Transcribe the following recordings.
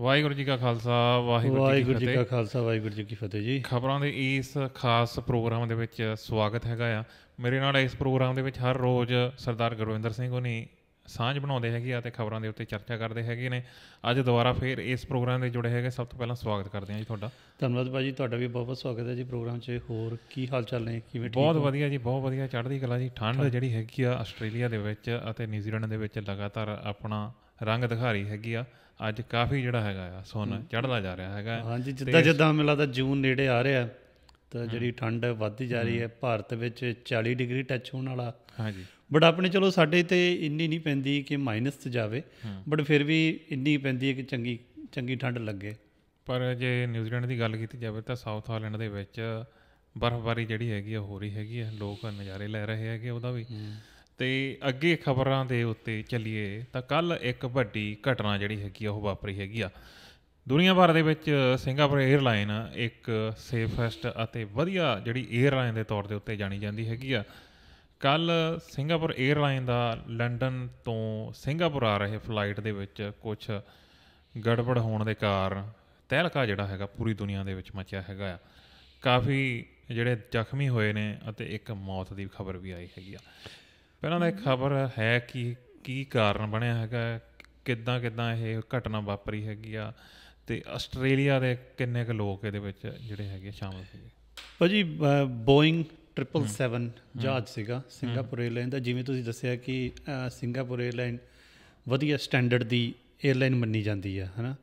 ਵਾਹਿਗੁਰੂ ਜੀ ਕਾ ਖਾਲਸਾ ਵਾਹਿਗੁਰੂ ਜੀ ਕਾ ਖਾਲਸਾ ਵਾਹਿਗੁਰੂ ਜੀ ਕੀ ਫਤਿਹ ਜੀ ਖਬਰਾਂ ਦੇ ਇਸ ਖਾਸ ਪ੍ਰੋਗਰਾਮ ਦੇ ਵਿੱਚ ਸਵਾਗਤ ਹੈਗਾ ਆ ਮੇਰੇ ਨਾਲ ਇਸ ਪ੍ਰੋਗਰਾਮ ਦੇ ਵਿੱਚ ਹਰ ਰੋਜ਼ ਸਰਦਾਰ ਗੁਰਵਿੰਦਰ ਸਿੰਘ ਉਹਨੇ ਸਾਂਝ ਬਣਾਉਂਦੇ ਹੈਗੇ ਆ ਤੇ ਖਬਰਾਂ ਦੇ ਉੱਤੇ ਚਰਚਾ ਕਰਦੇ ਹੈਗੇ ਨੇ ਅੱਜ ਦੁਬਾਰਾ ਫੇਰ ਇਸ ਪ੍ਰੋਗਰਾਮ ਦੇ ਜੁੜੇ ਹੈਗੇ ਸਭ ਤੋਂ ਪਹਿਲਾਂ ਸਵਾਗਤ ਕਰਦੇ ਆ ਜੀ ਤੁਹਾਡਾ ਧੰਨਵਾਦ ਭਾਜੀ ਤੁਹਾਡਾ ਵੀ ਬਹੁਤ ਬਹੁਤ ਸਵਾਗਤ ਹੈ ਜੀ ਪ੍ਰੋਗਰਾਮ 'ਚ ਹੋਰ ਕੀ ਹਾਲ ਚਾਲ ਨੇ ਕਿਵੇਂ ਠੀਕ ਬਹੁਤ ਵਧੀਆ ਜੀ ਬਹੁਤ ਵਧੀਆ ਚੜ੍ਹਦੀ ਕਲਾ ਜੀ ਠੰਡ ਜਿਹੜੀ ਹੈਗੀ ਆ ਆਸਟ੍ਰੇਲੀਆ ਦੇ ਵਿੱਚ ਅਤੇ ਨਿਊਜ਼ੀਲੈਂਡ ਦੇ ਵਿੱਚ ਲਗਾਤਾਰ ਆਪਣਾ ਰੰਗ ਦਿਖਾ ਰਹੀ ਹੈਗੀ ਆ ਅੱਜ ਕਾਫੀ ਜਿਹੜਾ ਹੈਗਾ ਆ ਸੋਨਾ ਚੜਦਾ ਜਾ ਰਿਹਾ ਹੈਗਾ ਹਾਂਜੀ ਜਿੱਦਾਂ ਜਿੱਦਾਂ ਮੈਨੂੰ ਲੱਗਦਾ ਜੂਨ ਨੇੜੇ ਆ ਰਿਹਾ ਤਾਂ ਜਿਹੜੀ ਠੰਡ ਵੱਧਦੀ ਜਾ ਰਹੀ ਹੈ ਭਾਰਤ ਵਿੱਚ 40 ਡਿਗਰੀ ਟੱਚ ਹੋਣ ਵਾਲਾ ਹਾਂਜੀ ਬਟ ਆਪਣੇ ਚਲੋ ਸਾਡੇ ਤੇ ਇੰਨੀ ਨਹੀਂ ਪੈਂਦੀ ਕਿ ਮਾਈਨਸ ਤੇ ਜਾਵੇ ਬਟ ਫਿਰ ਵੀ ਇੰਨੀ ਪੈਂਦੀ ਹੈ ਕਿ ਚੰਗੀ ਚੰਗੀ ਠੰਡ ਲੱਗੇ ਪਰ ਜੇ ਨਿਊਜ਼ੀਲੈਂਡ ਦੀ ਗੱਲ ਕੀਤੀ ਜਾਵੇ ਤਾਂ ਸਾਊਥ ਹਾਲੈਂਡ ਦੇ ਵਿੱਚ ਬਰਫ਼ਬਾਰੀ ਜਿਹੜੀ ਹੈਗੀ ਆ ਹੋ ਰਹੀ ਹੈਗੀ ਆ ਲੋਕ ਨਜ਼ਾਰੇ ਲੈ ਰਹੇ ਹੈਗੇ ਉਹਦਾ ਵੀ ਤੇ ਅੱਗੇ ਖਬਰਾਂ ਦੇ ਉੱਤੇ ਚੱਲੀਏ ਤਾਂ ਕੱਲ ਇੱਕ ਵੱਡੀ ਘਟਨਾ ਜਿਹੜੀ ਹੈਗੀ ਉਹ ਵਾਪਰੀ ਹੈਗੀ ਆ ਦੁਨੀਆ ਭਰ ਦੇ ਵਿੱਚ ਸਿੰਗਾਪੁਰ 에ਅਰਲਾਈਨ ਇੱਕ ਸੇਫੈਸਟ ਅਤੇ ਵਧੀਆ ਜਿਹੜੀ 에ਅਰਲਾਈਨ ਦੇ ਤੌਰ ਦੇ ਉੱਤੇ ਜਾਣੀ ਜਾਂਦੀ ਹੈਗੀ ਆ ਕੱਲ ਸਿੰਗਾਪੁਰ 에ਅਰਲਾਈਨ ਦਾ ਲੰਡਨ ਤੋਂ ਸਿੰਗਾਪੁਰ ਆ ਰਹੇ ਫਲਾਈਟ ਦੇ ਵਿੱਚ ਕੁਝ ਗੜਬੜ ਹੋਣ ਦੇ ਕਾਰਨ ਤਹਿਲਕਾ ਜਿਹੜਾ ਹੈਗਾ ਪੂਰੀ ਦੁਨੀਆ ਦੇ ਵਿੱਚ ਮਚਿਆ ਹੈਗਾ ਆ ਕਾਫੀ ਜਿਹੜੇ ਜ਼ਖਮੀ ਹੋਏ ਨੇ ਅਤੇ ਇੱਕ ਮੌਤ ਦੀ ਖਬਰ ਵੀ ਆਈ ਹੈਗੀ ਆ ਪਹਿਲਾਂ ਦਾ ਖਬਰ ਹੈ ਕਿ ਕੀ ਕਾਰਨ ਬਣਿਆ ਹੈਗਾ ਕਿੱਦਾਂ ਕਿੱਦਾਂ ਇਹ ਘਟਨਾ ਵਾਪਰੀ ਹੈਗੀ ਆ ਤੇ ਆਸਟ੍ਰੇਲੀਆ ਦੇ ਕਿੰਨੇ ਕੁ ਲੋਕ ਇਹਦੇ ਵਿੱਚ ਜਿਹੜੇ ਹੈਗੇ ਸ਼ਾਮਲ ਸੀ ਭਾਜੀ ਬੋਇੰਗ 777 ਜਹਾਜ਼ ਸੀਗਾ ਸਿੰਗਾਪੁਰ 에ਅਰਲਾਈਨ ਦਾ ਜਿਵੇਂ ਤੁਸੀਂ ਦੱਸਿਆ ਕਿ ਸਿੰਗਾਪੁਰ 에ਅਰਲਾਈਨ ਵਧੀਆ ਸਟੈਂਡਰਡ ਦੀ 에ਅਰਲਾਈਨ ਮੰਨੀ ਜਾਂਦੀ ਆ ਹਨਾ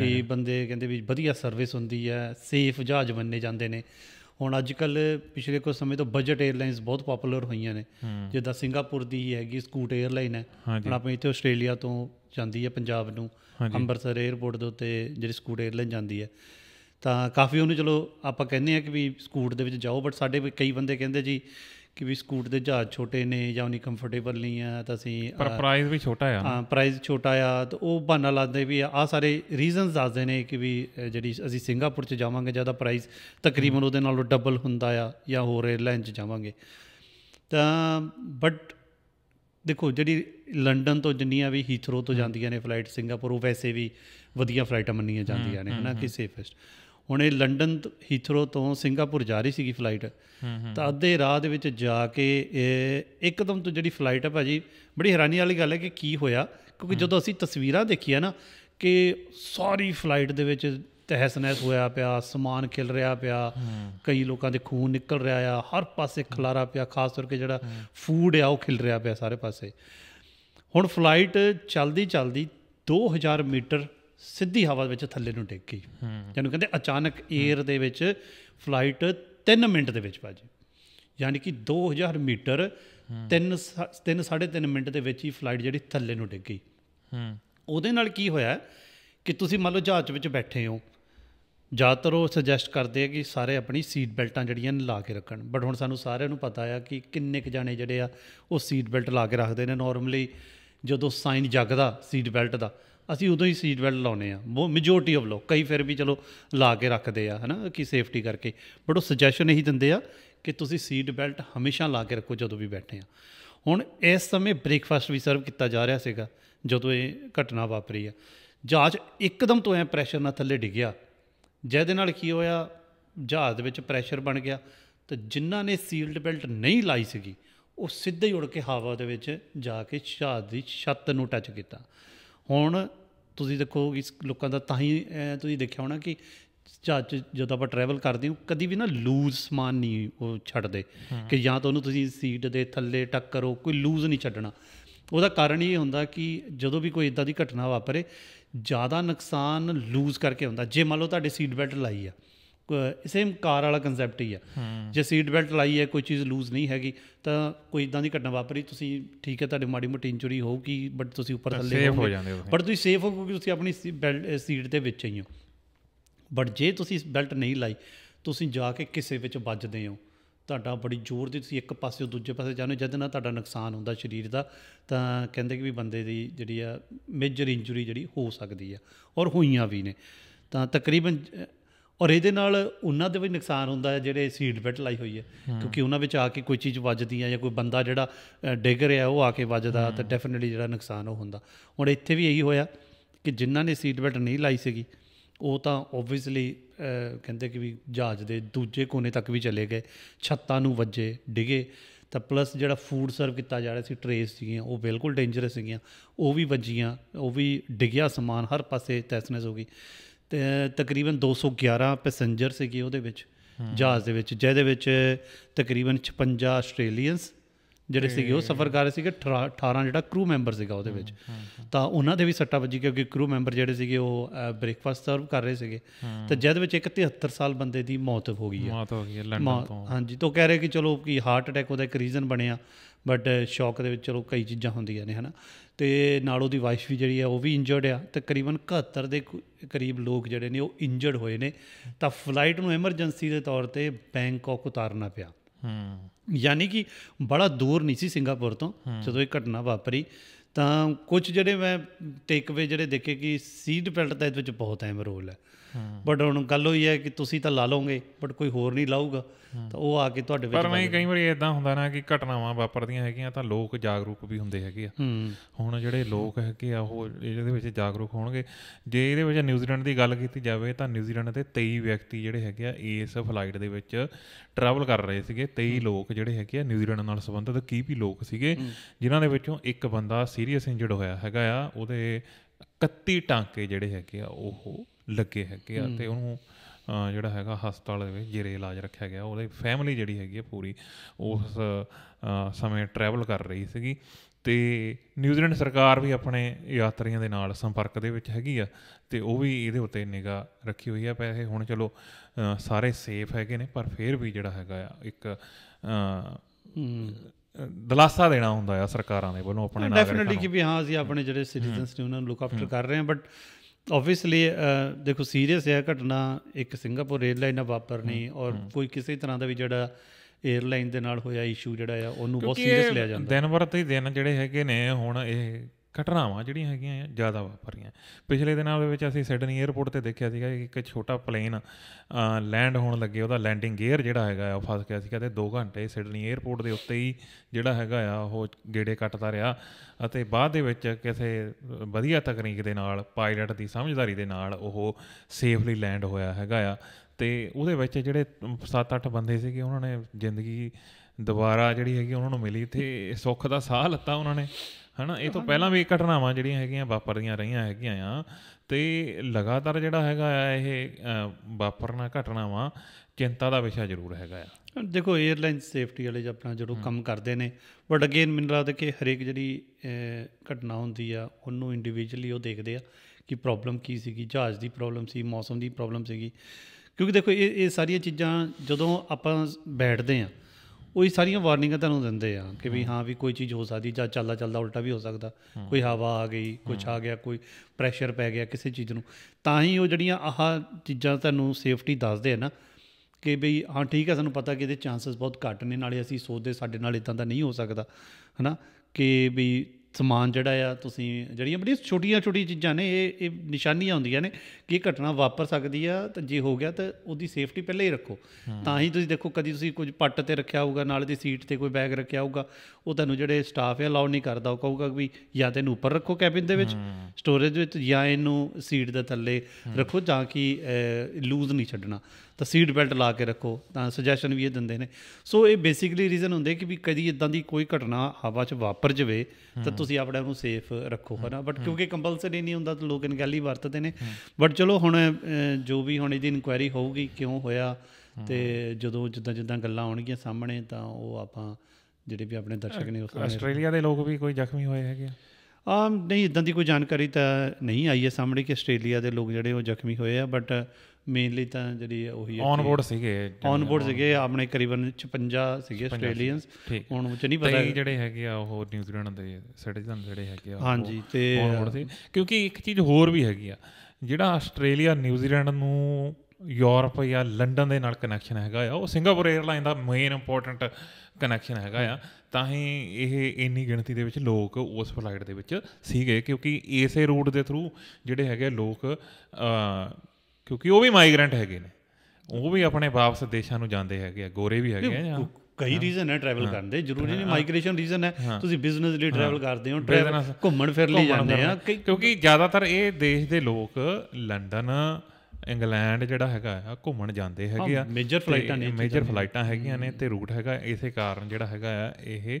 ਕਿ ਬੰਦੇ ਕਹਿੰਦੇ ਵੀ ਵਧੀਆ ਸਰਵਿਸ ਹੁੰਦੀ ਆ ਸੇਫ ਜਹਾਜ਼ ਮੰਨੇ ਜਾਂਦੇ ਨੇ ਹੁਣ ਅੱਜ ਕੱਲ ਪਿਛਲੇ ਕੁਝ ਸਮੇਂ ਤੋਂ ਬਜਟ 에ਅਰਲਾਈਨਸ ਬਹੁਤ ਪਪੂਲਰ ਹੋਈਆਂ ਨੇ ਜਿੱਦਾਂ ਸਿੰਗਾਪੁਰ ਦੀ ਹੀ ਹੈਗੀ ਸਕੂਟ 에ਅਰਲਾਈਨ ਹੈ ਹੁਣ ਆਪਾਂ ਇੱਥੇ ਆਸਟ੍ਰੇਲੀਆ ਤੋਂ ਜਾਂਦੀ ਹੈ ਪੰਜਾਬ ਨੂੰ ਅੰਮ੍ਰਿਤਸਰ 에ਅਰਪੋਰਟ ਦੇ ਉੱਤੇ ਜਿਹੜੀ ਸਕੂਟ 에ਅਰਲਾਈਨ ਜਾਂਦੀ ਹੈ ਤਾਂ ਕਾਫੀ ਉਹਨੂੰ ਚਲੋ ਆਪਾਂ ਕਹਿੰਦੇ ਆ ਕਿ ਵੀ ਸਕੂਟ ਦੇ ਵਿੱਚ ਜਾਓ ਬਟ ਸਾਡੇ ਕਈ ਬੰਦੇ ਕਹਿੰਦੇ ਜੀ ਕਿ ਵੀ ਸਕੂਟ ਦੇ ਜਹਾਜ਼ ਛੋਟੇ ਨੇ ਜਾਂ ਨਹੀਂ ਕੰਫਰਟੇਬਲ ਨਹੀਂ ਆ ਤਾਂ ਅਸੀਂ ਪਰ ਪ੍ਰਾਈਸ ਵੀ ਛੋਟਾ ਆ ਹਾਂ ਪ੍ਰਾਈਸ ਛੋਟਾ ਆ ਤਾਂ ਉਹ ਬਹਾਨਾ ਲਾਉਂਦੇ ਵੀ ਆ ਸਾਰੇ ਰੀਜ਼ਨਸ ਦੱਸਦੇ ਨੇ ਕਿ ਵੀ ਜਿਹੜੀ ਅਸੀਂ ਸਿੰਗਾਪੁਰ ਚ ਜਾਵਾਂਗੇ ਜਿਆਦਾ ਪ੍ਰਾਈਸ ਤਕਰੀਬਨ ਉਹਦੇ ਨਾਲੋਂ ਡਬਲ ਹੁੰਦਾ ਆ ਜਾਂ ਹੋਰ 에ਅਰਲਾਈਨ ਚ ਜਾਵਾਂਗੇ ਤਾਂ ਬਟ ਦੇਖੋ ਜਿਹੜੀ ਲੰਡਨ ਤੋਂ ਜਿੰਨੀਆਂ ਵੀ ਹੀਥਰੋ ਤੋਂ ਜਾਂਦੀਆਂ ਨੇ ਫਲਾਈਟ ਸਿੰਗਾਪੁਰ ਉਹ ਵੈਸੇ ਵੀ ਵਧੀਆ ਫਲਾਈਟਾਂ ਮੰਨੀਆਂ ਜਾਂਦੀਆਂ ਨੇ ਹਨਾ ਕਿ ਸੇਫੈਸਟ ਹੁਣ ਇਹ ਲੰਡਨ ਹੀਥਰੋ ਤੋਂ ਸਿੰਗਾਪੁਰ ਜਾ ਰਹੀ ਸੀਗੀ ਫਲਾਈਟ ਤਾਂ ਅੱਧੇ ਰਾਹ ਦੇ ਵਿੱਚ ਜਾ ਕੇ ਇੱਕਦਮ ਤੋਂ ਜਿਹੜੀ ਫਲਾਈਟ ਹੈ ਭਾਜੀ ਬੜੀ ਹੈਰਾਨੀ ਵਾਲੀ ਗੱਲ ਹੈ ਕਿ ਕੀ ਹੋਇਆ ਕਿਉਂਕਿ ਜਦੋਂ ਅਸੀਂ ਤਸਵੀਰਾਂ ਦੇਖੀਆਂ ਨਾ ਕਿ ਸਾਰੀ ਫਲਾਈਟ ਦੇ ਵਿੱਚ ਤਹਿਸ ਨਹਿਸ ਹੋਇਆ ਪਿਆ ਸਮਾਨ ਖਿਲ ਰਿਹਾ ਪਿਆ ਕਈ ਲੋਕਾਂ ਦੇ ਖੂਨ ਨਿਕਲ ਰਿਹਾ ਆ ਹਰ ਪਾਸੇ ਖਲਾਰਾ ਪਿਆ ਖਾਸ ਕਰਕੇ ਜਿਹੜਾ ਫੂਡ ਆ ਉਹ ਖਿਲ ਰਿਹਾ ਪਿਆ ਸਾਰੇ ਪਾਸੇ ਹੁਣ ਫਲਾਈਟ ਚਲਦੀ ਚਲਦੀ 2000 ਮੀਟਰ ਸਿੱਧੀ ਹਵਾ ਵਿੱਚ ਥੱਲੇ ਨੂੰ ਡਿੱਗ ਗਈ ਜਿਹਨੂੰ ਕਹਿੰਦੇ ਅਚਾਨਕ 에ਅਰ ਦੇ ਵਿੱਚ ਫਲਾਈਟ 3 ਮਿੰਟ ਦੇ ਵਿੱਚ ਭਾਜੀ ਯਾਨੀ ਕਿ 2000 ਮੀਟਰ 3 3.5 ਮਿੰਟ ਦੇ ਵਿੱਚ ਹੀ ਫਲਾਈਟ ਜਿਹੜੀ ਥੱਲੇ ਨੂੰ ਡਿੱਗ ਗਈ ਹੂੰ ਉਹਦੇ ਨਾਲ ਕੀ ਹੋਇਆ ਕਿ ਤੁਸੀਂ ਮੰਨ ਲਓ ਜਹਾਜ਼ ਵਿੱਚ ਬੈਠੇ ਹੋ ਜ਼ਿਆਦਾਤਰ ਉਹ ਸੁਜੈਸਟ ਕਰਦੇ ਆ ਕਿ ਸਾਰੇ ਆਪਣੀ ਸੀਟ ਬੈਲਟਾਂ ਜਿਹੜੀਆਂ ਨੇ ਲਾ ਕੇ ਰੱਖਣ ਬਟ ਹੁਣ ਸਾਨੂੰ ਸਾਰਿਆਂ ਨੂੰ ਪਤਾ ਆ ਕਿ ਕਿੰਨੇ ਕ ਜਾਣੇ ਜਿਹੜੇ ਆ ਉਹ ਸੀਟ ਬੈਲਟ ਲਾ ਕੇ ਰੱਖਦੇ ਨੇ ਨਾਰਮਲੀ ਜਦੋਂ ਸਾਈਨ ਜਗਦਾ ਸੀਟ ਬੈਲਟ ਦਾ ਅਸੀਂ ਉਦੋਂ ਹੀ ਸੀਟ ਬੈਲਟ ਲਾਉਨੇ ਆ ਮੈਜੋਰਟੀ ਆਫ ਲੋਕ ਕਈ ਫਿਰ ਵੀ ਚਲੋ ਲਾ ਕੇ ਰੱਖਦੇ ਆ ਹਨਾ ਕਿ ਸੇਫਟੀ ਕਰਕੇ ਬਟ ਉਹ ਸੁਜੈਸ਼ਨ ਇਹੀ ਦਿੰਦੇ ਆ ਕਿ ਤੁਸੀਂ ਸੀਟ ਬੈਲਟ ਹਮੇਸ਼ਾ ਲਾ ਕੇ ਰੱਖੋ ਜਦੋਂ ਵੀ ਬੈਠੇ ਆ ਹੁਣ ਇਸ ਸਮੇਂ ਬ੍ਰੇਕਫਾਸਟ ਵੀ ਸਰਵ ਕੀਤਾ ਜਾ ਰਿਹਾ ਸੀਗਾ ਜਦੋਂ ਇਹ ਘਟਨਾ ਵਾਪਰੀ ਆ ਜਹਾਜ਼ ਇੱਕਦਮ ਤੋਂ ਐ ਪ੍ਰੈਸ਼ਰ ਨਾਲ ਥੱਲੇ ਡਿੱਗਿਆ ਜਿਹਦੇ ਨਾਲ ਕੀ ਹੋਇਆ ਜਹਾਜ਼ ਦੇ ਵਿੱਚ ਪ੍ਰੈਸ਼ਰ ਬਣ ਗਿਆ ਤੇ ਜਿਨ੍ਹਾਂ ਨੇ ਸੀਲਡ ਬੈਲਟ ਨਹੀਂ ਲਾਈ ਸੀਗੀ ਉਹ ਸਿੱਧਾ ਹੀ ਉੜ ਕੇ ਹਵਾ ਦੇ ਵਿੱਚ ਜਾ ਕੇ ਜਹਾਜ਼ ਦੀ ਛੱਤ ਨੂੰ ਟੱਚ ਕੀਤਾ ਹੁਣ ਤੁਸੀਂ ਦੇਖੋ ਇਸ ਲੋਕਾਂ ਦਾ ਤਾਂ ਹੀ ਤੁਸੀਂ ਦੇਖਿਆ ਹੋਣਾ ਕਿ ਜਦ ਜਦੋਂ ਆਪਾਂ ਟਰੈਵਲ ਕਰਦੇ ਹਾਂ ਕਦੀ ਵੀ ਨਾ ਲੂਜ਼ ਸਮਾਨ ਨਹੀਂ ਉਹ ਛੱਡਦੇ ਕਿ ਜਾਂ ਤਾਂ ਉਹਨੂੰ ਤੁਸੀਂ ਸੀਟ ਦੇ ਥੱਲੇ ਟੱਕ ਕਰੋ ਕੋਈ ਲੂਜ਼ ਨਹੀਂ ਛੱਡਣਾ ਉਹਦਾ ਕਾਰਨ ਇਹ ਹੁੰਦਾ ਕਿ ਜਦੋਂ ਵੀ ਕੋਈ ਇਦਾਂ ਦੀ ਘਟਨਾ ਵਾਪਰੇ ਜ਼ਿਆਦਾ ਨੁਕਸਾਨ ਲੂਜ਼ ਕਰਕੇ ਹੁੰਦਾ ਜੇ ਮੰਨ ਲਓ ਤੁਹਾਡੇ ਸੀਟ ਬੈਲਟ ਲਾਈ ਆ ਸੇਮ ਕਾਰ ਵਾਲਾ ਕਨਸੈਪਟ ਹੀ ਆ ਜੇ ਸੀਟ ਬੈਲਟ ਲਾਈ ਹੈ ਕੋਈ ਚੀਜ਼ ਲੂਜ਼ ਨਹੀਂ ਹੈਗੀ ਤਾਂ ਕੋਈ ਇਦਾਂ ਦੀ ਘਟਨਾ ਵਾਪਰੀ ਤੁਸੀਂ ਠੀਕ ਹੈ ਤੁਹਾਡੇ ਮਾੜੀ ਮੋਟੀ ਇੰਜਰੀ ਹੋਊਗੀ ਬਟ ਤੁਸੀਂ ਉੱਪਰ ਥੱਲੇ ਹੋ ਜਾਂਦੇ ਹੋ ਬਟ ਤੁਸੀਂ ਸੇਫ ਹੋ ਕਿਉਂਕਿ ਤੁਸੀਂ ਆਪਣੀ ਸੀਟ ਦੇ ਵਿੱਚ ਹੀ ਹੋ ਬਟ ਜੇ ਤੁਸੀਂ ਬੈਲਟ ਨਹੀਂ ਲਾਈ ਤੁਸੀਂ ਜਾ ਕੇ ਕਿਸੇ ਵਿੱਚ ਵੱਜਦੇ ਹੋ ਤੁਹਾਡਾ ਬੜੀ ਜ਼ੋਰ ਦੀ ਤੁਸੀਂ ਇੱਕ ਪਾਸੇ ਤੋਂ ਦੂਜੇ ਪਾਸੇ ਜਾਂਦੇ ਜਦ ਨਾਲ ਤੁਹਾਡਾ ਨੁਕਸਾਨ ਹੁੰਦਾ ਸਰੀਰ ਦਾ ਤਾਂ ਕਹਿੰਦੇ ਕਿ ਵੀ ਬੰਦੇ ਦੀ ਜਿਹੜੀ ਆ ਮੇਜਰ ਇੰਜਰੀ ਜਿਹੜੀ ਹੋ ਸਕਦੀ ਆ ਔਰ ਹੋਈਆਂ ਵੀ ਨੇ ਤਾਂ ਤਕਰੀਬਨ ਔਰ ਇਹਦੇ ਨਾਲ ਉਹਨਾਂ ਦੇ ਵੀ ਨੁਕਸਾਨ ਹੁੰਦਾ ਹੈ ਜਿਹੜੇ ਸੀਡ ਬੈਟ ਲਾਈ ਹੋਈ ਹੈ ਕਿਉਂਕਿ ਉਹਨਾਂ ਵਿੱਚ ਆ ਕੇ ਕੋਈ ਚੀਜ਼ ਵੱਜਦੀ ਹੈ ਜਾਂ ਕੋਈ ਬੰਦਾ ਜਿਹੜਾ ਡਿੱਗ ਰਿਹਾ ਉਹ ਆ ਕੇ ਵੱਜਦਾ ਤਾਂ ਡੈਫੀਨਿਟਲੀ ਜਿਹੜਾ ਨੁਕਸਾਨ ਉਹ ਹੁੰਦਾ ਹੁਣ ਇੱਥੇ ਵੀ ਇਹੀ ਹੋਇਆ ਕਿ ਜਿਨ੍ਹਾਂ ਨੇ ਸੀਡ ਬੈਟ ਨਹੀਂ ਲਾਈ ਸੀਗੀ ਉਹ ਤਾਂ ਆਬਵੀਅਸਲੀ ਕਹਿੰਦੇ ਕਿ ਵੀ ਜਹਾਜ਼ ਦੇ ਦੂਜੇ ਕੋਨੇ ਤੱਕ ਵੀ ਚਲੇ ਗਏ ਛੱਤਾਂ ਨੂੰ ਵੱਜੇ ਡਿਗੇ ਤਾਂ ਪਲੱਸ ਜਿਹੜਾ ਫੂਡ ਸਰਵ ਕੀਤਾ ਜਾ ਰਿਹਾ ਸੀ ਟ੍ਰੇਸ ਸੀਗੀਆਂ ਉਹ ਬਿਲਕੁਲ ਡੇਂਜਰਸ ਸੀਗੀਆਂ ਉਹ ਵੀ ਵੱਜੀਆਂ ਉਹ ਵੀ ਡਿਗਿਆ ਸਮਾਨ ਹਰ ਪਾਸੇ ਤੈਸਨਸ ਹੋ ਗਈ ਤੇ ਤਕਰੀਬਨ 211 ਪੈਸੇਂਜਰ ਸੀਗੇ ਉਹਦੇ ਵਿੱਚ ਜਹਾਜ਼ ਦੇ ਵਿੱਚ ਜਿਹਦੇ ਵਿੱਚ ਤਕਰੀਬਨ 56 ਆਸਟ੍ਰੇਲੀਅਨਸ ਜਿਹੜੇ ਸੀਗੇ ਉਹ ਸਫਰ ਕਰ ਰਹੇ ਸੀਗੇ 18 ਜਿਹੜਾ ਕਰੂ ਮੈਂਬਰ ਸੀਗਾ ਉਹਦੇ ਵਿੱਚ ਤਾਂ ਉਹਨਾਂ ਦੇ ਵੀ ਸੱਟਾ ਵੱਜੀ ਕਿਉਂਕਿ ਕਰੂ ਮੈਂਬਰ ਜਿਹੜੇ ਸੀਗੇ ਉਹ ਬ੍ਰੇਕਫਾਸਟ ਸਰਵ ਕਰ ਰਹੇ ਸੀਗੇ ਤਾਂ ਜਦ ਵਿੱਚ ਇੱਕ 73 ਸਾਲ ਬੰਦੇ ਦੀ ਮੌਤ ਹੋ ਗਈ ਹੈ ਮੌਤ ਹੋ ਗਈ ਹੈ ਲੰਡਨ ਤੋਂ ਹਾਂਜੀ ਤੋਂ ਕਹਿ ਰਹੇ ਕਿ ਚਲੋ ਕੀ ਹਾਰਟ ਅਟੈਕ ਉਹਦਾ ਇੱਕ ਰੀਜ਼ਨ ਬਣਿਆ ਬਟ ਸ਼ੌਕ ਦੇ ਵਿੱਚ ਚਲੋ ਕਈ ਚੀਜ਼ਾਂ ਹੁੰਦੀਆਂ ਨੇ ਹਨਾ ਤੇ ਨਾਲ ਉਹਦੀ ਵਾਈਫ ਵੀ ਜਿਹੜੀ ਹੈ ਉਹ ਵੀ ਇੰਜਰਡ ਆ ਤਕਰੀਬਨ 71 ਦੇ ਕਰੀਬ ਲੋਕ ਜਿਹੜੇ ਨੇ ਉਹ ਇੰਜਰਡ ਹੋਏ ਨੇ ਤਾਂ ਫਲਾਈਟ ਨੂੰ ਐਮਰਜੈਂਸੀ ਦੇ ਤੌਰ ਤੇ ਬੈਂਕਾਕ ਉਤਾਰਨਾ ਪਿਆ ਹੂੰ ਯਾਨੀ ਕਿ ਬੜਾ ਦੂਰ ਨਹੀਂ ਸੀ ਸਿੰਗਾਪੁਰ ਤੋਂ ਜਦੋਂ ਇਹ ਘਟਨਾ ਵਾਪਰੀ ਤਾਂ ਕੁਝ ਜਿਹੜੇ ਮੈਂ ਟੇਕਵੇ ਜਿਹੜੇ ਦੇਖੇ ਕਿ ਸੀਟ ਬੈਲਟ ਦਾ ਇਹਦੇ ਵਿੱਚ ਬਹੁਤ ਐਮ ਰੋਲ ਹੈ ਬਟ ਹੁਣ ਗੱਲ ਹੋਈ ਹੈ ਕਿ ਤੁਸੀਂ ਤਾਂ ਲਾ ਲਓਗੇ ਬਟ ਕੋਈ ਹੋਰ ਨਹੀਂ ਲਾਊਗਾ ਤਾਂ ਉਹ ਆ ਕੇ ਤੁਹਾਡੇ ਵਿੱਚ ਪਰ ਮੈਂ ਕਈ ਵਾਰੀ ਇਦਾਂ ਹੁੰਦਾ ਨਾ ਕਿ ਘਟਨਾਵਾਂ ਵਾਪਰਦੀਆਂ ਹੈਗੀਆਂ ਤਾਂ ਲੋਕ ਜਾਗਰੂਕ ਵੀ ਹੁੰਦੇ ਹੈਗੇ ਆ ਹੁਣ ਜਿਹੜੇ ਲੋਕ ਹੈਗੇ ਆ ਉਹ ਇਹਦੇ ਵਿੱਚ ਜਾਗਰੂਕ ਹੋਣਗੇ ਜੇ ਇਹਦੇ ਵਿੱਚ ਨਿਊਜ਼ੀਲੈਂਡ ਦੀ ਗੱਲ ਕੀਤੀ ਜਾਵੇ ਤਾਂ ਨਿਊਜ਼ੀਲੈਂਡ ਦੇ 23 ਵਿਅਕਤੀ ਜਿਹੜੇ ਹੈਗੇ ਆ ਇਸ ਫਲਾਈਟ ਦੇ ਵਿੱਚ ਟਰੈਵਲ ਕਰ ਰਹੇ ਸੀਗੇ 23 ਲੋਕ ਜਿਹੜੇ ਹੈਗੇ ਆ ਨਿਊਜ਼ੀਲੈਂਡ ਨਾਲ ਸੰਬੰਧਿਤ ਕੀ ਵੀ ਲੋਕ ਸੀਗੇ ਜਿਨ੍ਹਾਂ ਦੇ ਵਿੱਚੋਂ ਇੱਕ ਬੰਦਾ ਸੀਰੀਅਸ ਇੰਜਰਡ ਹੋਇਆ ਹੈਗਾ ਆ ਉਹਦੇ 31 ਟਾਂਕੇ ਜਿਹੜੇ ਹੈਗੇ ਆ ਉਹ ਲੱਗੇ ਹੈਗੇ ਆ ਤੇ ਉਹਨੂੰ ਜਿਹੜਾ ਹੈਗਾ ਹਸਪਤਾਲ ਦੇ ਵਿੱਚ ਜਿਹੜੇ ਇਲਾਜ ਰੱਖਿਆ ਗਿਆ ਉਹਦੀ ਫੈਮਿਲੀ ਜਿਹੜੀ ਹੈਗੀ ਆ ਪੂਰੀ ਉਸ ਸਮੇਂ ਟਰੈਵਲ ਕਰ ਰਹੀ ਸੀਗੀ ਤੇ ਨਿਊਜ਼ੀਲੈਂਡ ਸਰਕਾਰ ਵੀ ਆਪਣੇ ਯਾਤਰੀਆਂ ਦੇ ਨਾਲ ਸੰਪਰਕ ਦੇ ਵਿੱਚ ਹੈਗੀ ਆ ਤੇ ਉਹ ਵੀ ਇਹਦੇ ਉੱਤੇ ਨਿਗਾ ਰੱਖੀ ਹੋਈ ਆ ਪੈਸੇ ਹੁਣ ਚਲੋ ਸਾਰੇ ਸੇਫ ਹੈਗੇ ਨੇ ਪਰ ਫੇਰ ਵੀ ਜਿਹੜਾ ਹੈਗਾ ਆ ਇੱਕ ਦਲਾਸਾ ਦੇਣਾ ਹੁੰਦਾ ਆ ਸਰਕਾਰਾਂ ਦੇ ਵੱਲੋਂ ਆਪਣੇ ਨਾਗਰਿਕਾਂ ਨੂੰ ਡੈਫੀਨਿਟਲੀ ਕਿ ਵੀ ਹਾਂ ਅਸੀਂ ਆਪਣੇ ਜਿਹੜੇ ਸਿਟੀਜ਼ਨਸ ਨੇ ਉਹਨਾਂ ਨੂੰ ਲੁੱਕ ਆਫਟਰ ਕਰ ਰਹੇ ਹਾਂ ਬਟ ਆਬਵੀਅਸਲੀ ਦੇਖੋ ਸੀਰੀਅਸ ਹੈ ਘਟਨਾ ਇੱਕ ਸਿੰਗਾਪੁਰ 에ਅਰਲਾਈਨ ਨਾਲ ਵਾਪਰਨੀ ਔਰ ਕੋਈ ਕਿਸੇ ਤਰ੍ਹਾਂ ਦਾ ਵੀ ਜਿਹੜਾ 에ਅਰਲਾਈਨ ਦੇ ਨਾਲ ਹੋਇਆ ਇਸ਼ੂ ਜਿਹੜਾ ਆ ਉਹਨੂੰ ਬਹੁਤ ਸੀਰੀਅਸ ਲਿਆ ਜਾਂਦਾ ਦਿਨ ਵਰਤ ਹੀ ਦਿਨ ਜਿਹੜੇ ਹੈਗੇ ਨੇ ਹੁਣ ਇਹ ਘਟਨਾਵਾਂ ਜਿਹੜੀਆਂ ਹੈਗੀਆਂ ਜ਼ਿਆਦਾ ਵਾਪਰੀਆਂ ਪਿਛਲੇ ਦਿਨਾਂ ਦੇ ਵਿੱਚ ਅਸੀਂ ਸਿਡਨੀ 에ਅਰਪੋਰਟ ਤੇ ਦੇਖਿਆ ਸੀਗਾ ਇੱਕ ਛੋਟਾ ਪਲੇਨ ਲੈਂਡ ਹੋਣ ਲੱਗੇ ਉਹਦਾ ਲੈਂਡਿੰਗ ਗੇਅਰ ਜਿਹੜਾ ਹੈਗਾ ਉਹ ਫਸ ਗਿਆ ਸੀਗਾ ਤੇ 2 ਘੰਟੇ ਸਿਡਨੀ 에ਅਰਪੋਰਟ ਦੇ ਉੱਤੇ ਹੀ ਜਿਹੜਾ ਹੈਗਾ ਆ ਉਹ ਗੇੜੇ ਕੱਟਦਾ ਰਿਹਾ ਅਤੇ ਬਾਅਦ ਦੇ ਵਿੱਚ ਕਿਸੇ ਵਧੀਆ ਤਕਨੀਕ ਦੇ ਨਾਲ ਪਾਇਲਟ ਦੀ ਸਮਝਦਾਰੀ ਦੇ ਨਾਲ ਉਹ ਸੇਫਲੀ ਲੈਂਡ ਹੋਇਆ ਹੈਗਾ ਆ ਤੇ ਉਹਦੇ ਵਿੱਚ ਜਿਹੜੇ 7-8 ਬੰਦੇ ਸੀਗੇ ਉਹਨਾਂ ਨੇ ਜ਼ਿੰਦਗੀ ਦੁਬਾਰਾ ਜਿਹੜੀ ਹੈਗੀ ਉਹਨਾਂ ਨੂੰ ਮਿਲੀ ਤੇ ਸੁੱਖ ਦਾ ਸਾਹ ਲੱਤਾ ਉਹਨਾਂ ਨੇ ਹਨਾ ਇਹ ਤੋਂ ਪਹਿਲਾਂ ਵੀ ਘਟਨਾਵਾਂ ਜਿਹੜੀਆਂ ਹੈਗੀਆਂ ਵਾਪਰਦੀਆਂ ਰਹੀਆਂ ਹੈਗੀਆਂ ਆ ਤੇ ਲਗਾਤਾਰ ਜਿਹੜਾ ਹੈਗਾ ਆ ਇਹ ਵਾਪਰਨਾ ਘਟਨਾਵਾਂ ਚਿੰਤਾ ਦਾ ਵਿਸ਼ਾ ਜ਼ਰੂਰ ਹੈਗਾ ਆ ਦੇਖੋ 에ਅਰਲਾਈਨ ਸੇਫਟੀ ਵਾਲੇ ਆਪਣਾ ਜਿਹੜਾ ਕੰਮ ਕਰਦੇ ਨੇ ਬਟ ਅਗੇਨ ਮੈਨੂੰ ਲੱਗਦਾ ਕਿ ਹਰੇਕ ਜਿਹੜੀ ਘਟਨਾ ਹੁੰਦੀ ਆ ਉਹਨੂੰ ਇੰਡੀਵਿਜੂਅਲੀ ਉਹ ਦੇਖਦੇ ਆ ਕਿ ਪ੍ਰੋਬਲਮ ਕੀ ਸੀਗੀ ਜਹਾਜ਼ ਦੀ ਪ੍ਰੋਬਲਮ ਸੀ ਮੌਸਮ ਦੀ ਪ੍ਰੋਬਲਮ ਸੀਗੀ ਕਿਉਂਕਿ ਦੇਖੋ ਇਹ ਇਹ ਸਾਰੀਆਂ ਚੀਜ਼ਾਂ ਜਦੋਂ ਆਪਾਂ ਬੈਠਦੇ ਆ ਉਹ ਇਹ ਸਾਰੀਆਂ ਵਾਰਨਿੰਗਾਂ ਤੁਹਾਨੂੰ ਦਿੰਦੇ ਆ ਕਿ ਵੀ ਹਾਂ ਵੀ ਕੋਈ ਚੀਜ਼ ਹੋ ਸਕਦੀ ਜਾਂ ਚੱਲਦਾ ਚੱਲਦਾ ਉਲਟਾ ਵੀ ਹੋ ਸਕਦਾ ਕੋਈ ਹਵਾ ਆ ਗਈ ਕੁਝ ਆ ਗਿਆ ਕੋਈ ਪ੍ਰੈਸ਼ਰ ਪੈ ਗਿਆ ਕਿਸੇ ਚੀਜ਼ ਨੂੰ ਤਾਂ ਹੀ ਉਹ ਜਿਹੜੀਆਂ ਆਹ ਚੀਜ਼ਾਂ ਤੁਹਾਨੂੰ ਸੇਫਟੀ ਦੱਸਦੇ ਆ ਨਾ ਕਿ ਬਈ ਹਾਂ ਠੀਕ ਹੈ ਸਾਨੂੰ ਪਤਾ ਕਿ ਇਹਦੇ ਚਾਂਸਸ ਬਹੁਤ ਘੱਟ ਨੇ ਨਾਲੇ ਅਸੀਂ ਸੋਚਦੇ ਸਾਡੇ ਨਾਲ ਇਦਾਂ ਦਾ ਨਹੀਂ ਹੋ ਸਕਦਾ ਹਨਾ ਕਿ ਵੀ ਸਮਾਨ ਜਿਹੜਾ ਆ ਤੁਸੀਂ ਜਿਹੜੀਆਂ ਬੜੀਆਂ ਛੋਟੀਆਂ ਛੋਟੀਆਂ ਚੀਜ਼ਾਂ ਨੇ ਇਹ ਇਹ ਨਿਸ਼ਾਨੀਆਂ ਹੁੰਦੀਆਂ ਨੇ ਕਿ ਇਹ ਘਟਨਾ ਵਾਪਰ ਸਕਦੀ ਆ ਤਾਂ ਜੇ ਹੋ ਗਿਆ ਤਾਂ ਉਹਦੀ ਸੇਫਟੀ ਪਹਿਲਾਂ ਹੀ ਰੱਖੋ ਤਾਂ ਹੀ ਤੁਸੀਂ ਦੇਖੋ ਕਦੀ ਤੁਸੀਂ ਕੁਝ ਪੱਟ ਤੇ ਰੱਖਿਆ ਹੋਊਗਾ ਨਾਲ ਦੀ ਸੀਟ ਤੇ ਕੋਈ ਬੈਗ ਰੱਖਿਆ ਹੋਊਗਾ ਉਹ ਤੁਹਾਨੂੰ ਜਿਹੜੇ ਸਟਾਫ ਹੈ ਅਲਾਉ ਨਹੀਂ ਕਰਦਾ ਉਹ ਕਹੂਗਾ ਵੀ ਜਾਂ ਤੇ ਉੱਪਰ ਰੱਖੋ ਕੈਬਿਨ ਦੇ ਵਿੱਚ ਸਟੋਰੇਜ ਵਿੱਚ ਜਾਂ ਇਹਨੂੰ ਸੀਟ ਦੇ ਥੱਲੇ ਰੱਖੋ ਜਾਂ ਕਿ ਲੂਜ਼ ਨਹੀਂ ਛੱਡਣਾ ਤਾਂ ਸੀਟ ਬੈਲਟ ਲਾ ਕੇ ਰੱਖੋ ਤਾਂ ਸੁਜੈਸ਼ਨ ਵੀ ਇਹ ਦਿੰਦੇ ਨੇ ਸੋ ਇਹ ਬੇਸਿਕਲੀ ਰੀਜ਼ਨ ਹੁੰਦੇ ਕਿ ਵੀ ਕਦੀ ਇਦਾਂ ਦੀ ਕੋਈ ਘਟਨਾ ਹਵਾ 'ਚ ਵਾਪਰ ਜਵੇ ਤਾਂ ਤੁਸੀਂ ਆਪਣੇ ਨੂੰ ਸੇਫ ਰੱਖੋ ਹਨਾ ਬਟ ਕਿਉਂਕਿ ਕੰਪਲਸਰੀ ਨਹੀਂ ਹੁੰਦਾ ਤਾਂ ਲੋਕ ਇਨਗੈਲੀ ਵਰਤਦੇ ਨੇ ਬਟ ਚਲੋ ਹੁਣ ਜੋ ਵੀ ਹੁਣ ਇਹਦੀ ਇਨਕੁਆਇਰੀ ਹੋਊਗੀ ਕਿਉਂ ਹੋਇਆ ਤੇ ਜਦੋਂ ਜਿੱਦਾਂ ਜਿੱਦਾਂ ਗੱਲਾਂ ਆਉਣਗੀਆਂ ਸਾਹਮਣੇ ਤਾਂ ਉਹ ਆਪਾਂ ਜਿਹੜੇ ਵੀ ਆਪਣੇ ਦਰਸ਼ਕ ਨੇ ਉਸ ਆਸਟ੍ਰੇਲੀਆ ਦੇ ਲੋਕ ਵੀ ਕੋਈ ਜ਼ਖਮੀ ਹੋਏ ਹੈਗੇ ਆਮ ਨਹੀਂ ਇਦਾਂ ਦੀ ਕੋਈ ਜਾਣਕਾਰੀ ਤਾਂ ਨਹੀਂ ਆਈ ਹੈ ਸਾਹਮਣੇ ਕਿ ਆਸਟ੍ਰੇਲੀਆ ਦੇ ਲੋਕ ਜਿਹੜੇ ਉਹ ਜ਼ਖਮੀ ਹੋਏ ਆ ਬਟ ਮੇਨਲੀ ਤਾਂ ਜਿਹੜੀ ਉਹੀ ਹੈ ਔਨ ਬੋਰਡ ਸੀਗੇ ਔਨ ਬੋਰਡ ਸੀਗੇ ਆਪਣੇ ਕਰੀਬਨ 56 ਸੀਗੇ ਆਸਟ੍ਰੇਲੀਅਨਸ ਹੁਣ ਵਿੱਚ ਨਹੀਂ ਪਤਾ ਜਿਹੜੇ ਹੈਗੇ ਆ ਉਹ ਨਿਊਜ਼ੀਲੈਂਡ ਦੇ ਸਿਟੀਜ਼ਨ ਜਿਹੜੇ ਹੈਗੇ ਆ ਹਾਂਜੀ ਤੇ ਔਨ ਬੋਰਡ ਸੀ ਕਿਉਂਕਿ ਇੱਕ ਚੀਜ਼ ਹੋਰ ਵੀ ਹੈਗੀ ਆ ਜਿਹੜਾ ਆਸਟ੍ਰੇਲੀਆ ਨਿਊਜ਼ੀਲੈਂਡ ਨੂੰ ਯੂਰਪ ਜਾਂ ਲੰਡਨ ਦੇ ਨਾਲ ਕਨੈਕਸ਼ਨ ਹੈਗਾ ਆ ਉਹ ਸਿੰਗਾਪੁਰ 에ਅਰਲਾਈਨ ਦਾ ਮੇਨ ਇੰਪੋਰਟੈਂਟ ਕਨੈਕਸ਼ਨ ਹੈਗਾ ਆ ਤਾਂ ਹੀ ਇਹ ਇੰਨੀ ਗਿਣਤੀ ਦੇ ਵਿੱਚ ਲੋਕ ਉਸ ਫਲਾਈਟ ਦੇ ਵਿੱਚ ਸੀਗੇ ਕਿਉਂਕਿ ਇਸੇ ਰੂਟ ਦੇ ਥਰੂ ਜਿਹੜੇ ਹੈਗੇ ਲੋਕ ਕਿਉਂਕਿ ਉਹ ਵੀ ਮਾਈਗ੍ਰੈਂਟ ਹੈਗੇ ਨੇ ਉਹ ਵੀ ਆਪਣੇ ਵਾਪਸ ਦੇਸ਼ਾਂ ਨੂੰ ਜਾਂਦੇ ਹੈਗੇ ਆ ਗੋਰੇ ਵੀ ਹੈਗੇ ਆ ਜਾਂ ਕਈ ਰੀਜ਼ਨ ਹੈ ਟਰੈਵਲ ਕਰਨ ਦੇ ਜ਼ਰੂਰੀ ਨਹੀਂ ਮਾਈਗ੍ਰੇਸ਼ਨ ਰੀਜ਼ਨ ਹੈ ਤੁਸੀਂ ਬਿਜ਼ਨਸ ਲਈ ਟਰੈਵਲ ਕਰਦੇ ਹੋ ਟਰੈਵਲ ਘੁੰਮਣ ਫਿਰ ਲਈ ਜਾਂਦੇ ਆ ਕਿਉਂਕਿ ਜ਼ਿਆਦਾਤਰ ਇਹ ਦੇਸ਼ ਦੇ ਲੋਕ ਲੰਡਨ ਇੰਗਲੈਂਡ ਜਿਹੜਾ ਹੈਗਾ ਆ ਘੁੰਮਣ ਜਾਂਦੇ ਹੈਗੇ ਆ ਮੇਜਰ ਫਲਾਈਟਾਂ ਨੇ ਮੇਜਰ ਫਲਾਈਟਾਂ ਹੈਗੀਆਂ ਨੇ ਤੇ ਰੂਟ ਹੈਗਾ ਇਸੇ ਕਾਰਨ ਜਿਹੜਾ ਹੈਗਾ ਆ ਇਹ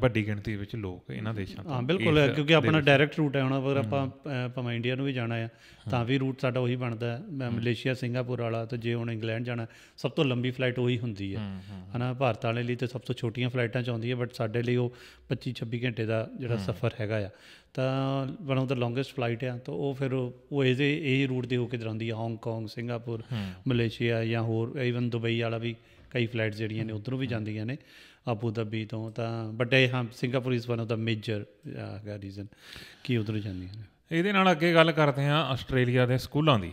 ਵੱਡੀ ਗਿਣਤੀ ਵਿੱਚ ਲੋਕ ਇਹਨਾਂ ਦੇਸ਼ਾਂ ਤੋਂ ਹਾਂ ਬਿਲਕੁਲ ਕਿਉਂਕਿ ਆਪਣਾ ਡਾਇਰੈਕਟ ਰੂਟ ਹੈ ਹੁਣ ਅਗਰ ਆਪਾਂ ਭਾਵੇਂ ਇੰਡੀਆ ਨੂੰ ਵੀ ਜਾਣਾ ਹੈ ਤਾਂ ਵੀ ਰੂਟ ਸਾਡਾ ਉਹੀ ਬਣਦਾ ਹੈ ਮਲੇਸ਼ੀਆ ਸਿੰਗਾਪੁਰ ਵਾਲਾ ਤੇ ਜੇ ਹੁਣ ਇੰਗਲੈਂਡ ਜਾਣਾ ਸਭ ਤੋਂ ਲੰਬੀ ਫਲਾਈਟ ਉਹੀ ਹੁੰਦੀ ਹੈ ਹਨਾ ਭਾਰਤ ਵਾਲੇ ਲਈ ਤੇ ਸਭ ਤੋਂ ਛੋਟੀਆਂ ਫਲਾਈਟਾਂ ਚ ਆਉਂਦੀ ਹੈ ਬਟ ਸਾਡੇ ਲਈ ਉਹ 25 26 ਘੰਟੇ ਦਾ ਜਿਹੜਾ ਸਫ਼ਰ ਹੈਗਾ ਆ ਤਾਂ one of the longest flight ਆ ਤਾਂ ਉਹ ਫਿਰ ਉਹ ਇਹਦੇ ਇਹ ਰੂਟ ਦੇ ਹੋ ਕੇ ਜਾਂਦੀ ਹੈ ਹਾਂਗਕਾਂਗ ਸਿੰਗਾਪੁਰ ਮਲੇਸ਼ੀਆ ਜਾਂ ਹੋਰ ਇਵਨ ਦੁਬਈ ਵਾਲਾ ਵੀ ਕਈ ਫਲਾਈਟ ਜਿਹੜੀਆਂ ਨੇ ਉਧਰੋਂ ਵੀ ਜਾਂਦੀਆਂ ਨੇ ਅਬੂ ਦਬੀ ਤੋਂ ਤਾਂ ਬਟ ਇਹ ਹਾਂ ਸਿੰਗਾਪੁਰ ਇਸ one of the major reason ਕਿ ਉਧਰ ਜਾਂਦੀਆਂ ਨੇ ਇਹਦੇ ਨਾਲ ਅੱਗੇ ਗੱਲ ਕਰਦੇ ਹਾਂ ਆਸਟ੍ਰੇਲੀਆ ਦੇ ਸਕੂਲਾਂ ਦੀ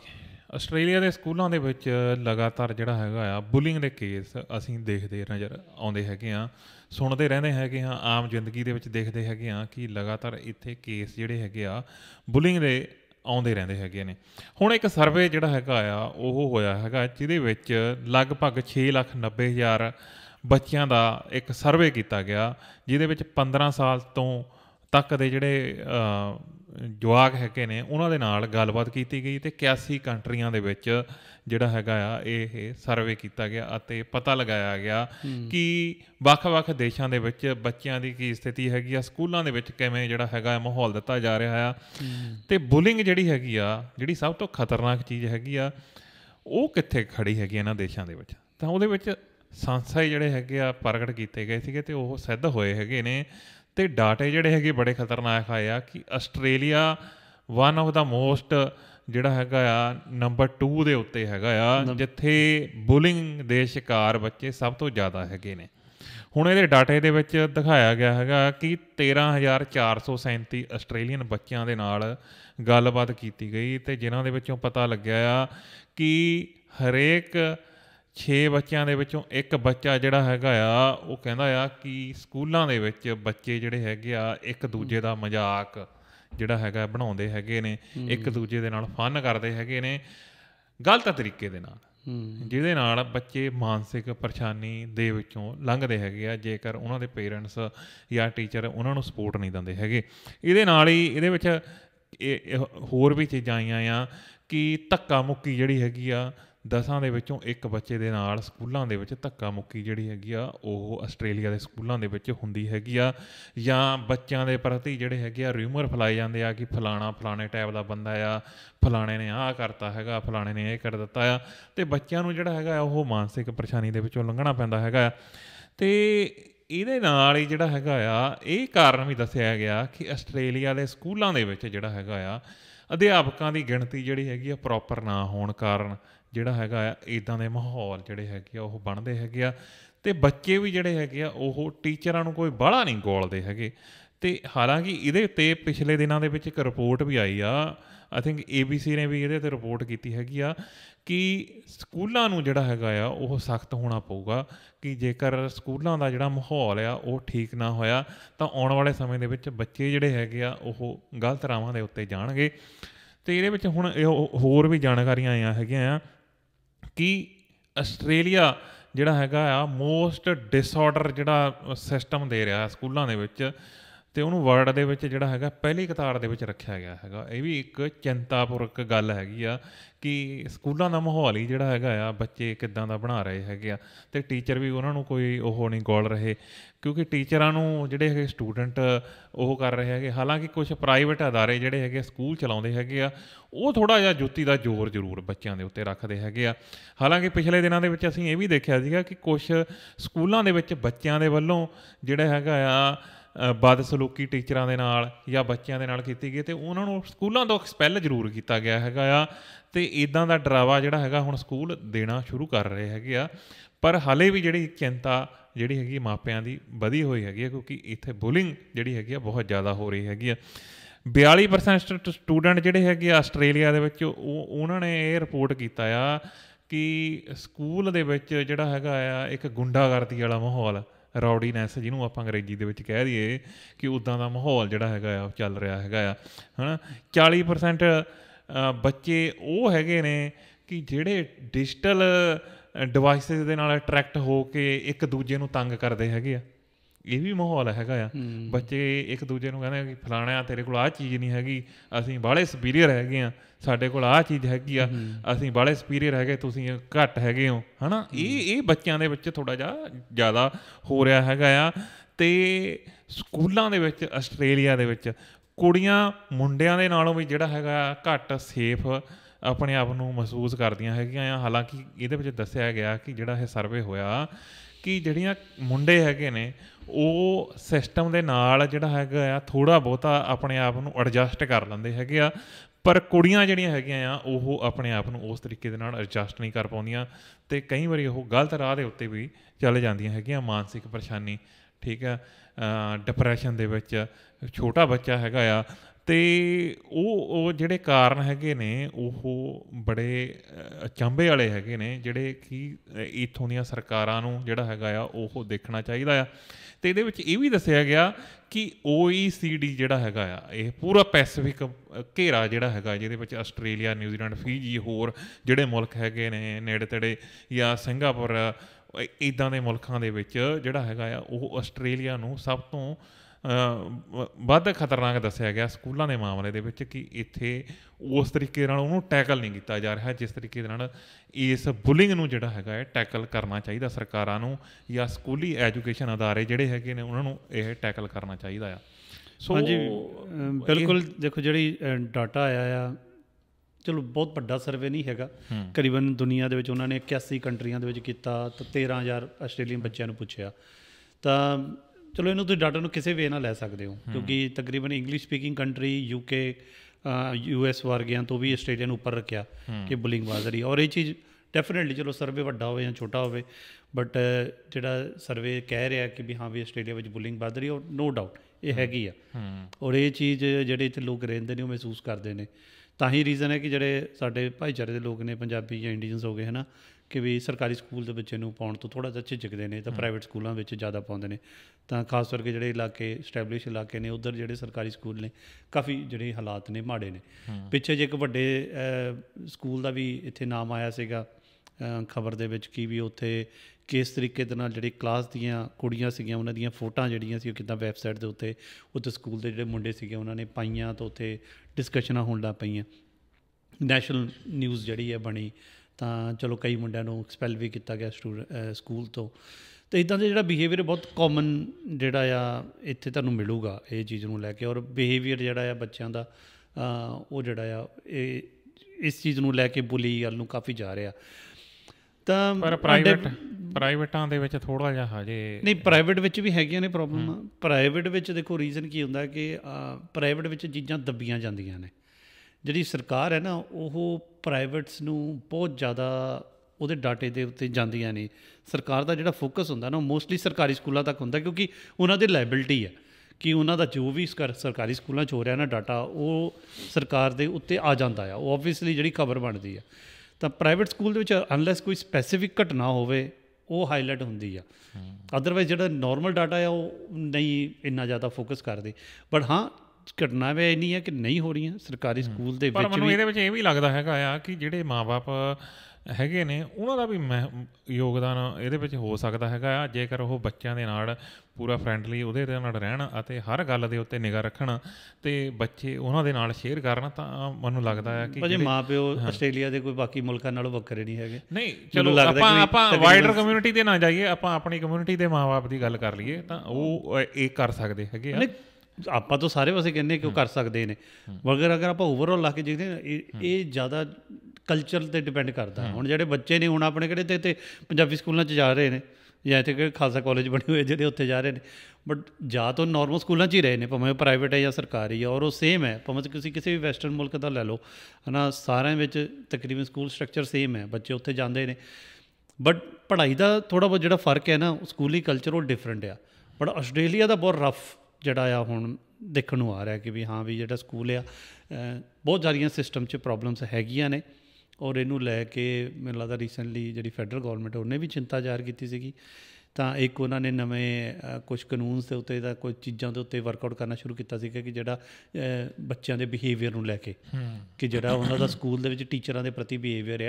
ਆਸਟ੍ਰੇਲੀਆ ਦੇ ਸਕੂਲਾਂ ਦੇ ਵਿੱਚ ਲਗਾਤਾਰ ਜਿਹੜਾ ਹੈਗਾ ਆ ਬੁਲਿੰਗ ਦੇ ਕੇਸ ਅਸੀਂ ਦੇਖਦੇ ਨਜ਼ਰ ਆਉਂਦੇ ਹੈਗੇ ਆ ਸੁਣਦੇ ਰਹਿੰਦੇ ਹੈਗੇ ਆ ਆਮ ਜ਼ਿੰਦਗੀ ਦੇ ਵਿੱਚ ਦੇਖਦੇ ਹੈਗੇ ਆ ਕਿ ਲਗਾਤਾਰ ਇੱਥੇ ਕੇਸ ਜਿਹੜੇ ਹੈਗੇ ਆ ਬੁਲਿੰਗ ਦੇ ਆਉਂਦੇ ਰਹਿੰਦੇ ਹੈਗੇ ਨੇ ਹੁਣ ਇੱਕ ਸਰਵੇ ਜਿਹੜਾ ਹੈਗਾ ਆ ਉਹ ਹੋਇਆ ਹੈਗਾ ਜਿਹਦੇ ਵਿੱਚ ਲਗਭਗ 6 ਲੱਖ 90 ਹਜ਼ਾਰ ਬੱਚਿਆਂ ਦਾ ਇੱਕ ਸਰਵੇ ਕੀਤਾ ਗਿਆ ਜਿਹਦੇ ਵਿੱਚ 15 ਸਾਲ ਤੋਂ ਤੱਕ ਦੇ ਜਿਹੜੇ ਜਵਾਕ ਹੈਗੇ ਨੇ ਉਹਨਾਂ ਦੇ ਨਾਲ ਗੱਲਬਾਤ ਕੀਤੀ ਗਈ ਤੇ 81 ਕੰਟਰੀਆਂ ਦੇ ਵਿੱਚ ਜਿਹੜਾ ਹੈਗਾ ਆ ਇਹ ਸਰਵੇ ਕੀਤਾ ਗਿਆ ਅਤੇ ਪਤਾ ਲਗਾਇਆ ਗਿਆ ਕਿ ਵੱਖ-ਵੱਖ ਦੇਸ਼ਾਂ ਦੇ ਵਿੱਚ ਬੱਚਿਆਂ ਦੀ ਕੀ ਸਥਿਤੀ ਹੈਗੀ ਆ ਸਕੂਲਾਂ ਦੇ ਵਿੱਚ ਕਿਵੇਂ ਜਿਹੜਾ ਹੈਗਾ ਮਾਹੌਲ ਦਿੱਤਾ ਜਾ ਰਿਹਾ ਆ ਤੇ ਬੁਲਿੰਗ ਜਿਹੜੀ ਹੈਗੀ ਆ ਜਿਹੜੀ ਸਭ ਤੋਂ ਖਤਰਨਾਕ ਚੀਜ਼ ਹੈਗੀ ਆ ਉਹ ਕਿੱਥੇ ਖੜੀ ਹੈਗੀ ਇਹਨਾਂ ਦੇਸ਼ਾਂ ਦੇ ਵਿੱਚ ਤਾਂ ਉਹਦੇ ਵਿੱਚ ਸੰਸਾ ਜਿਹੜੇ ਹੈਗੇ ਆ ਪ੍ਰਗਟ ਕੀਤੇ ਗਏ ਸੀਗੇ ਤੇ ਉਹ ਸਿੱਧ ਹੋਏ ਹੈਗੇ ਨੇ ਤੇ ਡਾਟੇ ਜਿਹੜੇ ਹੈਗੇ ਬੜੇ ਖਤਰਨਾਕ ਆਏ ਆ ਕਿ Australia one of the most ਜਿਹੜਾ ਹੈਗਾ ਆ ਨੰਬਰ 2 ਦੇ ਉੱਤੇ ਹੈਗਾ ਆ ਜਿੱਥੇ ਬੁਲਿੰਗ ਦੇ ਸ਼ਿਕਾਰ ਬੱਚੇ ਸਭ ਤੋਂ ਜ਼ਿਆਦਾ ਹੈਗੇ ਨੇ ਹੁਣ ਇਹਦੇ ਡਾਟੇ ਦੇ ਵਿੱਚ ਦਿਖਾਇਆ ਗਿਆ ਹੈਗਾ ਕਿ 13437 ਆਸਟ੍ਰੇਲੀਅਨ ਬੱਚਿਆਂ ਦੇ ਨਾਲ ਗੱਲਬਾਤ ਕੀਤੀ ਗਈ ਤੇ ਜਿਨ੍ਹਾਂ ਦੇ ਵਿੱਚੋਂ ਪਤਾ ਲੱਗਿਆ ਆ ਕਿ ਹਰੇਕ 6 ਬੱਚਿਆਂ ਦੇ ਵਿੱਚੋਂ ਇੱਕ ਬੱਚਾ ਜਿਹੜਾ ਹੈਗਾ ਆ ਉਹ ਕਹਿੰਦਾ ਆ ਕਿ ਸਕੂਲਾਂ ਦੇ ਵਿੱਚ ਬੱਚੇ ਜਿਹੜੇ ਹੈਗੇ ਆ ਇੱਕ ਦੂਜੇ ਦਾ ਮਜ਼ਾਕ ਜਿਹੜਾ ਹੈਗਾ ਬਣਾਉਂਦੇ ਹੈਗੇ ਨੇ ਇੱਕ ਦੂਜੇ ਦੇ ਨਾਲ ਫਨ ਕਰਦੇ ਹੈਗੇ ਨੇ ਗਲਤ ਤਰੀਕੇ ਦੇ ਨਾਲ ਜਿਹਦੇ ਨਾਲ ਬੱਚੇ ਮਾਨਸਿਕ ਪਰੇਸ਼ਾਨੀ ਦੇ ਵਿੱਚੋਂ ਲੰਘਦੇ ਹੈਗੇ ਆ ਜੇਕਰ ਉਹਨਾਂ ਦੇ ਪੇਰੈਂਟਸ ਜਾਂ ਟੀਚਰ ਉਹਨਾਂ ਨੂੰ ਸਪੋਰਟ ਨਹੀਂ ਦਿੰਦੇ ਹੈਗੇ ਇਹਦੇ ਨਾਲ ਹੀ ਇਹਦੇ ਵਿੱਚ ਇਹ ਹੋਰ ਵੀ ਚੀਜ਼ਾਂ ਆਈਆਂ ਆ ਕਿ ਧੱਕਾ ਮੁੱਕੀ ਜਿਹੜੀ ਹੈਗੀ ਆ ਦਸਾਂ ਦੇ ਵਿੱਚੋਂ ਇੱਕ ਬੱਚੇ ਦੇ ਨਾਲ ਸਕੂਲਾਂ ਦੇ ਵਿੱਚ ਧੱਕਾ ਮੁੱਕੀ ਜਿਹੜੀ ਹੈਗੀ ਆ ਉਹ ਆਸਟ੍ਰੇਲੀਆ ਦੇ ਸਕੂਲਾਂ ਦੇ ਵਿੱਚ ਹੁੰਦੀ ਹੈਗੀ ਆ ਜਾਂ ਬੱਚਿਆਂ ਦੇ ਪ੍ਰਤੀ ਜਿਹੜੇ ਹੈਗੇ ਆ ਰਿਊਮਰ ਫਲਾਏ ਜਾਂਦੇ ਆ ਕਿ ਫਲਾਣਾ ਫਲਾਣੇ ਟਾਈਪ ਦਾ ਬੰਦਾ ਆ ਫਲਾਣੇ ਨੇ ਆਹ ਕਰਤਾ ਹੈਗਾ ਫਲਾਣੇ ਨੇ ਇਹ ਕਰ ਦਿੱਤਾ ਆ ਤੇ ਬੱਚਿਆਂ ਨੂੰ ਜਿਹੜਾ ਹੈਗਾ ਉਹ ਮਾਨਸਿਕ ਪਰੇਸ਼ਾਨੀ ਦੇ ਵਿੱਚੋਂ ਲੰਘਣਾ ਪੈਂਦਾ ਹੈਗਾ ਤੇ ਇਹਦੇ ਨਾਲ ਹੀ ਜਿਹੜਾ ਹੈਗਾ ਆ ਇਹ ਕਾਰਨ ਵੀ ਦੱਸਿਆ ਗਿਆ ਕਿ ਆਸਟ੍ਰੇਲੀਆ ਦੇ ਸਕੂਲਾਂ ਦੇ ਵਿੱਚ ਜਿਹੜਾ ਹੈਗਾ ਆ ਅਧਿਆਪਕਾਂ ਦੀ ਗਿਣਤੀ ਜਿਹੜੀ ਹੈਗੀ ਆ ਪ੍ਰੋਪਰ ਨਾ ਹੋਣ ਕਾਰਨ ਜਿਹੜਾ ਹੈਗਾ ਆ ਇਦਾਂ ਦੇ ਮਾਹੌਲ ਜਿਹੜੇ ਹੈਗੇ ਆ ਉਹ ਬਣਦੇ ਹੈਗੇ ਆ ਤੇ ਬੱਚੇ ਵੀ ਜਿਹੜੇ ਹੈਗੇ ਆ ਉਹ ਟੀਚਰਾਂ ਨੂੰ ਕੋਈ ਬਾਹਲਾ ਨਹੀਂ ਗੋਲਦੇ ਹੈਗੇ ਤੇ ਹਾਲਾਂਕਿ ਇਹਦੇ ਉੱਤੇ ਪਿਛਲੇ ਦਿਨਾਂ ਦੇ ਵਿੱਚ ਇੱਕ ਰਿਪੋਰਟ ਵੀ ਆਈ ਆ ਆਈ ਥਿੰਕ ABC ਨੇ ਵੀ ਇਹਦੇ ਤੇ ਰਿਪੋਰਟ ਕੀਤੀ ਹੈਗੀ ਆ ਕਿ ਸਕੂਲਾਂ ਨੂੰ ਜਿਹੜਾ ਹੈਗਾ ਆ ਉਹ ਸਖਤ ਹੋਣਾ ਪਊਗਾ ਕਿ ਜੇਕਰ ਸਕੂਲਾਂ ਦਾ ਜਿਹੜਾ ਮਾਹੌਲ ਆ ਉਹ ਠੀਕ ਨਾ ਹੋਇਆ ਤਾਂ ਆਉਣ ਵਾਲੇ ਸਮੇਂ ਦੇ ਵਿੱਚ ਬੱਚੇ ਜਿਹੜੇ ਹੈਗੇ ਆ ਉਹ ਗਲਤ ਰਾਵਾਂ ਦੇ ਉੱਤੇ ਜਾਣਗੇ ਤੇ ਇਹਦੇ ਵਿੱਚ ਹੁਣ ਹੋਰ ਵੀ ਜਾਣਕਾਰੀਆਂ ਆਈਆਂ ਹੈਗੀਆਂ ਆ ਕਿ ਆਸਟ੍ਰੇਲੀਆ ਜਿਹੜਾ ਹੈਗਾ ਆ ਮੋਸਟ ਡਿਸਆਰਡਰ ਜਿਹੜਾ ਸਿਸਟਮ ਦੇ ਰਿਹਾ ਸਕੂਲਾਂ ਦੇ ਵਿੱਚ ਤੇ ਉਹਨੂੰ ਵਰਡ ਦੇ ਵਿੱਚ ਜਿਹੜਾ ਹੈਗਾ ਪਹਿਲੀ ਕਤਾਰ ਦੇ ਵਿੱਚ ਰੱਖਿਆ ਗਿਆ ਹੈਗਾ ਇਹ ਵੀ ਇੱਕ ਚਿੰਤਾਪੂਰਕ ਗੱਲ ਹੈਗੀ ਆ ਕਿ ਸਕੂਲਾਂ ਦਾ ਮਾਹੌਲ ਹੀ ਜਿਹੜਾ ਹੈਗਾ ਆ ਬੱਚੇ ਕਿਦਾਂ ਦਾ ਬਣਾ ਰਹੇ ਹੈਗੇ ਆ ਤੇ ਟੀਚਰ ਵੀ ਉਹਨਾਂ ਨੂੰ ਕੋਈ ਉਹ ਨਹੀਂ ਗੋਲ ਰਹੇ ਕਿਉਂਕਿ ਟੀਚਰਾਂ ਨੂੰ ਜਿਹੜੇ ਹੈਗੇ ਸਟੂਡੈਂਟ ਉਹ ਕਰ ਰਹੇ ਹੈਗੇ ਹਾਲਾਂਕਿ ਕੁਝ ਪ੍ਰਾਈਵੇਟ ਅਦਾਰੇ ਜਿਹੜੇ ਹੈਗੇ ਸਕੂਲ ਚਲਾਉਂਦੇ ਹੈਗੇ ਆ ਉਹ ਥੋੜਾ ਜਿਹਾ ਜੁੱਤੀ ਦਾ ਜ਼ੋਰ ਜ਼ਰੂਰ ਬੱਚਿਆਂ ਦੇ ਉੱਤੇ ਰੱਖਦੇ ਹੈਗੇ ਆ ਹਾਲਾਂਕਿ ਪਿਛਲੇ ਦਿਨਾਂ ਦੇ ਵਿੱਚ ਅਸੀਂ ਇਹ ਵੀ ਦੇਖਿਆ ਸੀਗਾ ਕਿ ਕੁਝ ਸਕੂਲਾਂ ਦੇ ਵਿੱਚ ਬੱਚਿਆਂ ਦੇ ਵੱਲੋਂ ਜਿਹੜਾ ਹੈਗਾ ਆ ਸਲੂਕੀ ਟੀਚਰਾਂ ਦੇ ਨਾਲ ਜਾਂ ਬੱਚਿਆਂ ਦੇ ਨਾਲ ਕੀਤੀ ਗਈ ਤੇ ਉਹਨਾਂ ਨੂੰ ਸਕੂਲਾਂ ਤੋਂ ਐਕਸਪੈਲ ਜ਼ਰੂਰ ਕੀਤਾ ਗਿਆ ਹੈਗਾ ਆ ਤੇ ਇਦਾਂ ਦਾ ਡਰਾਵਾ ਜਿਹੜਾ ਹੈਗਾ ਹੁਣ ਸਕੂਲ ਦੇਣਾ ਸ਼ੁਰੂ ਕਰ ਰਹੇ ਹੈਗੇ ਆ ਪਰ ਹਾਲੇ ਵੀ ਜਿਹੜੀ ਚਿੰਤਾ ਜਿਹੜੀ ਹੈਗੀ ਮਾਪਿਆਂ ਦੀ ਵਧੀ ਹੋਈ ਹੈਗੀ ਕਿਉਂਕਿ ਇੱਥੇ ਬੁਲਿੰਗ ਜਿਹੜੀ ਹੈਗੀ ਆ ਬਹੁਤ ਜ਼ਿਆਦਾ ਹੋ ਰਹੀ ਹੈਗੀ ਆ 42% ਸਟੂਡੈਂਟ ਜਿਹੜੇ ਹੈਗੇ ਆਸਟ੍ਰੇਲੀਆ ਦੇ ਵਿੱਚ ਉਹ ਉਹਨਾਂ ਨੇ ਇਹ ਰਿਪੋਰਟ ਕੀਤਾ ਆ ਕਿ ਸਕੂਲ ਦੇ ਵਿੱਚ ਜਿਹੜਾ ਹੈਗਾ ਆ ਇੱਕ ਗੁੰਡਾਗਰਦੀ ਵਾਲਾ ਮਾਹੌਲ ਰੌਡੀਨੈਸ ਜਿਹਨੂੰ ਆਪਾਂ ਅੰਗਰੇਜ਼ੀ ਦੇ ਵਿੱਚ ਕਹਿ ਦਈਏ ਕਿ ਉਦਾਂ ਦਾ ਮਾਹੌਲ ਜਿਹੜਾ ਹੈਗਾ ਆ ਚੱਲ ਰਿਹਾ ਹੈਗਾ ਆ ਹਨਾ 40% ਬੱਚੇ ਉਹ ਹੈਗੇ ਨੇ ਕਿ ਜਿਹੜੇ ਡਿਜੀਟਲ ਡਿਵਾਈਸਸ ਦੇ ਨਾਲ ਅਟਰੈਕਟ ਹੋ ਕੇ ਇੱਕ ਦੂਜੇ ਨੂੰ ਤੰਗ ਕਰਦੇ ਹੈਗੇ ਆ ਇਹ ਵੀ ਮਾਹੌਲ ਹੈਗਾ ਆ ਬੱਚੇ ਇੱਕ ਦੂਜੇ ਨੂੰ ਕਹਿੰਦੇ ਕਿ ਫਲਾਣਾ ਤੇਰੇ ਕੋਲ ਆ ਚੀਜ਼ ਨਹੀਂ ਹੈਗੀ ਅਸੀਂ ਬਾਹਲੇ ਸੁਪੀਰੀਅਰ ਹੈਗੇ ਆ ਸਾਡੇ ਕੋਲ ਆ ਚੀਜ਼ ਹੈਗੀ ਆ ਅਸੀਂ ਬਾਹਲੇ ਸੁਪੀਰੀਅਰ ਹੈਗੇ ਤੁਸੀਂ ਘੱਟ ਹੈਗੇ ਹੋ ਹਨਾ ਇਹ ਇਹ ਬੱਚਿਆਂ ਦੇ ਵਿੱਚ ਥੋੜਾ ਜਿਹਾ ਜ਼ਿਆਦਾ ਹੋ ਰਿਹਾ ਹੈਗਾ ਆ ਤੇ ਸਕੂਲਾਂ ਦੇ ਵਿੱਚ ਆਸਟ੍ਰੇਲੀਆ ਦੇ ਵਿੱਚ ਕੁੜੀਆਂ ਮੁੰਡਿਆਂ ਦੇ ਨਾਲੋਂ ਵੀ ਜਿਹੜਾ ਹੈਗਾ ਘੱਟ ਸੇਫ ਆਪਣੇ ਆਪ ਨੂੰ ਮਹਿਸੂਸ ਕਰਦੀਆਂ ਹੈਗੀਆਂ ਆ ਹਾਲਾਂਕਿ ਇਹਦੇ ਵਿੱਚ ਦੱਸਿਆ ਗਿਆ ਕਿ ਜਿਹੜਾ ਇਹ ਸਰਵੇ ਹੋਇਆ ਕਿ ਜਿਹੜੀਆਂ ਮੁੰਡੇ ਹੈਗੇ ਨੇ ਉਹ ਸਿਸਟਮ ਦੇ ਨਾਲ ਜਿਹੜਾ ਹੈਗਾ ਆ ਥੋੜਾ ਬਹੁਤਾ ਆਪਣੇ ਆਪ ਨੂੰ ਐਡਜਸਟ ਕਰ ਲੈਂਦੇ ਹੈਗੇ ਆ ਪਰ ਕੁੜੀਆਂ ਜਿਹੜੀਆਂ ਹੈਗੀਆਂ ਆ ਉਹ ਆਪਣੇ ਆਪ ਨੂੰ ਉਸ ਤਰੀਕੇ ਦੇ ਨਾਲ ਐਡਜਸਟ ਨਹੀਂ ਕਰ ਪਾਉਂਦੀਆਂ ਤੇ ਕਈ ਵਾਰੀ ਉਹ ਗਲਤ ਰਾਹ ਦੇ ਉੱਤੇ ਵੀ ਚੱਲ ਜਾਂਦੀਆਂ ਹੈਗੀਆਂ ਮਾਨਸਿਕ ਪਰੇਸ਼ਾਨੀ ਠੀਕ ਆ ਡਿਪਰੈਸ਼ਨ ਦੇ ਵਿੱਚ ਛੋਟਾ ਬੱਚਾ ਹੈਗਾ ਆ ਤੇ ਉਹ ਉਹ ਜਿਹੜੇ ਕਾਰਨ ਹੈਗੇ ਨੇ ਉਹ ਬੜੇ ਚੰਬੇ ਵਾਲੇ ਹੈਗੇ ਨੇ ਜਿਹੜੇ ਕਿ ਇਥੋਂ ਦੀਆਂ ਸਰਕਾਰਾਂ ਨੂੰ ਜਿਹੜਾ ਹੈਗਾ ਆ ਉਹ ਦੇਖਣਾ ਚਾਹੀਦਾ ਆ ਤੇ ਇਹਦੇ ਵਿੱਚ ਇਹ ਵੀ ਦੱਸਿਆ ਗਿਆ ਕਿ OECD ਜਿਹੜਾ ਹੈਗਾ ਆ ਇਹ ਪੂਰਾ ਪੈਸੀਫਿਕ ਘੇਰਾ ਜਿਹੜਾ ਹੈਗਾ ਜਿਹਦੇ ਵਿੱਚ ਆਸਟ੍ਰੇਲੀਆ ਨਿਊਜ਼ੀਲੈਂਡ ਫੀਜੀ ਹੋਰ ਜਿਹੜੇ ਮੁਲਕ ਹੈਗੇ ਨੇ ਨੇੜੇ ਤੇੜੇ ਜਾਂ ਸਿੰਗਾਪੁਰ ਇਦਾਂ ਦੇ ਮੁਲਕਾਂ ਦੇ ਵਿੱਚ ਜਿਹੜਾ ਹੈਗਾ ਆ ਉਹ ਆਸਟ੍ਰੇਲੀਆ ਨੂੰ ਸਭ ਤੋਂ ਵੱਧ ਖਤਰਨਾਕ ਦੱਸਿਆ ਗਿਆ ਸਕੂਲਾਂ ਦੇ ਮਾਮਲੇ ਦੇ ਵਿੱਚ ਕਿ ਇੱਥੇ ਉਸ ਤਰੀਕੇ ਨਾਲ ਉਹਨੂੰ ਟੈਕਲ ਨਹੀਂ ਕੀਤਾ ਜਾ ਰਿਹਾ ਜਿਸ ਤਰੀਕੇ ਨਾਲ ਇਸ ਬੁਲਿੰਗ ਨੂੰ ਜਿਹੜਾ ਹੈਗਾ ਹੈ ਟੈਕਲ ਕਰਨਾ ਚਾਹੀਦਾ ਸਰਕਾਰਾਂ ਨੂੰ ਜਾਂ ਸਕੂਲੀ ਐਜੂਕੇਸ਼ਨ ਅਦਾਰੇ ਜਿਹੜੇ ਹੈਗੇ ਨੇ ਉਹਨਾਂ ਨੂੰ ਇਹ ਟੈਕਲ ਕਰਨਾ ਚਾਹੀਦਾ ਆ ਸੋ ਹਾਂਜੀ ਬਿਲਕੁਲ ਦੇਖੋ ਜਿਹੜੀ ਡਾਟਾ ਆਇਆ ਆ ਚਲੋ ਬਹੁਤ ਵੱਡਾ ਸਰਵੇ ਨਹੀਂ ਹੈਗਾ ਕਰੀਬਨ ਦੁਨੀਆ ਦੇ ਵਿੱਚ ਉਹਨਾਂ ਨੇ 81 ਕੰਟਰੀਆਂ ਦੇ ਵਿੱਚ ਕੀਤਾ ਤਾਂ 13000 ਆਸਟ੍ਰੇਲੀਅਨ ਬੱਚਿਆਂ ਨੂੰ ਪੁੱਛਿਆ ਤਾਂ ਚਲੋ ਇਹਨੂੰ ਤੁਸੀਂ ਡਾਟਾ ਨੂੰ ਕਿਸੇ ਵੇ ਨਾਲ ਲੈ ਸਕਦੇ ਹੋ ਕਿਉਂਕਿ ਤਕਰੀਬਨ English speaking country UK US ਵਰਗਿਆਂ ਤੋਂ ਵੀ ਆਸਟ੍ਰੇਲੀਆ ਨੂੰ ਉੱਪਰ ਰੱਖਿਆ ਕਿ ਬੁਲਿੰਗ ਬਾਜ਼ਰੀ ਔਰ ਇਹ ਚੀਜ਼ ਡੈਫੀਨਿਟਲੀ ਚਲੋ ਸਰਵੇ ਵੱਡਾ ਹੋਵੇ ਜਾਂ ਛੋਟਾ ਹੋਵੇ ਬਟ ਜਿਹੜਾ ਸਰਵੇ ਕਹਿ ਰਿਹਾ ਕਿ ਵੀ ਹਾਂ ਵੀ ਆਸਟ੍ਰੇਲੀਆ ਵਿੱਚ ਬੁਲਿੰਗ ਵੱਧ ਰਹੀ ਹੈ ਔਰ ਨੋ ਡਾਊਟ ਇਹ ਹੈਗੀ ਆ ਔਰ ਇਹ ਚੀਜ਼ ਜਿਹੜੇ ਇੱਥੇ ਲੋਕ ਰਹਿੰਦੇ ਨੇ ਉਹ ਮਹਿਸੂਸ ਕਰਦੇ ਨੇ ਤਾਂ ਹੀ ਰੀਜ਼ਨ ਹੈ ਕਿ ਜਿਹੜੇ ਸਾਡੇ ਭਾਈਚਾਰੇ ਦੇ ਲੋਕ ਨੇ ਪੰਜਾਬੀ ਜਾਂ ਇੰਡੀਜਨਸ ਹੋ ਗਏ ਹਨਾ ਕਿ ਵੀ ਸਰਕਾਰੀ ਸਕੂਲ ਦੇ ਬੱਚੇ ਨੂੰ ਪਾਉਣ ਤੋਂ ਥੋੜਾ ਜਿਹਾ ਝਿਜਕਦੇ ਨੇ ਤਾਂ ਪ੍ਰਾਈਵੇਟ ਸਕੂਲਾਂ ਵਿੱਚ ਜ਼ਿਆਦਾ ਪਾਉਂਦੇ ਨੇ ਤਾਂ ਖਾਸ ਕਰਕੇ ਜਿਹੜੇ ਇਲਾਕੇ ਸਟੈਬਲਿਸ਼ ਇਲਾਕੇ ਨੇ ਉਧਰ ਜਿਹੜੇ ਸਰਕਾਰੀ ਸਕੂਲ ਨੇ ਕਾਫੀ ਜਿਹੜੇ ਹਾਲਾਤ ਨੇ ਮਾੜੇ ਨੇ ਪਿੱਛੇ ਜੇ ਇੱਕ ਵੱਡੇ ਸਕੂਲ ਦਾ ਵੀ ਇੱਥੇ ਨਾਮ ਆਇਆ ਸੀਗਾ ਖਬਰ ਦੇ ਵਿੱਚ ਕੀ ਵੀ ਉੱਥੇ ਕਿਸ ਤਰੀਕੇ ਦੇ ਨਾਲ ਜਿਹੜੀ ਕਲਾਸ ਦੀਆਂ ਕੁੜੀਆਂ ਸੀਗੀਆਂ ਉਹਨਾਂ ਦੀਆਂ ਫੋਟੋਆਂ ਜਿਹੜੀਆਂ ਸੀ ਉਹ ਕਿਦਾਂ ਵੈਬਸਾਈਟ ਦੇ ਉੱਤੇ ਉੱਥੇ ਸਕੂਲ ਦੇ ਜਿਹੜੇ ਮੁੰਡੇ ਸੀਗੇ ਉਹਨਾਂ ਨੇ ਪਾਈਆਂ ਤਾਂ ਉੱਥੇ ਡਿਸਕਸ਼ਨਾਂ ਹੋਣ ਲੱਗ ਪਈਆਂ ਨੈਸ਼ਨਲ ਨਿਊਜ਼ ਜਿਹੜੀ ਹੈ ਬਣੀ ਤਾਂ ਚਲੋ ਕਈ ਮੁੰਡਿਆਂ ਨੂੰ ਐਕਸਪੈਲ ਵੀ ਕੀਤਾ ਗਿਆ ਸਕੂਲ ਤੋਂ ਤੇ ਇਦਾਂ ਦੇ ਜਿਹੜਾ ਬਿਹੇਵੀਅਰ ਬਹੁਤ ਕਾਮਨ ਜਿਹੜਾ ਆ ਇੱਥੇ ਤੁਹਾਨੂੰ ਮਿਲੂਗਾ ਇਹ ਚੀਜ਼ ਨੂੰ ਲੈ ਕੇ ਔਰ ਬਿਹੇਵੀਅਰ ਜਿਹੜਾ ਆ ਬੱਚਿਆਂ ਦਾ ਉਹ ਜਿਹੜਾ ਆ ਇਹ ਇਸ ਚੀਜ਼ ਨੂੰ ਲੈ ਕੇ ਬੁਲੀ ਵੱਲ ਨੂੰ ਕਾਫੀ ਜਾ ਰਿਹਾ ਤਾਂ ਪਰ ਪ੍ਰਾਈਵੇਟ ਪ੍ਰਾਈਵੇਟਾਂ ਦੇ ਵਿੱਚ ਥੋੜਾ ਜਿਹਾ ਹਜੇ ਨਹੀਂ ਪ੍ਰਾਈਵੇਟ ਵਿੱਚ ਵੀ ਹੈਗੀਆਂ ਨੇ ਪ੍ਰੋਬਲਮ ਪ੍ਰਾਈਵੇਟ ਵਿੱਚ ਦੇਖੋ ਰੀਜ਼ਨ ਕੀ ਹੁੰਦਾ ਕਿ ਪ੍ਰਾਈਵੇਟ ਵਿੱਚ ਚੀਜ਼ਾਂ ਦੱਬੀਆਂ ਜਾਂਦੀਆਂ ਨੇ ਜਿਹੜੀ ਸਰਕਾਰ ਹੈ ਨਾ ਉਹ ਪ੍ਰਾਈਵੇਟਸ ਨੂੰ ਬਹੁਤ ਜ਼ਿਆਦਾ ਉਹਦੇ ਡਾਟੇ ਦੇ ਉੱਤੇ ਜਾਂਦੀਆਂ ਨੇ ਸਰਕਾਰ ਦਾ ਜਿਹੜਾ ਫੋਕਸ ਹੁੰਦਾ ਨਾ ਮੋਸਟਲੀ ਸਰਕਾਰੀ ਸਕੂਲਾਂ ਤੱਕ ਹੁੰਦਾ ਕਿਉਂਕਿ ਉਹਨਾਂ ਦੇ ਲਾਇਬਿਲਟੀ ਹੈ ਕਿ ਉਹਨਾਂ ਦਾ ਜੋ ਵੀ ਸਰਕਾਰੀ ਸਕੂਲਾਂ 'ਚ ਹੋ ਰਿਹਾ ਨਾ ਡਾਟਾ ਉਹ ਸਰਕਾਰ ਦੇ ਉੱਤੇ ਆ ਜਾਂਦਾ ਆ ਉਹ ਆਬਵੀਅਸਲੀ ਜਿਹੜੀ ਖਬਰ ਬਣਦੀ ਆ ਤਾਂ ਪ੍ਰਾਈਵੇਟ ਸਕੂਲ ਦੇ ਵਿੱਚ ਅਨਲੈਸ ਕੋਈ ਸਪੈਸੀਫਿਕ ਘਟਨਾ ਹੋਵੇ ਉਹ ਹਾਈਲਾਈਟ ਹੁੰਦੀ ਆ ਅਦਰਵਾਇਜ਼ ਜਿਹੜਾ ਨਾਰਮਲ ਡਾਟਾ ਆ ਉਹ ਨਹੀਂ ਇੰਨਾ ਜ਼ਿਆਦਾ ਫੋਕਸ ਕਰਦੇ ਬਟ ਹਾਂ ਵੀ ਨਹੀਂ ਹੈ ਕਿ ਨਹੀਂ ਹੋ ਰਹੀਆਂ ਸਰਕਾਰੀ ਸਕੂਲ ਦੇ ਵਿੱਚ ਵੀ ਪਰ ਮੈਨੂੰ ਇਹਦੇ ਵਿੱਚ ਇਹ ਵੀ ਲੱਗਦਾ ਹੈਗਾ ਆ ਕਿ ਜਿਹੜੇ ਮਾਪੇ ਹੈਗੇ ਨੇ ਉਹਨਾਂ ਦਾ ਵੀ ਯੋਗਦਾਨ ਇਹਦੇ ਵਿੱਚ ਹੋ ਸਕਦਾ ਹੈਗਾ ਆ ਜੇਕਰ ਉਹ ਬੱਚਿਆਂ ਦੇ ਨਾਲ ਪੂਰਾ ਫ੍ਰੈਂਡਲੀ ਉਹਦੇ ਦੇ ਨਾਲ ਰਹਿਣ ਅਤੇ ਹਰ ਗੱਲ ਦੇ ਉੱਤੇ ਨਿਗਾ ਰੱਖਣ ਤੇ ਬੱਚੇ ਉਹਨਾਂ ਦੇ ਨਾਲ ਸ਼ੇਅਰ ਕਰਨ ਤਾਂ ਮੈਨੂੰ ਲੱਗਦਾ ਹੈ ਕਿ ਜਿਹੜੇ ਮਾਪਿਓ ਆਸਟ੍ਰੇਲੀਆ ਦੇ ਕੋਈ ਬਾਕੀ ਮੁਲਕਾਂ ਨਾਲੋਂ ਵੱਖਰੇ ਨਹੀਂ ਹੈਗੇ ਨਹੀਂ ਚਲੋ ਆਪਾਂ ਆਪਾਂ ਵਾਈਡਰ ਕਮਿਊਨਿਟੀ ਦੇ ਨਾ ਜਾਈਏ ਆਪਾਂ ਆਪਣੀ ਕਮਿਊਨਿਟੀ ਦੇ ਮਾਪੇ ਦੀ ਗੱਲ ਕਰ ਲਈਏ ਤਾਂ ਉਹ ਇਹ ਕਰ ਸਕਦੇ ਹੈਗੇ ਆ ਆਪਾਂ ਤਾਂ ਸਾਰੇ ਵਸੇ ਕਹਿੰਦੇ ਕਿ ਉਹ ਕਰ ਸਕਦੇ ਨੇ ਵਗਰ ਅਗਰ ਆਪਾਂ ਓਵਰਆਲ ਲਾ ਕੇ ਦੇਖਦੇ ਇਹ ਜ਼ਿਆਦਾ ਕਲਚਰ ਤੇ ਡਿਪੈਂਡ ਕਰਦਾ ਹੁਣ ਜਿਹੜੇ ਬੱਚੇ ਨੇ ਹੁਣ ਆਪਣੇ ਕਿਹੜੇ ਤੇ ਤੇ ਪੰਜਾਬੀ ਸਕੂਲਾਂ 'ਚ ਜਾ ਰਹੇ ਨੇ ਜਾਂ ਇੱਥੇ ਕਿ ਖਾਲਸਾ ਕਾਲਜ ਬਣੇ ਹੋਏ ਜਿਹੜੇ ਉੱਥੇ ਜਾ ਰਹੇ ਨੇ ਬਟ ਜਾਂ ਤਾਂ ਨਾਰਮਲ ਸਕੂਲਾਂ 'ਚ ਹੀ ਰਹੇ ਨੇ ਭਾਵੇਂ ਪ੍ਰਾਈਵੇਟ ਹੈ ਜਾਂ ਸਰਕਾਰੀ ਹੈ ਔਰ ਉਹ ਸੇਮ ਹੈ ਭਾਵੇਂ ਤੁਸੀਂ ਕਿਸੇ ਵੀ ਵੈਸਟਰਨ ਮੁਲਕ ਦਾ ਲੈ ਲਓ ਹਨਾ ਸਾਰਿਆਂ ਵਿੱਚ ਤਕਰੀਬਨ ਸਕੂਲ ਸਟਰਕਚਰ ਸੇਮ ਹੈ ਬੱਚੇ ਉੱਥੇ ਜਾਂਦੇ ਨੇ ਬਟ ਪੜ੍ਹਾਈ ਦਾ ਥੋੜਾ ਬਹੁਤ ਜਿਹੜਾ ਫਰਕ ਹੈ ਨਾ ਸਕੂਲੀ ਕਲਚਰ ਉਹ ਡਿਫਰੈਂਟ ਆ ਬਟ ਆਸਟ੍ਰੇਲੀਆ ਦਾ ਬਹੁਤ ਰਫ ਜਿਹੜਾ ਆ ਹੁਣ ਦੇਖਣ ਨੂੰ ਆ ਰਿਹਾ ਕਿ ਵੀ ਹਾਂ ਵੀ ਜਿਹੜਾ ਸਕੂਲ ਆ ਬਹੁਤ ਜ਼ਿਆਦੀਆਂ ਸਿਸਟਮ 'ਚ ਪ੍ਰੋਬਲਮਸ ਹੈਗੀਆਂ ਨੇ ਔਰ ਇਹਨੂੰ ਲੈ ਕੇ ਮੈਨੂੰ ਲੱਗਦਾ ਰੀਸੈਂਟਲੀ ਜਿਹੜੀ ਫੈਡਰਲ ਗਵਰਨਮੈਂਟ ਉਹਨੇ ਵੀ ਚਿੰਤਾ ਜ਼ਾਹਰ ਕੀਤੀ ਸੀਗੀ ਤਾਂ ਇੱਕ ਉਹਨਾਂ ਨੇ ਨਵੇਂ ਕੁਝ ਕਾਨੂੰਨਸ ਦੇ ਉੱਤੇ ਦਾ ਕੁਝ ਚੀਜ਼ਾਂ ਦੇ ਉੱਤੇ ਵਰਕਆਊਟ ਕਰਨਾ ਸ਼ੁਰੂ ਕੀਤਾ ਸੀ ਕਿ ਜਿਹੜਾ ਬੱਚਿਆਂ ਦੇ ਬਿਹੇਵੀਅਰ ਨੂੰ ਲੈ ਕੇ ਕਿ ਜਿਹੜਾ ਉਹਨਾਂ ਦਾ ਸਕੂਲ ਦੇ ਵਿੱਚ ਟੀਚਰਾਂ ਦੇ ਪ੍ਰਤੀ ਬਿਹੇਵੀਅਰ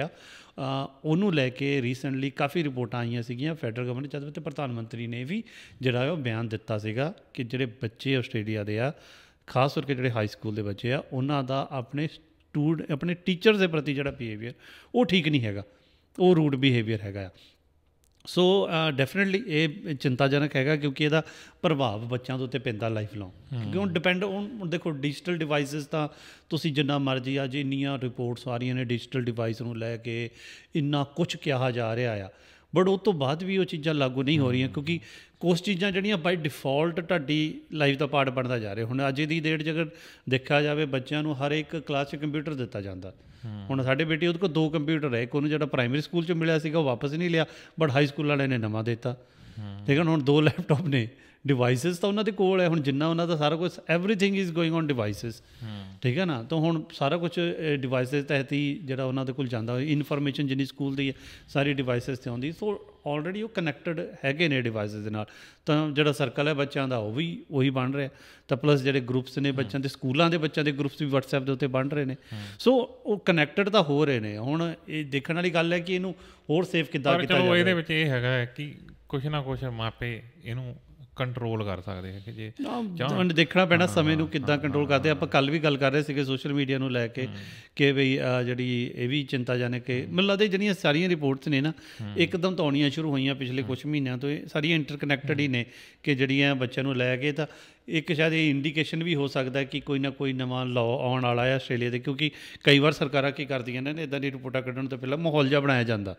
ਆ ਉਹਨੂੰ ਲੈ ਕੇ ਰੀਸੈਂਟਲੀ ਕਾਫੀ ਰਿਪੋਰਟਾਂ ਆਈਆਂ ਸੀਗੀਆਂ ਫੈਡਰਲ ਗਵਰਨਮੈਂਟ ਜਦ ਤੇ ਪ੍ਰਧਾਨ ਮੰਤਰੀ ਨੇ ਵੀ ਜਿਹੜਾ ਉਹ ਬਿਆਨ ਦਿੱਤਾ ਸੀਗਾ ਕਿ ਜਿਹੜੇ ਬੱਚੇ ਆਸਟ੍ਰੇਲੀਆ ਦੇ ਆ ਖਾਸ ਕਰਕੇ ਜਿਹੜੇ ਹਾਈ ਸਕੂਲ ਦੇ ਬੱਚੇ ਆ ਉਹਨਾਂ ਦਾ ਆਪਣੇ ਸਟੂਡ ਆਪਣੇ ਟੀਚਰਸ ਦੇ ਪ੍ਰਤੀ ਜਿਹੜਾ ਬਿਹੇਵੀਅਰ ਉਹ ਠੀਕ ਨਹੀਂ ਹੈਗਾ ਉਹ ਰੂਡ ਬਿਹੇਵੀਅਰ ਹੈਗਾ ਸੋ ਡੈਫੀਨਿਟਲੀ uh, ਇਹ ਚਿੰਤਾਜਨਕ ਹੈਗਾ ਕਿਉਂਕਿ ਇਹਦਾ ਪ੍ਰਭਾਵ ਬੱਚਿਆਂ ਦੇ ਉੱਤੇ ਪੈਂਦਾ ਲਾਈਫ ਲੌਂਗ ਕਿਉਂਕਿ ਹੁਣ ਡਿਪੈਂਡ ਹੁਣ ਦੇਖੋ ਡਿਜੀਟਲ ਡਿਵਾਈਸਸ ਤਾਂ ਤੁਸੀਂ ਜਿੰਨਾ ਮਰਜ਼ੀ ਅੱਜ ਇੰਨੀਆਂ ਰਿਪੋਰਟਸ ਆ ਰਹੀਆਂ ਨੇ ਡਿਜੀਟਲ ਡਿਵਾਈਸ ਨੂੰ ਲੈ ਕੇ ਇੰਨਾ ਕੁਝ ਕਿਹਾ ਜਾ ਰਿਹਾ ਆ ਬਟ ਉਹ ਤੋਂ ਬਾਅਦ ਵੀ ਉਹ ਚੀਜ਼ਾਂ ਲਾਗੂ ਨਹੀਂ ਹੋ ਰਹੀਆਂ ਕਿਉਂਕਿ ਕੁਝ ਚੀਜ਼ਾਂ ਜਿਹੜੀਆਂ ਬਾਈ ਡਿਫਾਲਟ ਤੁਹਾਡੀ ਲਾਈਫ ਦਾ ਪਾਰਟ ਬਣਦਾ ਜਾ ਰਿਹਾ ਹੁਣ ਅੱਜ ਦੀ ਡੇਟ ਜੇਕਰ ਦੇਖਿਆ ਜਾਵੇ ਬੱਚਿਆਂ ਨੂੰ ਹਰ ਇੱਕ ਕਲਾਸ 'ਚ ਕੰਪਿਊਟਰ ਦਿੱਤਾ ਜਾਂਦਾ ਹੁਣ ਸਾਡੇ ਬੇਟੇ ਉਹਦੇ ਕੋਲ ਦੋ ਕੰਪਿਊਟਰ ਹੈ ਇੱਕ ਉਹਨੂੰ ਜਿਹੜਾ ਪ੍ਰਾਇਮਰੀ ਸਕੂਲ ਚ ਮਿਲਿਆ ਸੀਗਾ ਉਹ ਵਾਪਸ ਨਹੀਂ ਲਿਆ ਬਟ ਹਾਈ ਸਕੂਲ ਵਾਲਿਆਂ ਨੇ ਨਵਾਂ ਦਿੱਤਾ ਲੇਕਿਨ ਹੁਣ ਦੋ ਲੈਪਟਾਪ ਨੇ ਡਿਵਾਈਸਸ ਤਾਂ ਉਹਨਾਂ ਦੇ ਕੋਲ ਹੈ ਹੁਣ ਜਿੰਨਾ ਉਹਨਾਂ ਦਾ ਸਾਰਾ ਕੁਝ everything is going on devices ਠੀਕ ਹੈ ਨਾ ਤਾਂ ਹੁਣ ਸਾਰਾ ਕੁਝ ਡਿਵਾਈਸਸ ਤਹਿਤ ਹੀ ਜਿਹੜਾ ਉਹਨਾਂ ਦੇ ਕੋਲ ਜਾਂਦਾ ਇਨਫੋਰਮੇਸ਼ਨ ਜਿੰਨੀ ਸਕੂਲ ਦੀ ਹੈ ਸਾਰੀ ਡਿਵਾਈਸਸ ਤੇ ਆਉਂਦੀ ਸੋ ਆਲਰੇਡੀ ਉਹ ਕਨੈਕਟਡ ਹੈਗੇ ਨੇ ਡਿਵਾਈਸਸ ਦੇ ਨਾਲ ਤਾਂ ਜਿਹੜਾ ਸਰਕਲ ਹੈ ਬੱਚਿਆਂ ਦਾ ਉਹ ਵੀ ਉਹੀ ਬਣ ਰਿਹਾ ਤਾਂ ਪਲੱਸ ਜਿਹੜੇ ਗਰੁੱਪਸ ਨੇ ਬੱਚਿਆਂ ਦੇ ਸਕੂਲਾਂ ਦੇ ਬੱਚਿਆਂ ਦੇ ਗਰੁੱਪਸ ਵੀ WhatsApp ਦੇ ਉੱਤੇ ਬਣ ਰਹੇ ਨੇ ਸੋ ਉਹ ਕਨੈਕਟਡ ਤਾਂ ਹੋ ਰਹੇ ਨੇ ਹੁਣ ਇਹ ਦੇਖਣ ਵਾਲੀ ਗੱਲ ਹੈ ਕਿ ਇਹਨੂੰ ਹੋਰ ਸੇਫ ਕਿੱਦਾਂ ਕੀਤਾ ਜਾਵੇ ਪਰ ਚਲੋ ਇਹਦੇ ਵਿੱਚ ਇਹ ਹੈਗਾ ਕਿ ਕੁਝ ਨਾ ਕੁਝ ਮਾਪੇ ਇਹਨੂੰ ਕੰਟਰੋਲ ਕਰ ਸਕਦੇ ਹੈਗੇ ਜੇ ਜਾਂ ਦੇਖਣਾ ਪੈਣਾ ਸਮੇਂ ਨੂੰ ਕਿੱਦਾਂ ਕੰਟਰੋਲ ਕਰਦੇ ਆਪਾਂ ਕੱਲ ਵੀ ਗੱਲ ਕਰ ਰਹੇ ਸੀਗੇ ਸੋਸ਼ਲ ਮੀਡੀਆ ਨੂੰ ਲੈ ਕੇ ਕਿ ਵੀ ਜਿਹੜੀ ਇਹ ਵੀ ਚਿੰਤਾ ਜਾਨੇ ਕਿ ਮੈਨੂੰ ਲੱਗਦਾ ਜਿਹੜੀਆਂ ਸਾਰੀਆਂ ਰਿਪੋਰਟਸ ਨੇ ਨਾ ਇੱਕਦਮ ਤੌਣੀਆਂ ਸ਼ੁਰੂ ਹੋਈਆਂ ਪਿਛਲੇ ਕੁਝ ਮਹੀਨਿਆਂ ਤੋਂ ਇਹ ਸਾਰੀਆਂ ਇੰਟਰਕਨੈਕਟਡ ਹੀ ਨੇ ਕਿ ਜਿਹੜੀਆਂ ਬੱਚਿਆਂ ਨੂੰ ਲੈ ਕੇ ਤਾਂ ਇੱਕ ਸ਼ਾਇਦ ਇਹ ਇੰਡੀਕੇਸ਼ਨ ਵੀ ਹੋ ਸਕਦਾ ਕਿ ਕੋਈ ਨਾ ਕੋਈ ਨਵਾਂ ਲਾਅ ਆਉਣ ਵਾਲਾ ਹੈ ਆਸਟ੍ਰੇਲੀਆ ਦੇ ਕਿਉਂਕਿ ਕਈ ਵਾਰ ਸਰਕਾਰਾਂ ਕੀ ਕਰਦੀਆਂ ਨੇ ਇਦਾਂ ਦੀ ਰਿਪੋਰਟਾਂ ਕੱਢਣ ਤੋਂ ਪਹਿਲਾਂ ਮਾਹੌਲ ਜਿਹਾ ਬਣਾਇਆ ਜਾਂਦਾ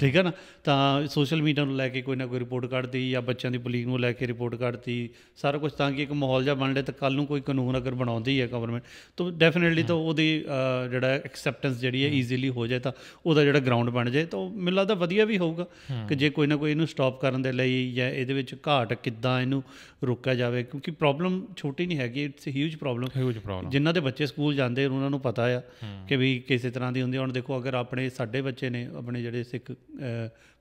ਠੀਕ ਹੈ ਨਾ ਤਾਂ ਸੋਸ਼ਲ ਮੀਡੀਆ ਨੂੰ ਲੈ ਕੇ ਕੋਈ ਨਾ ਕੋਈ ਰਿਪੋਰਟ ਕੱਢਦੀ ਜਾਂ ਬੱਚਿਆਂ ਦੀ ਪੁਲਿਸ ਨੂੰ ਲੈ ਕੇ ਰਿਪੋਰਟ ਕੱਢਦੀ ਸਾਰਾ ਕੁਝ ਤਾਂ ਕਿ ਇੱਕ ਮਾਹੌਲ ਜਿਹਾ ਬਣ ਲੇ ਤਾਂ ਕੱਲ ਨੂੰ ਕੋਈ ਕਾਨੂੰਨ ਅਗਰ ਬਣਾਉਂਦੀ ਹੈ ਗਵਰਨਮੈਂਟ ਤਾਂ ਡੈਫੀਨਿਟਲੀ ਤਾਂ ਉਹਦੀ ਜਿਹੜਾ ਐਕਸੈਪਟੈਂਸ ਜਿਹੜੀ ਹੈ ਈਜ਼ੀਲੀ ਹੋ ਜਾਏ ਤਾਂ ਉਹਦਾ ਜਿਹੜਾ ਗਰਾਊਂਡ ਬਣ ਜਾਏ ਤਾਂ ਮੈਨੂੰ ਲੱਗਦਾ ਵਧੀਆ ਵੀ ਹੋਊਗਾ ਕਿ ਜੇ ਕੋਈ ਨਾ ਕੋਈ ਇਹਨੂੰ ਸਟਾਪ ਕਰਨ ਦੇ ਲਈ ਜਾਂ ਇਹਦੇ ਵਿੱਚ ਘਾਟ ਕਿੱਦਾਂ ਇਹਨੂੰ ਰੋਕਿਆ ਜਾਵੇ ਕਿਉਂਕਿ ਪ੍ਰੋਬਲਮ ਛੋਟੀ ਨਹੀਂ ਹੈਗੀ ਇਟਸ ਹਿਊਜ ਪ੍ਰੋਬਲਮ ਜਿਨ੍ਹਾਂ ਦੇ ਬੱਚੇ ਸਕੂਲ ਜਾਂਦੇ ਉਹਨਾਂ ਨੂੰ ਪਤਾ ਆ ਕਿ ਵੀ ਕਿਸੇ ਤਰ੍ਹਾਂ ਦੀ ਹੁੰਦੀ ਹੁਣ ਦੇਖੋ ਅਗਰ ਆਪਣੇ ਸਾਡੇ ਬੱਚੇ ਨੇ ਆਪਣੇ ਜਿਹੜੇ ਸਿੱਖ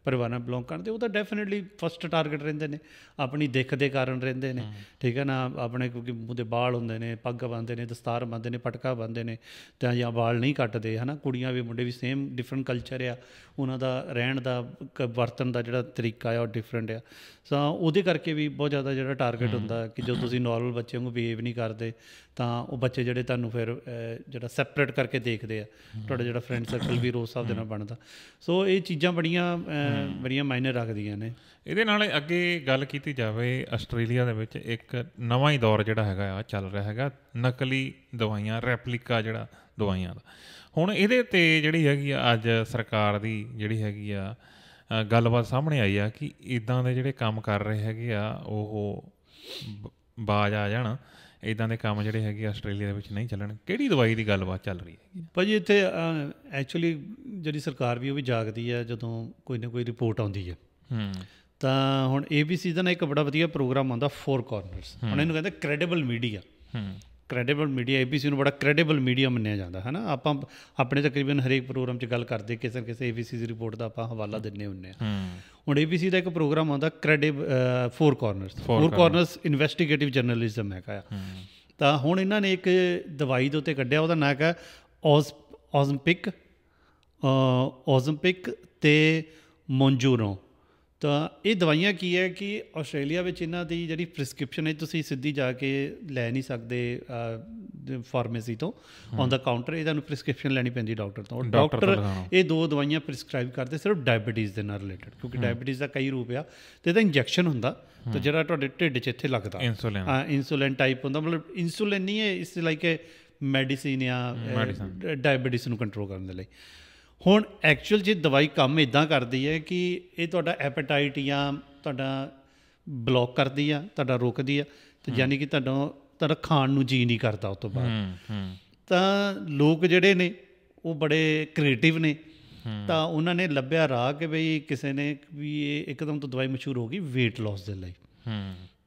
ਪਰਿਵਾਰਾਂ ਨਾਲ ਬਿਲੋਂਗ ਕਰਦੇ ਉਹ ਤਾਂ ਡੈਫੀਨਿਟਲੀ ਫਸਟ ਟਾਰਗੇਟ ਰਹਿੰਦੇ ਨੇ ਆਪਣੀ ਦਿੱਖ ਦੇ ਕਾਰਨ ਰਹਿੰਦੇ ਨੇ ਠੀਕ ਹੈ ਨਾ ਆਪਣੇ ਕਿਉਂਕਿ ਮੂੰਹ ਦੇ ਹੁੰਦੇ ਨੇ ਪੱਗ ਬੰਨਦੇ ਨੇ ਦਸਤਾਰ ਬੰਨਦੇ ਨੇ ਪਟਕਾ ਬੰਨਦੇ ਨੇ ਤਾਂ ਜਾਂ ਵਾਲ ਨਹੀਂ ਕੱਟਦੇ ਹਨਾ ਕੁੜੀਆਂ ਵੀ ਮੁੰਡੇ ਵੀ ਸੇਮ ਡਿਫਰੈਂਟ ਕਲਚਰ ਆ ਉਹਨਾਂ ਦਾ ਰਹਿਣ ਦਾ ਵਰਤਨ ਦਾ ਜਿਹੜਾ ਤਰੀਕਾ ਆ ਉਹ ਡਿਫਰੈਂਟ ਆ ਸੋ ਉਹਦੇ ਕਰਕੇ ਵੀ ਬਹੁਤ ਜ਼ਿਆਦਾ ਜਿਹੜਾ ਟਾਰਗੇਟ ਹੁੰਦਾ ਕਿ ਜੋ ਤੁਸੀਂ ਨਾਰਮਲ ਬੱਚੇ ਵਾਂਗੂ ਬਿਹੇਵ ਨਹੀਂ ਕਰਦੇ ਤਾਂ ਉਹ ਬੱਚੇ ਜਿਹੜੇ ਤੁਹਾਨੂੰ ਫਿਰ ਜਿਹੜਾ ਸੈਪਰੇਟ ਕਰਕੇ ਦੇਖਦੇ ਆ ਤੁਹਾਡਾ ਜਿਹੜਾ ਫਰੈਂਡ ਸਰਕਲ ਵੀ ਰੋਜ਼ ਸਾਹਿਬ ਦੇ ਨਾਲ ਬਣਦਾ ਸੋ ਇਹ ਚੀਜ਼ਾਂ ਬੜੀਆਂ ਬੜੀਆਂ ਮਾਇਨੇ ਰੱਖਦੀਆਂ ਨੇ ਇਹਦੇ ਨਾਲ ਅੱਗੇ ਗੱਲ ਕੀਤੀ ਜਾਵੇ ਆਸਟ੍ਰੇਲੀਆ ਦੇ ਵਿੱਚ ਇੱਕ ਨਵਾਂ ਹੀ ਦੌਰ ਜਿਹੜਾ ਹੈਗਾ ਆ ਚੱਲ ਰਿਹਾ ਹੈਗਾ ਨਕਲੀ ਦਵਾਈਆਂ ਰੈਪਲੀਕਾ ਜਿਹੜਾ ਦਵਾਈਆਂ ਦਾ ਹੁਣ ਇਹਦੇ ਤੇ ਜਿਹੜੀ ਹੈਗੀ ਆ ਅੱਜ ਸਰਕਾਰ ਦੀ ਜਿਹੜੀ ਹੈਗੀ ਆ ਗੱਲਬਾਤ ਸਾਹਮਣੇ ਆਈ ਆ ਕਿ ਇਦਾਂ ਦੇ ਜਿਹੜੇ ਕੰਮ ਕਰ ਰਹੇ ਹੈਗੇ ਆ ਉਹ ਬਾਜ ਆ ਜਾਣ ਇਦਾਂ ਦੇ ਕੰਮ ਜਿਹੜੇ ਹੈਗੇ ਆਸਟ੍ਰੇਲੀਆ ਦੇ ਵਿੱਚ ਨਹੀਂ ਚੱਲਣ ਕਿਹੜੀ ਦਵਾਈ ਦੀ ਗੱਲਬਾਤ ਚੱਲ ਰਹੀ ਹੈ ਭਾਜੀ ਇੱਥੇ ਐਕਚੁਅਲੀ ਜਿਹੜੀ ਸਰਕਾਰ ਵੀ ਉਹ ਵੀ ਜਾਗਦੀ ਹੈ ਜਦੋਂ ਕੋਈ ਨਾ ਕੋਈ ਰਿਪੋਰਟ ਆਉਂਦੀ ਹੈ ਹੂੰ ਤਾਂ ਹੁਣ ABC ਦਾ ਨਾ ਇੱਕ ਬੜਾ ਵਧੀਆ ਪ੍ਰੋਗਰਾਮ ਆਉਂਦਾ ਫੋਰ ਕਾਰਨਰਸ ਹੁਣ ਇਹਨੂੰ ਕਹਿੰਦੇ ਕ੍ਰੈਡੀਬਲ ਮੀਡੀਆ ਹੂੰ ਕ੍ਰੈਡੀਬਲ ਮੀਡੀਆ ਏਬੀਸੀ ਨੂੰ ਬੜਾ ਕ੍ਰੈਡੀਬਲ ਮੀਡੀਆ ਮੰਨਿਆ ਜਾਂਦਾ ਹੈ ਨਾ ਆਪਾਂ ਆਪਣੇ ਤਕਰੀਬਨ ਹਰੇਕ ਪ੍ਰੋਗਰਾਮ 'ਚ ਗੱਲ ਕਰਦੇ ਕਿਸੇ ਨਾ ਕਿਸੇ ਏਬੀਸੀ ਦੀ ਰਿਪੋਰਟ ਦਾ ਆਪਾਂ ਹਵਾਲਾ ਦਿੰਨੇ ਹੁੰਨੇ ਆ ਹੁਣ ਏਬੀਸੀ ਦਾ ਇੱਕ ਪ੍ਰੋਗਰਾਮ ਆਉਂਦਾ credible four corners four corners investigative journalism ਹੈ ਕਾ ਤਾਂ ਹੁਣ ਇਹਨਾਂ ਨੇ ਇੱਕ ਦਵਾਈ ਦੇ ਉੱਤੇ ਕੱਢਿਆ ਉਹਦਾ ਨਾਂ ਹੈ ਔਸ ਔਜ਼ਮਪਿਕ ਔਜ਼ਮਪਿਕ ਤੇ ਮੋਂਜੂਰੋ ਤਾਂ ਇਹ ਦਵਾਈਆਂ ਕੀ ਹੈ ਕਿ ਆਸਟ੍ਰੇਲੀਆ ਵਿੱਚ ਇਹਨਾਂ ਦੀ ਜਿਹੜੀ ਪ੍ਰੈਸਕ੍ਰਿਪਸ਼ਨ ਹੈ ਤੁਸੀਂ ਸਿੱਧੀ ਜਾ ਕੇ ਲੈ ਨਹੀਂ ਸਕਦੇ ਫਾਰਮੇਸੀ ਤੋਂ ਔਨ ਦਾ ਕਾਊਂਟਰ ਇਹਦਾ ਨੂੰ ਪ੍ਰੈਸਕ੍ਰਿਪਸ਼ਨ ਲੈਣੀ ਪੈਂਦੀ ਡਾਕਟਰ ਤੋਂ ਡਾਕਟਰ ਇਹ ਦੋ ਦਵਾਈਆਂ ਪ੍ਰੈਸਕ੍ਰਾਈਬ ਕਰਦੇ ਸਿਰਫ ਡਾਇਬੀਟੀਜ਼ ਦੇ ਨਾਲ ਰਿਲੇਟਡ ਕਿਉਂਕਿ ਡਾਇਬੀਟੀਜ਼ ਦਾ ਕਈ ਰੂਪ ਆ ਤੇ ਇਹਦਾ ਇੰਜੈਕਸ਼ਨ ਹੁੰਦਾ ਤੇ ਜਿਹੜਾ ਤੁਹਾਡੇ ਢਿੱਡ 'ਚ ਇੱਥੇ ਲੱਗਦਾ ਇਨਸੂਲਿਨ ਹਾਂ ਇਨਸੂਲਿਨ ਟਾਈਪ ਹੁੰਦਾ ਮਤਲਬ ਇਨਸੂਲਿਨ ਨਹੀਂ ਹੈ ਇਸ ਲਾਈਕ ਮੈਡੀਸਿਨ ਆ ਡਾਇਬੀਟੀਜ਼ ਨੂੰ ਕੰਟਰੋਲ ਕਰਨ ਦੇ ਲਈ ਹੁਣ ਐਕਚੁਅਲ ਜੇ ਦਵਾਈ ਕੰਮ ਇਦਾਂ ਕਰਦੀ ਹੈ ਕਿ ਇਹ ਤੁਹਾਡਾ ਐਪੇਟਾਈਟ ਜਾਂ ਤੁਹਾਡਾ ਬਲੌਕ ਕਰਦੀ ਆ ਤੁਹਾਡਾ ਰੋਕਦੀ ਆ ਤੇ ਯਾਨੀ ਕਿ ਤੁਹਾਡਾ ਤੁਹਾਡਾ ਖਾਣ ਨੂੰ ਜੀ ਨਹੀਂ ਕਰਦਾ ਉਸ ਤੋਂ ਬਾਅਦ ਤਾਂ ਲੋਕ ਜਿਹੜੇ ਨੇ ਉਹ ਬੜੇ ਕ੍ਰੀਏਟਿਵ ਨੇ ਤਾਂ ਉਹਨਾਂ ਨੇ ਲੱਭਿਆ ਰਾਹ ਕਿ ਬਈ ਕਿਸੇ ਨੇ ਵੀ ਇਹ ਇੱਕਦਮ ਤੋਂ ਦਵਾਈ ਮਸ਼ਹੂਰ ਹੋ ਗਈ weight loss ਦੇ ਲਈ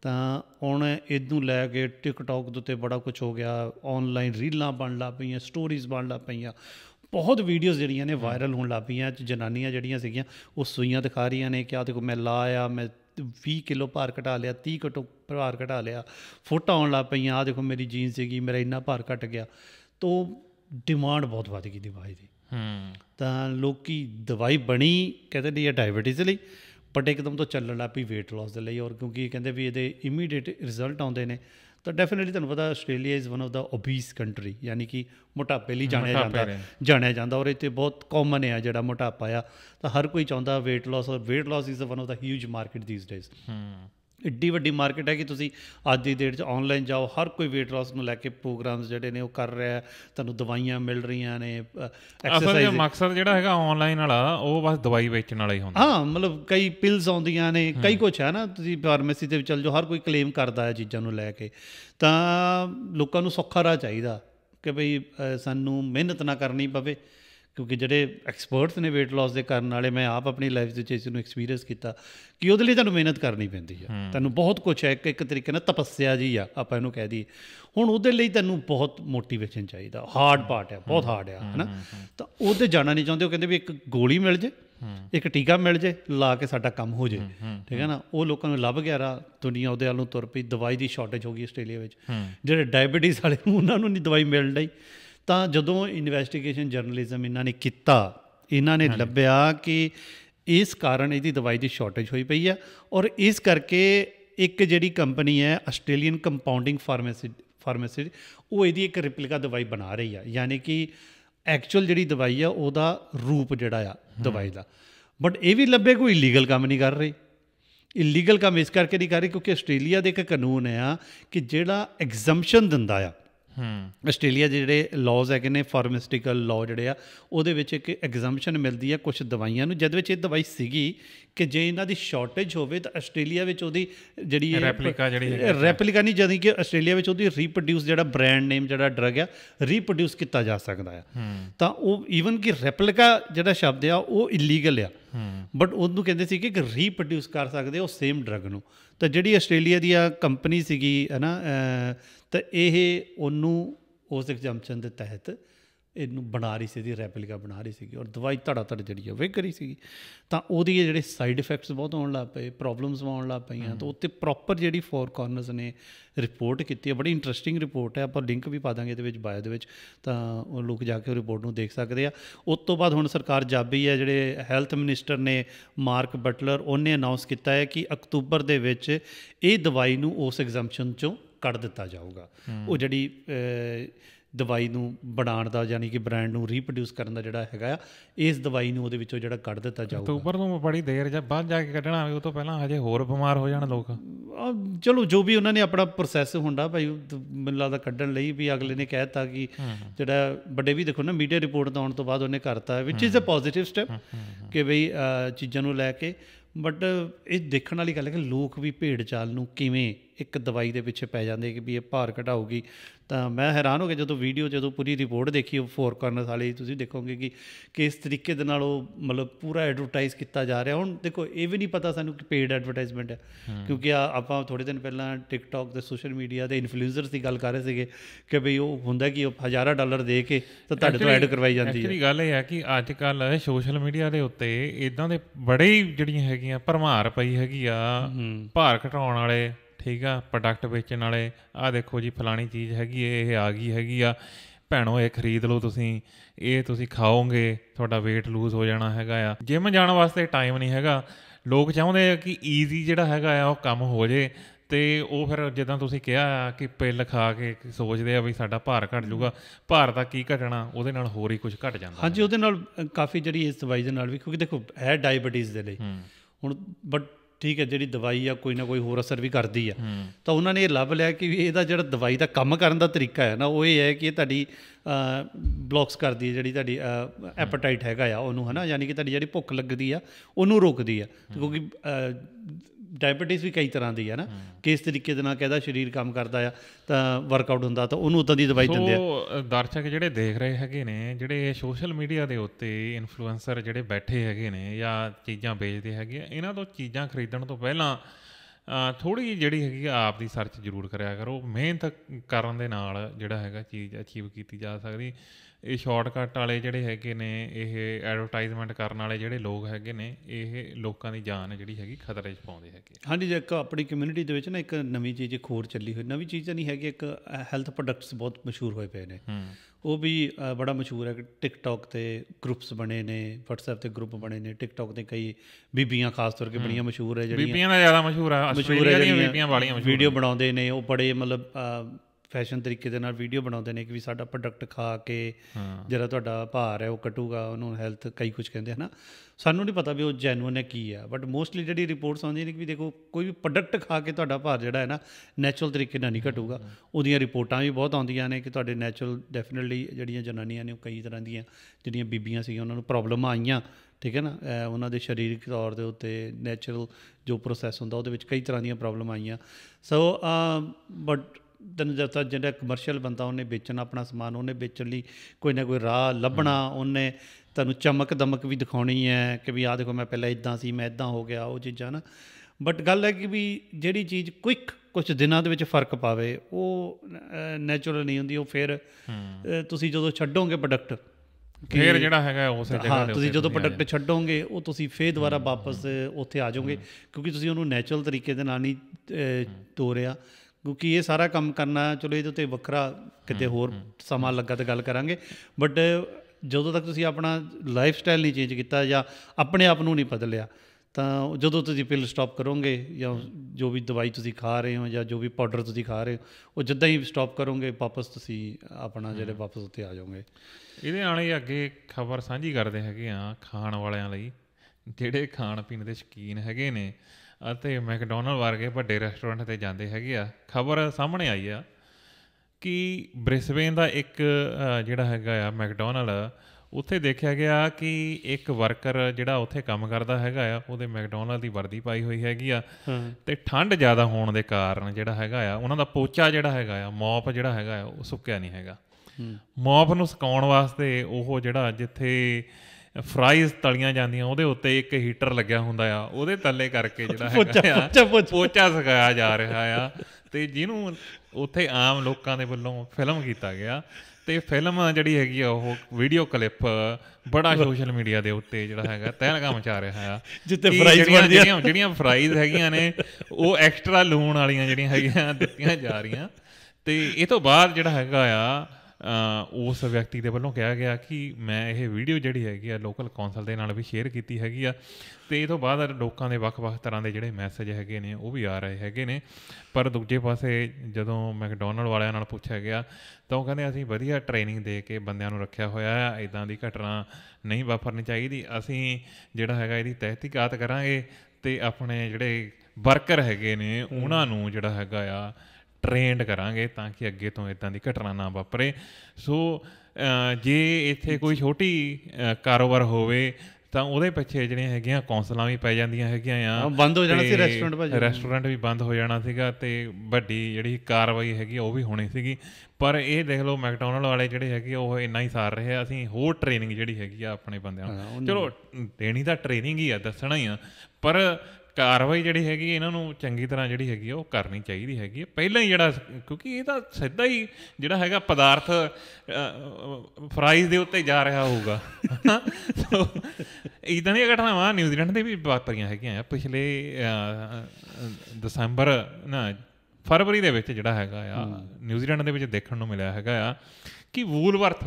ਤਾਂ ਹੁਣ ਇਦੋਂ ਲੈ ਕੇ ਟਿਕਟੌਕ ਦੇ ਉੱਤੇ ਬੜਾ ਕੁਝ ਹੋ ਗਿਆ ਆਨਲਾਈਨ ਰੀਲਾਂ ਬਣ ਲਾ ਪਈਆਂ ਸਟੋਰੀਜ਼ ਬਣ ਲਾ ਪਈਆਂ ਬਹੁਤ ਵੀਡੀਓਜ਼ ਜਿਹੜੀਆਂ ਨੇ ਵਾਇਰਲ ਹੋਣ ਲੱਗ ਪਈਆਂ ਜਨਾਨੀਆਂ ਜਿਹੜੀਆਂ ਸੀਗੀਆਂ ਉਹ ਸੂਈਆਂ ਦਿਖਾ ਰਹੀਆਂ ਨੇ ਕਿ ਆ ਦੇਖੋ ਮੈਂ ਲਾ ਆ ਮੈਂ 20 ਕਿਲੋ ਭਾਰ ਘਟਾ ਲਿਆ 30 ਕਿਲੋ ਭਾਰ ਘਟਾ ਲਿਆ ਫੋਟੋ ਆਉਣ ਲੱਗ ਪਈਆਂ ਆ ਦੇਖੋ ਮੇਰੀ ਜੀਨ ਸੀਗੀ ਮੇਰਾ ਇੰਨਾ ਭਾਰ ਘਟ ਗਿਆ ਤੋਂ ਡਿਮਾਂਡ ਬਹੁਤ ਵੱਧ ਗਈ ਦਵਾਈ ਦੀ ਹੂੰ ਤਾਂ ਲੋਕੀ ਦਵਾਈ ਬਣੀ ਕਹਿੰਦੇ ਨੇ ਇਹ ਡਾਇਬੀਟਿਸ ਲਈ ਪਰ ਇੱਕਦਮ ਤੋਂ ਚੱਲਣ ਲੱਗ ਪਈ weight loss ਦੇ ਲਈ ਔਰ ਕਿਉਂਕਿ ਕਹਿੰਦੇ ਵੀ ਇਹਦੇ ਇਮੀਡੀਏਟ ਰਿਜ਼ਲਟ ਆਉਂਦੇ ਨੇ ਤਾਂ ਡੈਫੀਨਿਟਲੀ ਤੁਹਾਨੂੰ ਪਤਾ Australia is one of the obese country ਯਾਨੀ ਕਿ ਮੋਟਾਪੇ ਲਈ ਜਾਣਿਆ ਜਾਂਦਾ ਜਾਣਿਆ ਜਾਂਦਾ ਔਰ ਇੱਥੇ ਬਹੁਤ ਕਾਮਨ ਹੈ ਜਿਹੜਾ ਮੋਟਾਪਾ ਆ ਤਾਂ ਹਰ ਕੋਈ ਚਾਹੁੰਦਾ weight loss ਔਰ weight loss is one of the huge market these days ਹਮ ਇੱਡੀ ਵੱਡੀ ਮਾਰਕੀਟ ਹੈ ਕਿ ਤੁਸੀਂ ਅੱਜ ਦੀ ਡੇਟ 'ਚ ਆਨਲਾਈਨ ਜਾਓ ਹਰ ਕੋਈ weight loss ਨੂੰ ਲੈ ਕੇ ਪ੍ਰੋਗਰਾਮਸ ਜਿਹੜੇ ਨੇ ਉਹ ਕਰ ਰਿਹਾ ਤੁਹਾਨੂੰ ਦਵਾਈਆਂ ਮਿਲ ਰਹੀਆਂ ਨੇ ਐਕਸਰਸਾਈਜ਼ ਅਸਲ ਮਕਸਦ ਜਿਹੜਾ ਹੈਗਾ ਆਨਲਾਈਨ ਵਾਲਾ ਉਹ ਬਸ ਦਵਾਈ ਵੇਚਣ ਵਾਲਾ ਹੀ ਹੁੰਦਾ ਹਾਂ ਮਤਲਬ ਕਈ ਪਿਲਸ ਆਉਂਦੀਆਂ ਨੇ ਕਈ ਕੁਝ ਹੈ ਨਾ ਤੁਸੀਂ ਫਾਰਮੇਸੀ ਤੇ ਚੱਲ ਜਾਓ ਹਰ ਕੋਈ ਕਲੇਮ ਕਰਦਾ ਹੈ ਚੀਜ਼ਾਂ ਨੂੰ ਲੈ ਕੇ ਤਾਂ ਲੋਕਾਂ ਨੂੰ ਸੌਖਾ ਰਾਹ ਚਾਹੀਦਾ ਕਿ ਭਈ ਸਾਨੂੰ ਮਿਹਨਤ ਨਾ ਕਰਨੀ ਪਵੇ ਕਿਉਂਕਿ ਜਿਹੜੇ ਐਕਸਪਰਟਸ ਨੇ weight loss ਦੇ ਕਰਨ ਵਾਲੇ ਮੈਂ ਆਪ ਆਪਣੀ ਲਾਈਫ ਦੇ ਵਿੱਚ ਇਸ ਨੂੰ ਐਕਸਪੀਰੀਅੰਸ ਕੀਤਾ ਕਿ ਉਹਦੇ ਲਈ ਤੁਹਾਨੂੰ ਮਿਹਨਤ ਕਰਨੀ ਪੈਂਦੀ ਆ ਤੁਹਾਨੂੰ ਬਹੁਤ ਕੁਝ ਹੈ ਇੱਕ ਇੱਕ ਤਰੀਕੇ ਨਾਲ ਤਪੱਸਿਆ ਜੀ ਆ ਆਪਾਂ ਇਹਨੂੰ ਕਹਿ ਦਈਏ ਹੁਣ ਉਹਦੇ ਲਈ ਤੁਹਾਨੂੰ ਬਹੁਤ ਮੋਟੀਵੇਸ਼ਨ ਚਾਹੀਦਾ ਹਾਰਡ ਪਾਰਟ ਹੈ ਬਹੁਤ ਹਾਰਡ ਆ ਹਨਾ ਤਾਂ ਉਹਦੇ ਜਾਣਾ ਨਹੀਂ ਚਾਹੁੰਦੇ ਉਹ ਕਹਿੰਦੇ ਵੀ ਇੱਕ ਗੋਲੀ ਮਿਲ ਜੇ ਇੱਕ ਟੀਕਾ ਮਿਲ ਜੇ ਲਾ ਕੇ ਸਾਡਾ ਕੰਮ ਹੋ ਜੇ ਠੀਕ ਹੈ ਨਾ ਉਹ ਲੋਕਾਂ ਨੂੰ ਲੱਭ ਗਿਆ ਰਾ ਦੁਨੀਆ ਉਹਦੇ ਵੱਲੋਂ ਤੁਰ ਪਈ ਦਵਾਈ ਦੀ ਸ਼ਾਰਟੇਜ ਹੋ ਗਈ ਆਸਟ੍ਰੇਲੀਆ ਵਿੱਚ ਜਿਹੜੇ ਡਾਇਬੀਟਿਸ ਵਾਲੇ ਉਹਨਾਂ ਨੂੰ ਨਹੀਂ ਦਵਾਈ ਮਿਲ ਰਹੀ ਤਾਂ ਜਦੋਂ ਇਨਵੈਸਟੀਗੇਸ਼ਨ ਜਰਨਲਿਜ਼ਮ ਇਹਨਾਂ ਨੇ ਕੀਤਾ ਇਹਨਾਂ ਨੇ ਲੱਭਿਆ ਕਿ ਇਸ ਕਾਰਨ ਇਹਦੀ ਦਵਾਈ ਦੀ ਸ਼ਾਰਟੇਜ ਹੋਈ ਪਈ ਆ ਔਰ ਇਸ ਕਰਕੇ ਇੱਕ ਜਿਹੜੀ ਕੰਪਨੀ ਹੈ ਆਸਟ੍ਰੇਲੀਅਨ ਕੰਪਾਊਂਡਿੰਗ ਫਾਰਮੇਸੀ ਫਾਰਮੇਸੀ ਉਹ ਇਹਦੀ ਇੱਕ ਰਿਪਲਿਕਾ ਦਵਾਈ ਬਣਾ ਰਹੀ ਆ ਯਾਨੀ ਕਿ ਐਕਚੁਅਲ ਜਿਹੜੀ ਦਵਾਈ ਆ ਉਹਦਾ ਰੂਪ ਜਿਹੜਾ ਆ ਦਵਾਈ ਦਾ ਬਟ ਇਹ ਵੀ ਲੱਭੇ ਕੋਈ ਇਲੀਗਲ ਕੰਮ ਨਹੀਂ ਕਰ ਰਹੀ ਇਲੀਗਲ ਕੰਮ ਇਸ ਕਰਕੇ ਨਹੀਂ ਕਰ ਰਹੀ ਕਿਉਂਕਿ ਆਸਟ੍ਰੇਲੀਆ ਦੇ ਇੱਕ ਕਾਨੂੰਨ ਆ ਕਿ ਜਿਹੜਾ ਐਗਜ਼ੈਂਪਸ਼ਨ ਦਿੰਦਾ ਆ ਹੂੰ ਆਸਟ੍ਰੇਲੀਆ ਦੇ ਜਿਹੜੇ ਲਾਜ਼ ਹੈਗੇ ਨੇ ਫਾਰਮਾਸਿਟਿਕਲ ਲਾਅ ਜਿਹੜੇ ਆ ਉਹਦੇ ਵਿੱਚ ਇੱਕ ਐਗਜ਼ੈਂਪਸ਼ਨ ਮਿਲਦੀ ਆ ਕੁਝ ਦਵਾਈਆਂ ਨੂੰ ਜਦ ਵਿੱਚ ਇਹ ਦਵਾਈ ਸੀਗੀ ਕਿ ਜੇ ਇਹਨਾਂ ਦੀ ਸ਼ਾਰਟੇਜ ਹੋਵੇ ਤਾਂ ਆਸਟ੍ਰੇਲੀਆ ਵਿੱਚ ਉਹਦੀ ਜਿਹੜੀ ਰੈਪਲੀਕਾ ਜਿਹੜੀ ਹੈ ਰੈਪਲੀਕਾ ਨਹੀਂ ਜਦ ਕਿ ਆਸਟ੍ਰੇਲੀਆ ਵਿੱਚ ਉਹਦੀ ਰੀਪਰੋਡਿਊਸ ਜਿਹੜਾ ਬ੍ਰਾਂਡ ਨੇਮ ਜਿਹੜਾ ਡਰਗ ਆ ਰੀਪਰੋਡਿਊਸ ਕੀਤਾ ਜਾ ਸਕਦਾ ਆ ਤਾਂ ਉਹ ਈਵਨ ਕਿ ਰੈਪਲੀਕਾ ਜਿਹੜਾ ਸ਼ਬਦ ਆ ਉਹ ਇਲੀਗਲ ਆ ਬਟ ਉਹਨੂੰ ਕਹਿੰਦੇ ਸੀ ਕਿ ਰੀਪਰੋਡਿਊਸ ਕਰ ਸਕਦੇ ਉਹ ਸੇਮ ਡਰਗ ਨੂੰ ਤਾਂ ਜਿਹੜੀ ਆਸਟ੍ਰੇਲੀਆ ਦੀ ਆ ਕੰਪਨੀ ਸੀਗੀ ਹੈ ਨਾ ਤਾਂ ਇਹ ਉਹਨੂੰ ਉਸ ਐਗਜ਼ੈਂਪਸ਼ਨ ਦੇ ਤਹਿਤ ਇਹਨੂੰ ਬਣਾ ਰਹੀ ਸੀ ਦੀ ਰੈਪਲਿਕਾ ਬਣਾ ਰਹੀ ਸੀਗੀ ਔਰ ਦਵਾਈ ਧੜਾ ਧੜ ਜਿਹੜੀ ਵੇਖ ਰਹੀ ਸੀਗੀ ਤਾਂ ਉਹਦੀ ਜਿਹੜੇ ਸਾਈਡ ਇਫੈਕਟਸ ਬਹੁਤ ਆਉਣ ਲੱਗ ਪਏ ਪ੍ਰੋਬਲਮਸ ਆਉਣ ਲੱਗ ਪਈਆਂ ਤਾਂ ਉੱਤੇ ਪ੍ਰੋਪਰ ਜਿਹੜੀ ਫੋਰ ਕਾਰਨਰਸ ਨੇ ਰਿਪੋਰਟ ਕੀਤੀ ਹੈ ਬੜੀ ਇੰਟਰਸਟਿੰਗ ਰਿਪੋਰਟ ਹੈ ਆਪਾਂ ਲਿੰਕ ਵੀ ਪਾ ਦਾਂਗੇ ਇਹਦੇ ਵਿੱਚ ਬਾਇਓ ਦੇ ਵਿੱਚ ਤਾਂ ਉਹ ਲੋਕ ਜਾ ਕੇ ਉਹ ਰਿਪੋਰਟ ਨੂੰ ਦੇਖ ਸਕਦੇ ਆ ਉਸ ਤੋਂ ਬਾਅਦ ਹੁਣ ਸਰਕਾਰ ਜਾਬੀ ਹੈ ਜਿਹੜੇ ਹੈਲਥ ਮਿਨਿਸਟਰ ਨੇ ਮਾਰਕ ਬਟਲਰ ਉਹਨੇ ਅਨਾਉਂਸ ਕੀਤਾ ਹੈ ਕਿ ਅਕਤੂਬਰ ਦੇ ਵਿੱਚ ਇਹ ਦਵਾਈ ਨੂੰ ਉਸ ਐਗਜ਼ੈਂਪਸ਼ਨ ਚੋਂ ਕੱਢ ਦਿੱਤਾ ਜਾਊਗਾ ਉਹ ਜਿਹੜੀ ਦਵਾਈ ਨੂੰ ਬਣਾਉਣ ਦਾ ਯਾਨੀ ਕਿ ਬ੍ਰਾਂਡ ਨੂੰ ਰੀਪਰੋਡਿਊਸ ਕਰਨ ਦਾ ਜਿਹੜਾ ਹੈਗਾ ਆ ਇਸ ਦਵਾਈ ਨੂੰ ਉਹਦੇ ਵਿੱਚੋਂ ਜਿਹੜਾ ਕੱਢ ਦਿੱਤਾ ਜਾਊਗਾ ਤੇ ਉੱਪਰ ਤੋਂ ਬੜੀ ਦੇਰ ਜਾਂ ਬਾਅਦ ਜਾ ਕੇ ਕੱਢਣਾ ਆਵੇ ਉਹ ਤੋਂ ਪਹਿਲਾਂ ਹਜੇ ਹੋਰ ਬਿਮਾਰ ਹੋ ਜਾਣ ਲੋਕ ਚਲੋ ਜੋ ਵੀ ਉਹਨਾਂ ਨੇ ਆਪਣਾ ਪ੍ਰੋਸੈਸ ਹੁੰਦਾ ਭਾਈ ਮੈਨੂੰ ਲੱਗਦਾ ਕੱਢਣ ਲਈ ਵੀ ਅਗਲੇ ਨੇ ਕਹਿਤਾ ਕਿ ਜਿਹੜਾ ਵੱਡੇ ਵੀ ਦੇਖੋ ਨਾ ਮੀਡੀਆ ਰਿਪੋਰਟ ਤੋਂ ਆਉਣ ਤੋਂ ਬਾਅਦ ਉਹਨੇ ਕਰਤਾ ਵਿਚ ਇਜ਼ ਅ ਪੋਜ਼ਿਟਿਵ ਸਟੈਪ ਕਿ ਭਈ ਚੀਜ਼ਾਂ ਨੂੰ ਲੈ ਕੇ ਬਟ ਇਹ ਦੇਖਣ ਵਾਲੀ ਗੱਲ ਹੈ ਕਿ ਲੋਕ ਵੀ ਭੇਡ ਚਾਲ ਨੂੰ ਕਿਵੇਂ ਇੱਕ ਦਵਾਈ ਦੇ ਪਿੱਛੇ ਪੈ ਜਾਂਦੇ ਕਿ ਵੀ ਇਹ ਭਾਰ ਘਟਾਊਗੀ ਤਾਂ ਮੈਂ ਹੈਰਾਨ ਹੋ ਗਿਆ ਜਦੋਂ ਵੀਡੀਓ ਜਦੋਂ ਪੂਰੀ ਰਿਪੋਰਟ ਦੇਖੀ ਉਹ ਫੋਰ ਕਾਰਨਰਸ ਵਾਲੀ ਤੁਸੀਂ ਦੇਖੋਗੇ ਕਿ ਕਿਸ ਤਰੀਕੇ ਦੇ ਨਾਲ ਉਹ ਮਤਲਬ ਪੂਰਾ ਐਡਵਰਟਾਈਜ਼ ਕੀਤਾ ਜਾ ਰਿਹਾ ਹੁਣ ਦੇਖੋ ਇਹ ਵੀ ਨਹੀਂ ਪਤਾ ਸਾਨੂੰ ਕਿ ਪੇਡ ਐਡਵਰਟਾਈਜ਼ਮੈਂਟ ਹੈ ਕਿਉਂਕਿ ਆਪਾਂ ਥੋੜੇ ਦਿਨ ਪਹਿਲਾਂ ਟਿਕਟੌਕ ਤੇ ਸੋਸ਼ਲ ਮੀਡੀਆ ਦੇ ਇਨਫਲੂਐਂਸਰਸ ਦੀ ਗੱਲ ਕਰ ਰਹੇ ਸੀਗੇ ਕਿ ਭਈ ਉਹ ਹੁੰਦਾ ਕਿ ਉਹ 1000 ਡਾਲਰ ਦੇ ਕੇ ਤਾਂ ਤੁਹਾਡੇ ਤੋਂ ਐਡ ਕਰਵਾਈ ਜਾਂਦੀ ਹੈ ਐਕਚੁਅਲੀ ਗੱਲ ਇਹ ਹੈ ਕਿ ਅੱਜ ਕੱਲ ਸੋਸ਼ਲ ਮੀਡੀਆ ਦੇ ਉੱਤੇ ਇਦਾਂ ਦੇ ਬੜੇ ਜਿਹੜੀਆਂ ਹੈਗੀਆਂ ਭਰਮਾਰ ਪਈ ਹੈਗੀ ਆ ਭਾਰ ਘਟਾਉਣ ਵਾਲੇ ਠੀਕ ਆ ਪ੍ਰੋਡਕਟ ਵੇਚਣ ਵਾਲੇ ਆ ਦੇਖੋ ਜੀ ਫਲਾਣੀ ਚੀਜ਼ ਹੈਗੀ ਇਹ ਆ ਗਈ ਹੈਗੀ ਆ ਭੈਣੋ ਇਹ ਖਰੀਦ ਲਓ ਤੁਸੀਂ ਇਹ ਤੁਸੀਂ ਖਾਓਗੇ ਤੁਹਾਡਾ weight lose ਹੋ ਜਾਣਾ ਹੈਗਾ ਆ ਜਿਮ ਜਾਣ ਵਾਸਤੇ ਟਾਈਮ ਨਹੀਂ ਹੈਗਾ ਲੋਕ ਚਾਹੁੰਦੇ ਆ ਕਿ ਈਜ਼ੀ ਜਿਹੜਾ ਹੈਗਾ ਆ ਉਹ ਕੰਮ ਹੋ ਜੇ ਤੇ ਉਹ ਫਿਰ ਜਿੱਦਾਂ ਤੁਸੀਂ ਕਿਹਾ ਕਿ ਪਿੱਲ ਖਾ ਕੇ ਸੋਚਦੇ ਆ ਵੀ ਸਾਡਾ ਭਾਰ ਘਟ ਜਾਊਗਾ ਭਾਰ ਦਾ ਕੀ ਘਟਣਾ ਉਹਦੇ ਨਾਲ ਹੋਰ ਹੀ ਕੁਝ ਘਟ ਜਾਂਦਾ ਹਾਂਜੀ ਉਹਦੇ ਨਾਲ ਕਾਫੀ ਜਿਹੜੀ ਇਸ ਦਵਾਈ ਦੇ ਨਾਲ ਵੀ ਕਿਉਂਕਿ ਦੇਖੋ ਹੈ ਡਾਇਬੀਟੀਜ਼ ਦੇ ਲਈ ਹੁਣ ਬਟ ਠੀਕ ਹੈ ਜਿਹੜੀ ਦਵਾਈ ਆ ਕੋਈ ਨਾ ਕੋਈ ਹੋਰ ਅਸਰ ਵੀ ਕਰਦੀ ਆ ਤਾਂ ਉਹਨਾਂ ਨੇ ਇਹ ਲੱਭ ਲਿਆ ਕਿ ਇਹਦਾ ਜਿਹੜਾ ਦਵਾਈ ਦਾ ਕੰਮ ਕਰਨ ਦਾ ਤਰੀਕਾ ਹੈ ਨਾ ਉਹ ਇਹ ਹੈ ਕਿ ਇਹ ਤੁਹਾਡੀ ਬਲੌਕਸ ਕਰਦੀ ਹੈ ਜਿਹੜੀ ਤੁਹਾਡੀ ਐਪੇਟਾਈਟ ਹੈਗਾ ਆ ਉਹਨੂੰ ਹਨਾ ਯਾਨੀ ਕਿ ਤੁਹਾਡੀ ਜਿਹੜੀ ਭੁੱਖ ਲੱਗਦੀ ਆ ਉਹਨੂੰ ਰੋਕਦੀ ਆ ਕਿਉਂਕਿ ਡਾਇਬੀਟਿਸ ਵੀ ਕਈ ਤਰ੍ਹਾਂ ਦੀ ਹੈ ਨਾ ਕਿਸ ਤਰੀਕੇ ਦੇ ਨਾਲ ਕਹਿੰਦਾ ਸਰੀਰ ਕੰਮ ਕਰਦਾ ਆ ਤਾਂ ਵਰਕਆਊਟ ਹੁੰਦਾ ਤਾਂ ਉਹਨੂੰ ਉਦਾਂ ਦੀ ਦਵਾਈ ਦਿੰਦੇ ਆ ਉਹ ਦਰਸ਼ਕ ਜਿਹੜੇ ਦੇਖ ਰਹੇ ਹੈਗੇ ਨੇ ਜਿਹੜੇ ਸੋਸ਼ਲ ਮੀਡੀਆ ਦੇ ਉੱਤੇ ਇਨਫਲੂਐਂਸਰ ਜਿਹੜੇ ਬੈਠੇ ਹੈਗੇ ਨੇ ਜਾਂ ਚੀਜ਼ਾਂ ਵੇਚਦੇ ਹੈਗੇ ਆ ਇਹਨਾਂ ਤੋਂ ਚੀਜ਼ਾਂ ਖਰੀਦਣ ਤੋਂ ਪਹਿਲਾਂ ਥੋੜੀ ਜਿਹੜੀ ਹੈਗੀ ਆਪ ਦੀ ਸਰਚ ਜ਼ਰੂਰ ਕਰਿਆ ਕਰੋ ਮਿਹਨਤ ਕਰਨ ਦੇ ਨਾਲ ਜਿਹੜਾ ਹੈਗਾ ਚੀਜ਼ ਅਚੀਵ ਕੀਤੀ ਜਾ ਸਕਦੀ ਹੈ ਇਹ ਸ਼ਾਰਟਕਟ ਵਾਲੇ ਜਿਹੜੇ ਹੈਗੇ ਨੇ ਇਹ ਐਡਵਰਟਾਈਜ਼ਮੈਂਟ ਕਰਨ ਵਾਲੇ ਜਿਹੜੇ ਲੋਕ ਹੈਗੇ ਨੇ ਇਹ ਲੋਕਾਂ ਦੀ ਜਾਨ ਜਿਹੜੀ ਹੈਗੀ ਖਤਰੇ 'ਚ ਪਾਉਂਦੇ ਹੈਗੇ ਹਾਂਜੀ ਜੇ ਇੱਕ ਆਪਣੀ ਕਮਿਊਨਿਟੀ ਦੇ ਵਿੱਚ ਨਾ ਇੱਕ ਨਵੀਂ ਚੀਜ਼ ਇੱਕ ਹੋਰ ਚੱਲੀ ਹੋਈ ਨਵੀਂ ਚੀਜ਼ ਨਹੀਂ ਹੈਗੀ ਇੱਕ ਹੈਲਥ ਪ੍ਰੋਡਕਟਸ ਬਹੁਤ ਮਸ਼ਹੂਰ ਹੋਏ ਪਏ ਨੇ ਉਹ ਵੀ ਬੜਾ ਮਸ਼ਹੂਰ ਹੈ ਕਿ ਟਿਕਟੌਕ ਤੇ ਗਰੁੱਪਸ ਬਣੇ ਨੇ WhatsApp ਤੇ ਗਰੁੱਪ ਬਣੇ ਨੇ ਟਿਕਟੌਕ ਤੇ ਕਈ ਬੀਬੀਆਂ ਖਾਸ ਤੌਰ ਤੇ ਬੜੀਆਂ ਮਸ਼ਹੂਰ ਹੈ ਜਿਹੜੀਆਂ ਬੀਬੀਆਂ ਦਾ ਜ਼ਿਆਦਾ ਮਸ਼ਹੂਰ ਹੈ ਮਸ਼ਹੂਰ ਹੈ ਜਿਹੜੀਆਂ ਬੀਬੀਆਂ ਵਾਲੀਆਂ ਵੀਡੀਓ ਬਣਾਉਂਦੇ ਨੇ ਉਹ ਬੜੇ ਮਤਲਬ ਫੈਸ਼ਨ ਤਰੀਕੇ ਦੇ ਨਾਲ ਵੀਡੀਓ ਬਣਾਉਂਦੇ ਨੇ ਕਿ ਵੀ ਸਾਡਾ ਪ੍ਰੋਡਕਟ ਖਾ ਕੇ ਜਿਹੜਾ ਤੁਹਾਡਾ ਭਾਰ ਹੈ ਉਹ ਘਟੂਗਾ ਉਹਨੂੰ ਹੈਲਥ ਕਈ ਕੁਝ ਕਹਿੰਦੇ ਹਨਾ ਸਾਨੂੰ ਨਹੀਂ ਪਤਾ ਵੀ ਉਹ ਜੈਨੂਇਨ ਹੈ ਕੀ ਆ ਬਟ ਮੋਸਟਲੀ ਜਿਹੜੀ ਰਿਪੋਰਟਸ ਆਉਂਦੀਆਂ ਨੇ ਕਿ ਵੀ ਦੇਖੋ ਕੋਈ ਵੀ ਪ੍ਰੋਡਕਟ ਖਾ ਕੇ ਤੁਹਾਡਾ ਭਾਰ ਜਿਹੜਾ ਹੈ ਨਾ ਨੈਚੁਰਲ ਤਰੀਕੇ ਨਾਲ ਨਹੀਂ ਘਟੂਗਾ ਉਹਦੀਆਂ ਰਿਪੋਰਟਾਂ ਵੀ ਬਹੁਤ ਆਉਂਦੀਆਂ ਨੇ ਕਿ ਤੁਹਾਡੇ ਨੈਚੁਰਲ ਡੈਫੀਨਿਟਲੀ ਜਿਹੜੀਆਂ ਜਨਾਨੀਆਂ ਨੇ ਉਹ ਕਈ ਤਰ੍ਹਾਂ ਦੀਆਂ ਜਿਹੜੀਆਂ ਬੀਬੀਆਂ ਸੀ ਉਹਨਾਂ ਨੂੰ ਪ੍ਰੋਬਲਮ ਆਈਆਂ ਠੀਕ ਹੈ ਨਾ ਉਹਨਾਂ ਦੇ ਸਰੀਰਕ ਤੌਰ ਦੇ ਉੱਤੇ ਨੈਚੁਰਲ ਜੋ ਪ੍ਰੋਸੈਸ ਹੁੰਦਾ ਉਹਦੇ ਵਿੱਚ ਕਈ ਤਰ੍ਹਾਂ ਦੀਆਂ ਪ੍ਰੋਬਲਮ ਆਈਆਂ ਸੋ ਬਟ ਤਨ ਜਦ ਜਿਹੜਾ ਕਮਰਸ਼ੀਅਲ ਬੰਦਾ ਉਹਨੇ ਵੇਚਣਾ ਆਪਣਾ ਸਮਾਨ ਉਹਨੇ ਵੇਚਣ ਲਈ ਕੋਈ ਨਾ ਕੋਈ ਰਾਹ ਲੱਭਣਾ ਉਹਨੇ ਤੁਹਾਨੂੰ ਚਮਕ ਦਮਕ ਵੀ ਦਿਖਾਉਣੀ ਹੈ ਕਿ ਵੀ ਆ ਦੇਖੋ ਮੈਂ ਪਹਿਲਾਂ ਇਦਾਂ ਸੀ ਮੈਂ ਇਦਾਂ ਹੋ ਗਿਆ ਉਹ ਚੀਜ਼ਾਂ ਨਾ ਬਟ ਗੱਲ ਹੈ ਕਿ ਵੀ ਜਿਹੜੀ ਚੀਜ਼ ਕੁਇਕ ਕੁਝ ਦਿਨਾਂ ਦੇ ਵਿੱਚ ਫਰਕ ਪਾਵੇ ਉਹ ਨੇਚਰਲ ਨਹੀਂ ਹੁੰਦੀ ਉਹ ਫਿਰ ਤੁਸੀਂ ਜਦੋਂ ਛੱਡੋਗੇ ਪ੍ਰੋਡਕਟ ਫੇਰ ਜਿਹੜਾ ਹੈਗਾ ਉਸੇ ਜਗ੍ਹਾ ਤੇ ਹਾਂ ਤੁਸੀਂ ਜਦੋਂ ਪ੍ਰੋਡਕਟ ਛੱਡੋਗੇ ਉਹ ਤੁਸੀਂ ਫੇਰ ਦੁਬਾਰਾ ਵਾਪਸ ਉੱਥੇ ਆ ਜਾਓਗੇ ਕਿਉਂਕਿ ਤੁਸੀਂ ਉਹਨੂੰ ਨੇਚਰਲ ਤਰੀਕੇ ਦੇ ਨਾਲ ਨਹੀਂ ਤੋੜਿਆ ਕਿਉਂਕਿ ਇਹ ਸਾਰਾ ਕੰਮ ਕਰਨਾ ਚਲੋ ਇਹਦੇ ਉੱਤੇ ਵੱਖਰਾ ਕਿਤੇ ਹੋਰ ਸਮਾਂ ਲੱਗਾ ਤੇ ਗੱਲ ਕਰਾਂਗੇ ਬਟ ਜਦੋਂ ਤੱਕ ਤੁਸੀਂ ਆਪਣਾ ਲਾਈਫ ਸਟਾਈਲ ਨਹੀਂ ਚੇਂਜ ਕੀਤਾ ਜਾਂ ਆਪਣੇ ਆਪ ਨੂੰ ਨਹੀਂ ਬਦਲਿਆ ਤਾਂ ਜਦੋਂ ਤੁਸੀਂ ਪਿਲ ਸਟਾਪ ਕਰੋਗੇ ਜਾਂ ਜੋ ਵੀ ਦਵਾਈ ਤੁਸੀਂ ਖਾ ਰਹੇ ਹੋ ਜਾਂ ਜੋ ਵੀ ਪਾਊਡਰ ਤੁਸੀਂ ਖਾ ਰਹੇ ਹੋ ਉਹ ਜਿੱਦਾਂ ਹੀ ਸਟਾਪ ਕਰੋਗੇ ਵਾਪਸ ਤੁਸੀਂ ਆਪਣਾ ਜਿਹੜੇ ਵਾਪਸ ਉੱਤੇ ਆ ਜਾਓਗੇ ਇਹਦੇ ਨਾਲ ਹੀ ਅੱਗੇ ਖਬਰ ਸਾਂਝੀ ਕਰਦੇ ਹੈਗੇ ਆ ਖਾਣ ਵਾਲਿਆਂ ਲਈ ਜਿਹੜੇ ਖਾਣ ਪੀਣ ਦੇ ਸ਼ਕੀਨ ਹੈਗੇ ਨੇ ਅਤੇ ਮੈਕਡੋਨਲ ਵਰਗੇ ਵੱਡੇ ਰੈਸਟੋਰੈਂਟ ਤੇ ਜਾਂਦੇ ਹੈਗੇ ਆ ਖਬਰ ਸਾਹਮਣੇ ਆਈ ਆ ਕਿ ਬ੍ਰਿਸਬੇਨ ਦਾ ਇੱਕ ਜਿਹੜਾ ਹੈਗਾ ਆ ਮੈਕਡੋਨਲ ਉੱਥੇ ਦੇਖਿਆ ਗਿਆ ਕਿ ਇੱਕ ਵਰਕਰ ਜਿਹੜਾ ਉੱਥੇ ਕੰਮ ਕਰਦਾ ਹੈਗਾ ਆ ਉਹਦੇ ਮੈਕਡੋਨਲਡ ਦੀ ਵਰਦੀ ਪਾਈ ਹੋਈ ਹੈਗੀ ਆ ਤੇ ਠੰਡ ਜ਼ਿਆਦਾ ਹੋਣ ਦੇ ਕਾਰਨ ਜਿਹੜਾ ਹੈਗਾ ਆ ਉਹਨਾਂ ਦਾ ਪੋਚਾ ਜਿਹੜਾ ਹੈਗਾ ਆ ਮੌਪ ਜਿਹੜਾ ਹੈਗਾ ਆ ਉਹ ਸੁੱਕਿਆ ਨਹੀਂ ਹੈਗਾ ਮੌਪ ਨੂੰ ਸੁਕਾਉਣ ਵਾਸਤੇ ਉਹ ਜਿਹੜਾ ਜਿੱਥੇ ਫਰਾਈਜ਼ ਤਲੀਆਂ ਜਾਂਦੀਆਂ ਉਹਦੇ ਉੱਤੇ ਇੱਕ ਹੀਟਰ ਲੱਗਿਆ ਹੁੰਦਾ ਆ ਉਹਦੇ ਤਲੇ ਕਰਕੇ ਜਿਹੜਾ ਹੈਗਾ ਪੋਚਾ ਪੋਚਾ ਸਗਾਇਆ ਜਾ ਰਿਹਾ ਆ ਤੇ ਜਿਹਨੂੰ ਉੱਥੇ ਆਮ ਲੋਕਾਂ ਦੇ ਵੱਲੋਂ ਫਿਲਮ ਕੀਤਾ ਗਿਆ ਤੇ ਫਿਲਮ ਜਿਹੜੀ ਹੈਗੀ ਆ ਉਹ ਵੀਡੀਓ ਕਲਿੱਪ ਬੜਾ ਸੋਸ਼ਲ ਮੀਡੀਆ ਦੇ ਉੱਤੇ ਜਿਹੜਾ ਹੈਗਾ ਤਹਿਲਕਾ ਮਚਾ ਰਿਹਾ ਆ ਜਿੱਤੇ ਫਰਾਈਜ਼ ਜਿਹੜੀਆਂ ਜਿਹੜੀਆਂ ਫਰਾਈਜ਼ ਹੈਗੀਆਂ ਨੇ ਉਹ ਐਕਸਟਰਾ ਲੂਣ ਵਾਲੀਆਂ ਜਿਹੜੀਆਂ ਹੈਗੀਆਂ ਦਿੱਤੀਆਂ ਜਾ ਰਹੀਆਂ ਤੇ ਇਹ ਤੋਂ ਬਾਅਦ ਜਿਹੜਾ ਹੈਗਾ ਆ ਉਸ ਵਿਅਕਤੀ ਦੇ ਵੱਲੋਂ ਕਿਹਾ ਗਿਆ ਕਿ ਮੈਂ ਇਹ ਵੀਡੀਓ ਜਿਹੜੀ ਹੈਗੀ ਆ ਲੋਕਲ ਕੌਂਸਲ ਦੇ ਨਾਲ ਵੀ ਸ਼ੇਅਰ ਕੀਤੀ ਹੈਗੀ ਆ ਤੇ ਇਹ ਤੋਂ ਬਾਅਦ ਲੋਕਾਂ ਦੇ ਵੱਖ-ਵੱਖ ਤਰ੍ਹਾਂ ਦੇ ਜਿਹੜੇ ਮੈਸੇਜ ਹੈਗੇ ਨੇ ਉਹ ਵੀ ਆ ਰਹੇ ਹੈਗੇ ਨੇ ਪਰ ਦੂਜੇ ਪਾਸੇ ਜਦੋਂ ਮੈਕਡੋਨਲਡ ਵਾਲਿਆਂ ਨਾਲ ਪੁੱਛਿਆ ਗਿਆ ਤਾਂ ਉਹ ਕਹਿੰਦੇ ਅਸੀਂ ਵਧੀਆ ਟ੍ਰੇਨਿੰਗ ਦੇ ਕੇ ਬੰਦਿਆਂ ਨੂੰ ਰੱਖਿਆ ਹੋਇਆ ਆ ਇਦਾਂ ਦੀ ਘਟਨਾ ਨਹੀਂ ਵਾਪਰਨੀ ਚਾਹੀਦੀ ਅਸੀਂ ਜਿਹੜਾ ਹੈਗਾ ਇਹਦੀ ਤਹਿਤੀਕਾਤ ਕਰਾਂਗੇ ਤੇ ਆਪਣੇ ਜਿਹੜੇ ਵਰਕਰ ਹੈਗੇ ਨੇ ਉਹਨਾਂ ਨੂੰ ਜਿਹੜਾ ਹੈਗਾ ਆ ਟ੍ਰੇਨਡ ਕਰਾਂਗੇ ਤਾਂ ਕਿ ਅੱਗੇ ਤੋਂ ਇਦਾਂ ਦੀ ਘਟਨਾ ਨਾ ਵਾਪਰੇ ਸੋ ਜੇ ਇੱਥੇ ਕੋਈ ਛੋਟੀ ਕਾਰੋਬਾਰ ਹੋਵੇ ਤਾਂ ਉਹਦੇ ਪਿੱਛੇ ਜਿਹੜੀਆਂ ਹੈਗੀਆਂ ਕੌਂਸਲਾਂ ਵੀ ਪੈ ਜਾਂਦੀਆਂ ਹੈਗੀਆਂ ਆ ਬੰਦ ਹੋ ਜਾਣਾ ਸੀ ਰੈਸਟੋਰੈਂਟ ਭਾਜੀ ਰੈਸਟੋਰੈਂਟ ਵੀ ਬੰਦ ਹੋ ਜਾਣਾ ਸੀਗਾ ਤੇ ਵੱਡੀ ਜਿਹੜੀ ਕਾਰਵਾਈ ਹੈਗੀ ਉਹ ਵੀ ਹੋਣੀ ਸੀਗੀ ਪਰ ਇਹ ਦੇਖ ਲਓ ਮੈਕਡੋਨਲਡ ਵਾਲੇ ਜਿਹੜੇ ਹੈਗੇ ਉਹ ਇੰਨਾ ਹੀ ਸਾਰ ਰਹੇ ਆ ਅਸੀਂ ਹੋਰ ਟ੍ਰੇਨਿੰਗ ਜਿਹੜੀ ਹੈਗੀ ਆ ਆਪਣੇ ਬੰਦਿਆਂ ਨੂੰ ਚਲੋ ਦੇਣੀ ਤਾਂ ਟ੍ਰੇਨਿੰਗ ਹੀ ਆ ਦੱਸਣਾ ਹੀ ਆ ਪਰ ਕਾਰਵਾਈ ਜਿਹੜੀ ਹੈਗੀ ਇਹਨਾਂ ਨੂੰ ਚੰਗੀ ਤਰ੍ਹਾਂ ਜਿਹੜੀ ਹੈਗੀ ਉਹ ਕਰਨੀ ਚਾਹੀਦੀ ਹੈਗੀ ਪਹਿਲਾਂ ਹੀ ਜਿਹੜਾ ਕਿਉਂਕਿ ਇਹ ਤਾਂ ਸਿੱਧਾ ਹੀ ਜਿਹੜਾ ਹੈਗਾ ਪਦਾਰਥ ਫਰਾਈਜ਼ ਦੇ ਉੱਤੇ ਜਾ ਰਿਹਾ ਹੋਊਗਾ ਸੋ ਇਦਾਂ ਦੀਆਂ ਘਟਨਾਵਾਂ ਨਿਊਜ਼ੀਲੈਂਡ ਦੇ ਵੀ ਵਾਪਰੀਆਂ ਹੈਗੀਆਂ ਪਿਛਲੇ ਦਸੰਬਰ ਨਾ ਫਰਵਰੀ ਦੇ ਵਿੱਚ ਜਿਹੜਾ ਹੈਗਾ ਆ ਨਿਊਜ਼ੀਲੈਂਡ ਦੇ ਵਿੱਚ ਦੇਖਣ ਨੂੰ ਮਿਲਿਆ ਹੈਗਾ ਆ ਕਿ ਵੂਲਵਰਥ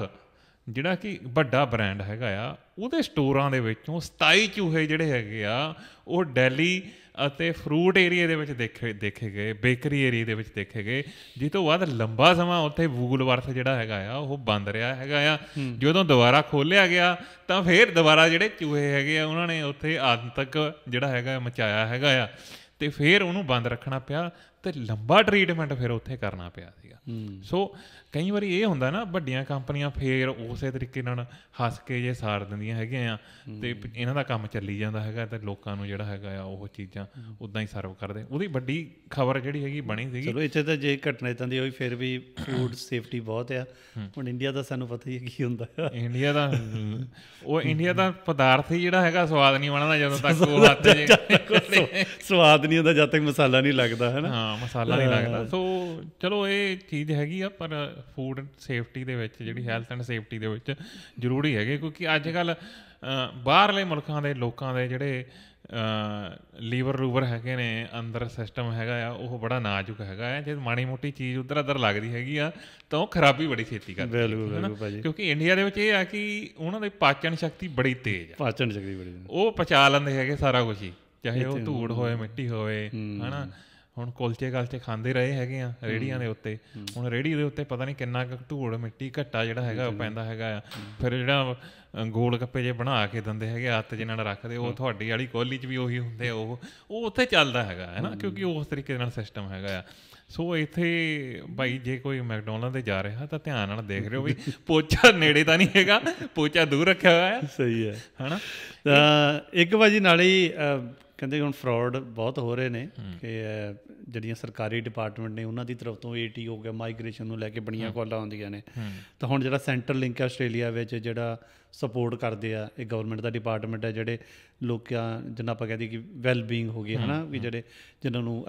ਜਿਹੜਾ ਕਿ ਵੱਡਾ ਬ੍ਰਾਂਡ ਹੈਗਾ ਆ ਉਹਦੇ ਸਟੋਰਾਂ ਦੇ ਵਿੱਚੋਂ 27 ਚੂਹੇ ਜਿਹੜੇ ਹੈਗੇ ਆ ਉਹ ਡੈਲੀ ਅਤੇ ਫਰੂਟ ਏਰੀਆ ਦੇ ਵਿੱਚ ਦੇਖੇ ਦੇਖੇ ਗਏ ਬੇਕਰੀ ਏਰੀਆ ਦੇ ਵਿੱਚ ਦੇਖੇ ਗਏ ਜਿਸ ਤੋਂ ਬਾਅਦ ਲੰਬਾ ਸਮਾਂ ਉੱਥੇ ਵਰਥ ਜਿਹੜਾ ਹੈਗਾ ਆ ਉਹ ਬੰਦ ਰਿਹਾ ਹੈਗਾ ਆ ਜਦੋਂ ਦੁਬਾਰਾ ਖੋਲਿਆ ਗਿਆ ਤਾਂ ਫੇਰ ਦੁਬਾਰਾ ਜਿਹੜੇ ਚੂਹੇ ਹੈਗੇ ਆ ਉਹਨਾਂ ਨੇ ਉੱਥੇ ਆਦਤਕ ਜਿਹੜਾ ਹੈਗਾ ਮਚਾਇਆ ਹੈਗਾ ਆ ਤੇ ਫੇਰ ਉਹਨੂੰ ਬੰਦ ਰੱਖਣਾ ਪਿਆ ਤੇ ਲੰਬਾ ਟ੍ਰੀਟਮੈਂਟ ਫਿਰ ਉੱਥੇ ਕਰਨਾ ਪਿਆ ਸੀਗਾ ਸੋ ਕਈ ਵਾਰੀ ਇਹ ਹੁੰਦਾ ਨਾ ਵੱਡੀਆਂ ਕੰਪਨੀਆਂ ਫੇਰ ਉਸੇ ਤਰੀਕੇ ਨਾਲ ਹੱਸ ਕੇ ਜੇ ਸਾਰ ਦਿੰਦੀਆਂ ਹੈਗੀਆਂ ਆ ਤੇ ਇਹਨਾਂ ਦਾ ਕੰਮ ਚੱਲੀ ਜਾਂਦਾ ਹੈਗਾ ਤੇ ਲੋਕਾਂ ਨੂੰ ਜਿਹੜਾ ਹੈਗਾ ਆ ਉਹ ਚੀਜ਼ਾਂ ਉਦਾਂ ਹੀ ਸਰਵ ਕਰਦੇ ਉਹਦੀ ਵੱਡੀ ਖਬਰ ਜਿਹੜੀ ਹੈਗੀ ਬਣੀ ਸੀਗੀ ਚਲੋ ਇੱਥੇ ਤਾਂ ਜੇ ਘਟਨਾ ਇਦਾਂ ਦੀ ਹੋਈ ਫਿਰ ਵੀ ਫੂਡ ਸੇਫਟੀ ਬਹੁਤ ਆ ਹੁਣ ਇੰਡੀਆ ਦਾ ਸਾਨੂੰ ਪਤਾ ਹੀ ਹੈ ਕੀ ਹੁੰਦਾ ਇੰਡੀਆ ਦਾ ਉਹ ਇੰਡੀਆ ਦਾ ਪਦਾਰਥ ਹੀ ਜਿਹੜਾ ਹੈਗਾ ਸਵਾਦ ਨਹੀਂ ਬਣਦਾ ਜਦੋਂ ਤੱਕ ਉਹ ਹੱਥ ਜੇ ਸਵਾਦ ਨਹੀਂ ਹੁੰਦਾ ਜਦ ਤੱਕ ਮਸਾਲਾ ਨਹੀਂ ਲੱਗਦਾ ਹੈ ਨਾ ਮਸਾਲਾ ਨਹੀਂ ਲੱਗਦਾ ਸੋ ਚਲੋ ਇਹ ਚੀਜ਼ ਹੈਗੀ ਆ ਪਰ ਫੂਡ ਸੇਫਟੀ ਦੇ ਵਿੱਚ ਜਿਹੜੀ ਹੈਲਥ ਐਂਡ ਸੇਫਟੀ ਦੇ ਵਿੱਚ ਜ਼ਰੂਰੀ ਹੈਗੇ ਕਿਉਂਕਿ ਅੱਜ ਕੱਲ ਬਾਹਰਲੇ ਮੁਲਕਾਂ ਦੇ ਲੋਕਾਂ ਦੇ ਜਿਹੜੇ ਲੀਵਰ ਰੂਵਰ ਹੈਗੇ ਨੇ ਅੰਦਰ ਸਿਸਟਮ ਹੈਗਾ ਆ ਉਹ ਬੜਾ ਨਾਜ਼ੁਕ ਹੈਗਾ ਹੈ ਜੇ ਮਾਣੀ ਮੋਟੀ ਚੀਜ਼ ਉਧਰ ਅਦਰ ਲੱਗਦੀ ਹੈਗੀ ਆ ਤਾਂ ਉਹ ਖਰਾਬੀ ਬੜੀ ਛੇਤੀ ਕਰਦੀ ਹੈ ਬਿਲਕੁਲ ਬਿਲਕੁਲ ਭਾਜੀ ਕਿਉਂਕਿ ਇੰਡੀਆ ਦੇ ਵਿੱਚ ਇਹ ਆ ਕਿ ਉਹਨਾਂ ਦੀ ਪਾਚਨ ਸ਼ਕਤੀ ਬੜੀ ਤੇਜ਼ ਆ ਪਾਚਨ ਸ਼ਕਤੀ ਬੜੀ ਉਹ ਪਚਾ ਲੈਂਦੇ ਹੈਗੇ ਸਾਰਾ ਕੁਝ ਹੀ ਚਾਹੇ ਉਹ ਧੂੜ ਹੋਵੇ ਮਿੱਟੀ ਹੋਵੇ ਹਨਾ ਹੁਣ ਕੁਲਚੇ ਗਲਚੇ ਖਾਂਦੇ ਰਹੇ ਹੈਗੇ ਆ ਰੇੜੀਆਂ ਦੇ ਉੱਤੇ ਹੁਣ ਰੇੜੀ ਦੇ ਉੱਤੇ ਪਤਾ ਨਹੀਂ ਕਿੰਨਾ ਕੁ ਧੂੜ ਮਿੱਟੀ ਘੱਟਾ ਜਿਹੜਾ ਹੈਗਾ ਉਹ ਪੈਂਦਾ ਹੈਗਾ ਆ ਫਿਰ ਜਿਹੜਾ ਗੋਲ ਗੱਪੇ ਜੇ ਬਣਾ ਕੇ ਦਿੰਦੇ ਹੈਗੇ ਹੱਥ ਜਿਨ੍ਹਾਂ ਨਾਲ ਰੱਖਦੇ ਉਹ ਤੁਹਾਡੀ ਵਾਲੀ ਕੋਲੀ 'ਚ ਵੀ ਉਹੀ ਹੁੰਦੇ ਉਹ ਉਹ ਉੱਥੇ ਚੱਲਦਾ ਹੈਗਾ ਹੈ ਨਾ ਕਿਉਂਕਿ ਉਸ ਤਰੀਕੇ ਨਾਲ ਸਿਸਟਮ ਹੈਗਾ ਆ ਸੋ ਇੱਥੇ ਭਾਈ ਜੇ ਕੋਈ ਮੈਕਡੋਨਲਡ ਤੇ ਜਾ ਰਿਹਾ ਤਾਂ ਧਿਆਨ ਨਾਲ ਦੇਖ ਰਿਹਾ ਵੀ ਪੋਚਾ ਨੇੜੇ ਤਾਂ ਨਹੀਂ ਹੈਗਾ ਪੋਚਾ ਦੂਰ ਰੱਖਿਆ ਹੋਇਆ ਹੈ ਸਹੀ ਹੈ ਹਨਾ ਤਾਂ ਇੱਕ ਵਾਰੀ ਨਾਲੇ ਕਹਿੰਦੇ ਹੁਣ ਫਰਾਡ ਬਹੁਤ ਹੋ ਰਹੇ ਨੇ ਕਿ ਜਿਹੜੀਆਂ ਸਰਕਾਰੀ ਡਿਪਾਰਟਮੈਂਟ ਨੇ ਉਹਨਾਂ ਦੀ ਤਰਫ ਤੋਂ ਏਟੀ ਹੋ ਗਿਆ ਮਾਈਗ੍ਰੇਸ਼ਨ ਨੂੰ ਲੈ ਕੇ ਬਣੀਆਂ ਕਾਲਾਂ ਆਉਂਦੀਆਂ ਨੇ ਤਾਂ ਹੁਣ ਜਿਹੜਾ ਸੈਂਟਰ ਲਿੰਕ ਆਸਟ੍ਰੇਲੀਆ ਵਿੱਚ ਜਿਹੜਾ ਸਪੋਰਟ ਕਰਦੇ ਆ ਇਹ ਗਵਰਨਮੈਂਟ ਦਾ ਡਿਪਾਰਟਮੈਂਟ ਹੈ ਜਿਹੜੇ ਲੋਕਾਂ ਜਿੰਨਾ ਆਪਾਂ ਕਹਿੰਦੇ ਕਿ ਵੈਲ ਬੀਇੰਗ ਹੋ ਗਈ ਹਨਾ ਵੀ ਜਿਹੜੇ ਜਿਨ੍ਹਾਂ ਨੂੰ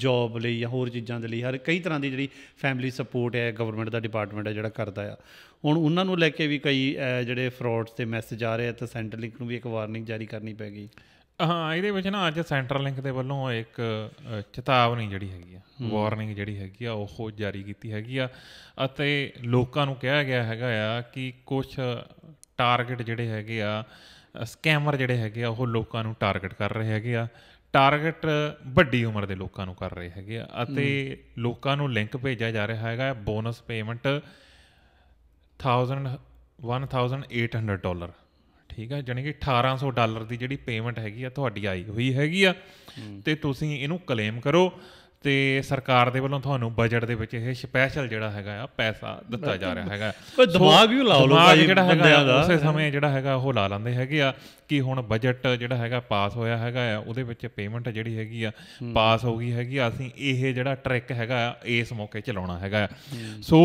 ਜੌਬ ਲਈ ਜਾਂ ਹੋਰ ਚੀਜ਼ਾਂ ਦੇ ਲਈ ਹਰ ਕਈ ਤਰ੍ਹਾਂ ਦੀ ਜਿਹੜੀ ਫੈਮਿਲੀ ਸਪੋਰਟ ਹੈ ਗਵਰਨਮੈਂਟ ਦਾ ਡਿਪਾਰਟਮੈਂਟ ਹੈ ਜਿਹੜਾ ਕਰਦਾ ਆ ਹੁਣ ਉਹਨਾਂ ਨੂੰ ਲੈ ਕੇ ਵੀ ਕਈ ਜਿਹੜੇ ਫਰਾਡਸ ਤੇ ਮੈਸੇਜ ਆ ਰਹੇ ਆ ਤਾਂ ਸੈਂਟਰ ਲਿੰਕ ਨੂੰ ਵੀ ਇੱਕ ਵਾਰਨਿੰਗ ਜਾਰੀ ਕਰਨੀ ਗਈ ਹਾਂ ਇਹਦੇ ਵਿੱਚ ਨਾ ਅੱਜ ਸੈਂਟਰਲ ਲਿੰਕ ਦੇ ਵੱਲੋਂ ਇੱਕ ਚੇਤਾਵਨੀ ਜਿਹੜੀ ਹੈਗੀ ਆ ਵਾਰਨਿੰਗ ਜਿਹੜੀ ਹੈਗੀ ਆ ਉਹ ਜਾਰੀ ਕੀਤੀ ਹੈਗੀ ਆ ਅਤੇ ਲੋਕਾਂ ਨੂੰ ਕਿਹਾ ਗਿਆ ਹੈਗਾ ਆ ਕਿ ਕੁਝ ਟਾਰਗੇਟ ਜਿਹੜੇ ਹੈਗੇ ਆ ਸਕੈਮਰ ਜਿਹੜੇ ਹੈਗੇ ਆ ਉਹ ਲੋਕਾਂ ਨੂੰ ਟਾਰਗੇਟ ਕਰ ਰਹੇ ਹੈਗੇ ਆ ਟਾਰਗੇਟ ਵੱਡੀ ਉਮਰ ਦੇ ਲੋਕਾਂ ਨੂੰ ਕਰ ਰਹੇ ਹੈਗੇ ਆ ਅਤੇ ਲੋਕਾਂ ਨੂੰ ਲਿੰਕ ਭੇਜਿਆ ਜਾ ਰਿਹਾ ਹੈਗਾ ਬੋਨਸ ਪੇਮੈਂਟ 1000 1800 ਡਾਲਰ ਠੀਕ ਆ ਜਾਨੀ ਕਿ 1800 ਡਾਲਰ ਦੀ ਜਿਹੜੀ ਪੇਮੈਂਟ ਹੈਗੀ ਆ ਤੁਹਾਡੀ ਆਈ ਹੋਈ ਹੈਗੀ ਆ ਤੇ ਤੁਸੀਂ ਇਹਨੂੰ ਕਲੇਮ ਕਰੋ ਤੇ ਸਰਕਾਰ ਦੇ ਵੱਲੋਂ ਤੁਹਾਨੂੰ ਬਜਟ ਦੇ ਵਿੱਚ ਇਹ ਸਪੈਸ਼ਲ ਜਿਹੜਾ ਹੈਗਾ ਆ ਪੈਸਾ ਦਿੱਤਾ ਜਾ ਰਿਹਾ ਹੈਗਾ ਕੋਈ ਦਿਮਾਗ ਵੀ ਲਾ ਲਓ ਭਾਈ ਜਿਹੜਾ ਹੈਗਾ ਉਸੇ ਸਮੇਂ ਜਿਹੜਾ ਹੈਗਾ ਉਹ ਲਾ ਲੈਂਦੇ ਹੈਗੇ ਆ ਕਿ ਹੁਣ ਬਜਟ ਜਿਹੜਾ ਹੈਗਾ ਪਾਸ ਹੋਇਆ ਹੈਗਾ ਆ ਉਹਦੇ ਵਿੱਚ ਪੇਮੈਂਟ ਜਿਹੜੀ ਹੈਗੀ ਆ ਪਾਸ ਹੋ ਗਈ ਹੈਗੀ ਆ ਅਸੀਂ ਇਹ ਜਿਹੜਾ ਟ੍ਰਿਕ ਹੈਗਾ ਇਸ ਮੌਕੇ ਚਲਾਉਣਾ ਹੈਗਾ ਸੋ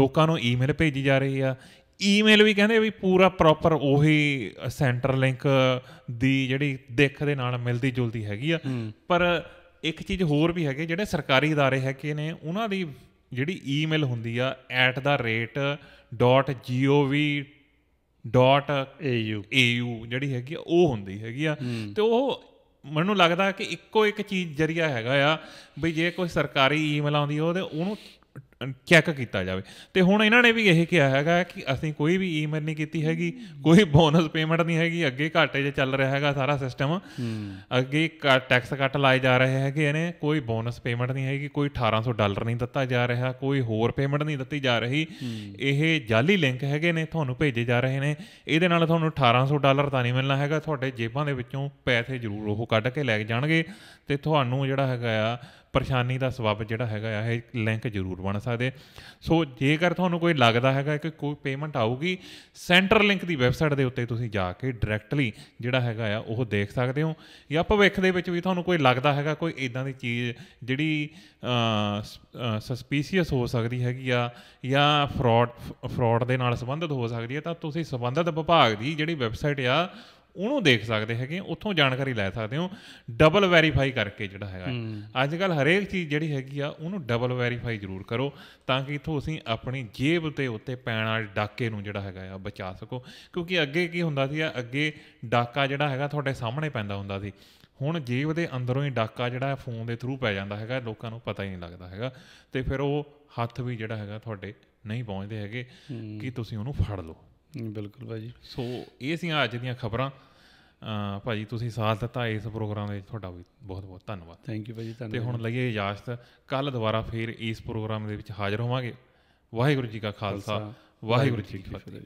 ਲੋਕਾਂ ਨੂੰ ਈਮੇਲ ਭੇਜੀ ਜਾ ਰਹੀ ਆ ਈਮੇਲ ਵੀ ਕਹਿੰਦੇ ਵੀ ਪੂਰਾ ਪ੍ਰੋਪਰ ਉਹੀ ਸੈਂਟਰ ਲਿੰਕ ਦੀ ਜਿਹੜੀ ਦਿੱਖ ਦੇ ਨਾਲ ਮਿਲਦੀ ਜੁਲਦੀ ਹੈਗੀ ਆ ਪਰ ਇੱਕ ਚੀਜ਼ ਹੋਰ ਵੀ ਹੈਗੇ ਜਿਹੜੇ ਸਰਕਾਰੀ ادارے ਹੈਗੇ ਨੇ ਉਹਨਾਂ ਦੀ ਜਿਹੜੀ ਈਮੇਲ ਹੁੰਦੀ ਆ @.gov.au ਜਿਹੜੀ ਹੈਗੀ ਆ ਉਹ ਹੁੰਦੀ ਹੈਗੀ ਆ ਤੇ ਉਹ ਮੈਨੂੰ ਲੱਗਦਾ ਕਿ ਇੱਕੋ ਇੱਕ ਚੀਜ਼ ਜਰੀਆ ਹੈਗਾ ਆ ਵੀ ਜੇ ਕੋਈ ਸਰਕਾਰੀ ਈਮੇਲ ਆਉਂਦੀ ਉਹਦੇ ਉਹਨੂੰ ਚੈੱਕ ਕੀਤਾ ਜਾਵੇ ਤੇ ਹੁਣ ਇਹਨਾਂ ਨੇ ਵੀ ਇਹ ਕਿਹਾ ਹੈਗਾ ਕਿ ਅਸੀਂ ਕੋਈ ਵੀ ਈਮੇਲ ਨਹੀਂ ਕੀਤੀ ਹੈਗੀ ਕੋਈ ਬੋਨਸ ਪੇਮੈਂਟ ਨਹੀਂ ਹੈਗੀ ਅੱਗੇ ਘਾਟੇ 'ਚ ਚੱਲ ਰਿਹਾ ਹੈਗਾ ਸਾਰਾ ਸਿਸਟਮ ਅੱਗੇ ਟੈਕਸ ਕੱਟ ਲਾਏ ਜਾ ਰਹੇ ਹੈਗੇ ਇਹਨੇ ਕੋਈ ਬੋਨਸ ਪੇਮੈਂਟ ਨਹੀਂ ਹੈਗੀ ਕੋਈ 1800 ਡਾਲਰ ਨਹੀਂ ਦਿੱਤਾ ਜਾ ਰਿਹਾ ਕੋਈ ਹੋਰ ਪੇਮੈਂਟ ਨਹੀਂ ਦਿੱਤੀ ਜਾ ਰਹੀ ਇਹ ਜਾਲੀ ਲਿੰਕ ਹੈਗੇ ਨੇ ਤੁਹਾਨੂੰ ਭੇਜੇ ਜਾ ਰਹੇ ਨੇ ਇਹਦੇ ਨਾਲ ਤੁਹਾਨੂੰ 1800 ਡਾਲਰ ਤਾਂ ਨਹੀਂ ਮਿਲਣਾ ਹੈਗਾ ਤੁਹਾਡੇ ਜੇਬਾਂ ਦੇ ਵਿੱਚੋਂ ਪੈਸੇ ਜ਼ਰੂਰ ਉਹ ਕੱਢ ਕੇ ਲੈ ਜਾਣਗੇ ਤੇ ਤੁਹਾਨੂੰ ਜਿਹੜਾ ਹੈਗਾ ਆ ਪਰੇਸ਼ਾਨੀ ਦਾ ਸਬਬ ਜਿਹੜਾ ਹੈਗਾ ਆ ਇਹ ਲਿੰਕ ਜ਼ਰੂਰ ਬਣ ਸਕਦੇ ਸੋ ਜੇਕਰ ਤੁਹਾਨੂੰ ਕੋਈ ਲੱਗਦਾ ਹੈਗਾ ਕਿ ਕੋਈ ਪੇਮੈਂਟ ਆਊਗੀ ਸੈਂਟਰ ਲਿੰਕ ਦੀ ਵੈਬਸਾਈਟ ਦੇ ਉੱਤੇ ਤੁਸੀਂ ਜਾ ਕੇ ਡਾਇਰੈਕਟਲੀ ਜਿਹੜਾ ਹੈਗਾ ਆ ਉਹ ਦੇਖ ਸਕਦੇ ਹੋ ਜਾਂ ਭਵਿੱਖ ਦੇ ਵਿੱਚ ਵੀ ਤੁਹਾਨੂੰ ਕੋਈ ਲੱਗਦਾ ਹੈਗਾ ਕੋਈ ਇਦਾਂ ਦੀ ਚੀਜ਼ ਜਿਹੜੀ ਸਸਪੀਸ਼ੀਅਸ ਹੋ ਸਕਦੀ ਹੈਗੀ ਆ ਜਾਂ ਫਰਾਡ ਫਰਾਡ ਦੇ ਨਾਲ ਸੰਬੰਧਿਤ ਹੋ ਸਕਦੀ ਹੈ ਤਾਂ ਤੁਸੀਂ ਸੰਬੰਧਿਤ ਵਿਭਾਗ ਦੀ ਜਿਹੜੀ ਵੈਬਸਾਈਟ ਆ ਉਹਨੂੰ ਦੇਖ ਸਕਦੇ ਹੈਗੇ ਉੱਥੋਂ ਜਾਣਕਾਰੀ ਲੈ ਸਕਦੇ ਹੋ ਡਬਲ ਵੈਰੀਫਾਈ ਕਰਕੇ ਜਿਹੜਾ ਹੈਗਾ ਅੱਜ ਕੱਲ ਹਰੇਕ ਚੀਜ਼ ਜਿਹੜੀ ਹੈਗੀ ਆ ਉਹਨੂੰ ਡਬਲ ਵੈਰੀਫਾਈ ਜ਼ਰੂਰ ਕਰੋ ਤਾਂ ਕਿ ਇਥੋਂ ਅਸੀਂ ਆਪਣੀ ਜੇਬ ਤੇ ਉੱਤੇ ਪੈਣ ਵਾਲੇ ਡਾਕੇ ਨੂੰ ਜਿਹੜਾ ਹੈਗਾ ਆ ਬਚਾ ਸਕੋ ਕਿਉਂਕਿ ਅੱਗੇ ਕੀ ਹੁੰਦਾ ਸੀ ਅੱਗੇ ਡਾਕਾ ਜਿਹੜਾ ਹੈਗਾ ਤੁਹਾਡੇ ਸਾਹਮਣੇ ਪੈਂਦਾ ਹੁੰਦਾ ਸੀ ਹੁਣ ਜੇਬ ਦੇ ਅੰਦਰੋਂ ਹੀ ਡਾਕਾ ਜਿਹੜਾ ਫੋਨ ਦੇ ਥਰੂ ਪੈ ਜਾਂਦਾ ਹੈਗਾ ਲੋਕਾਂ ਨੂੰ ਪਤਾ ਹੀ ਨਹੀਂ ਲੱਗਦਾ ਹੈਗਾ ਤੇ ਫਿਰ ਉਹ ਹੱਥ ਵੀ ਜਿਹੜਾ ਹੈਗਾ ਤੁਹਾਡੇ ਨਹੀਂ ਪਹੁੰਚਦੇ ਹੈਗੇ ਕਿ ਤੁਸੀਂ ਉਹਨੂੰ ਫੜ ਲਓ ਬਿਲਕੁਲ ਭਾਜੀ ਸੋ ਇਹ ਸੀ ਅੱਜ ਦੀਆਂ ਖਬਰਾਂ ਭਾਜੀ ਤੁਸੀਂ ਸਾਥ ਦਿੱਤਾ ਇਸ ਪ੍ਰੋਗਰਾਮ ਦੇ ਤੁਹਾਡਾ ਵੀ ਬਹੁਤ ਬਹੁਤ ਧੰਨਵਾਦ ਥੈਂਕ ਯੂ ਭਾਜੀ ਧੰਨਵਾਦ ਤੇ ਹੁਣ ਲਈਏ ਇਜਾਜ਼ਤ ਕੱਲ ਦੁਬਾਰਾ ਫੇਰ ਇਸ ਪ੍ਰੋਗਰਾਮ ਦੇ ਵਿੱਚ ਹਾਜ਼ਰ ਹੋਵਾਂਗੇ ਵਾਹਿਗੁਰੂ ਜੀ ਕਾ ਖਾਲਸਾ ਵਾਹਿਗੁਰੂ ਜੀ ਕੀ ਫਤਿਹ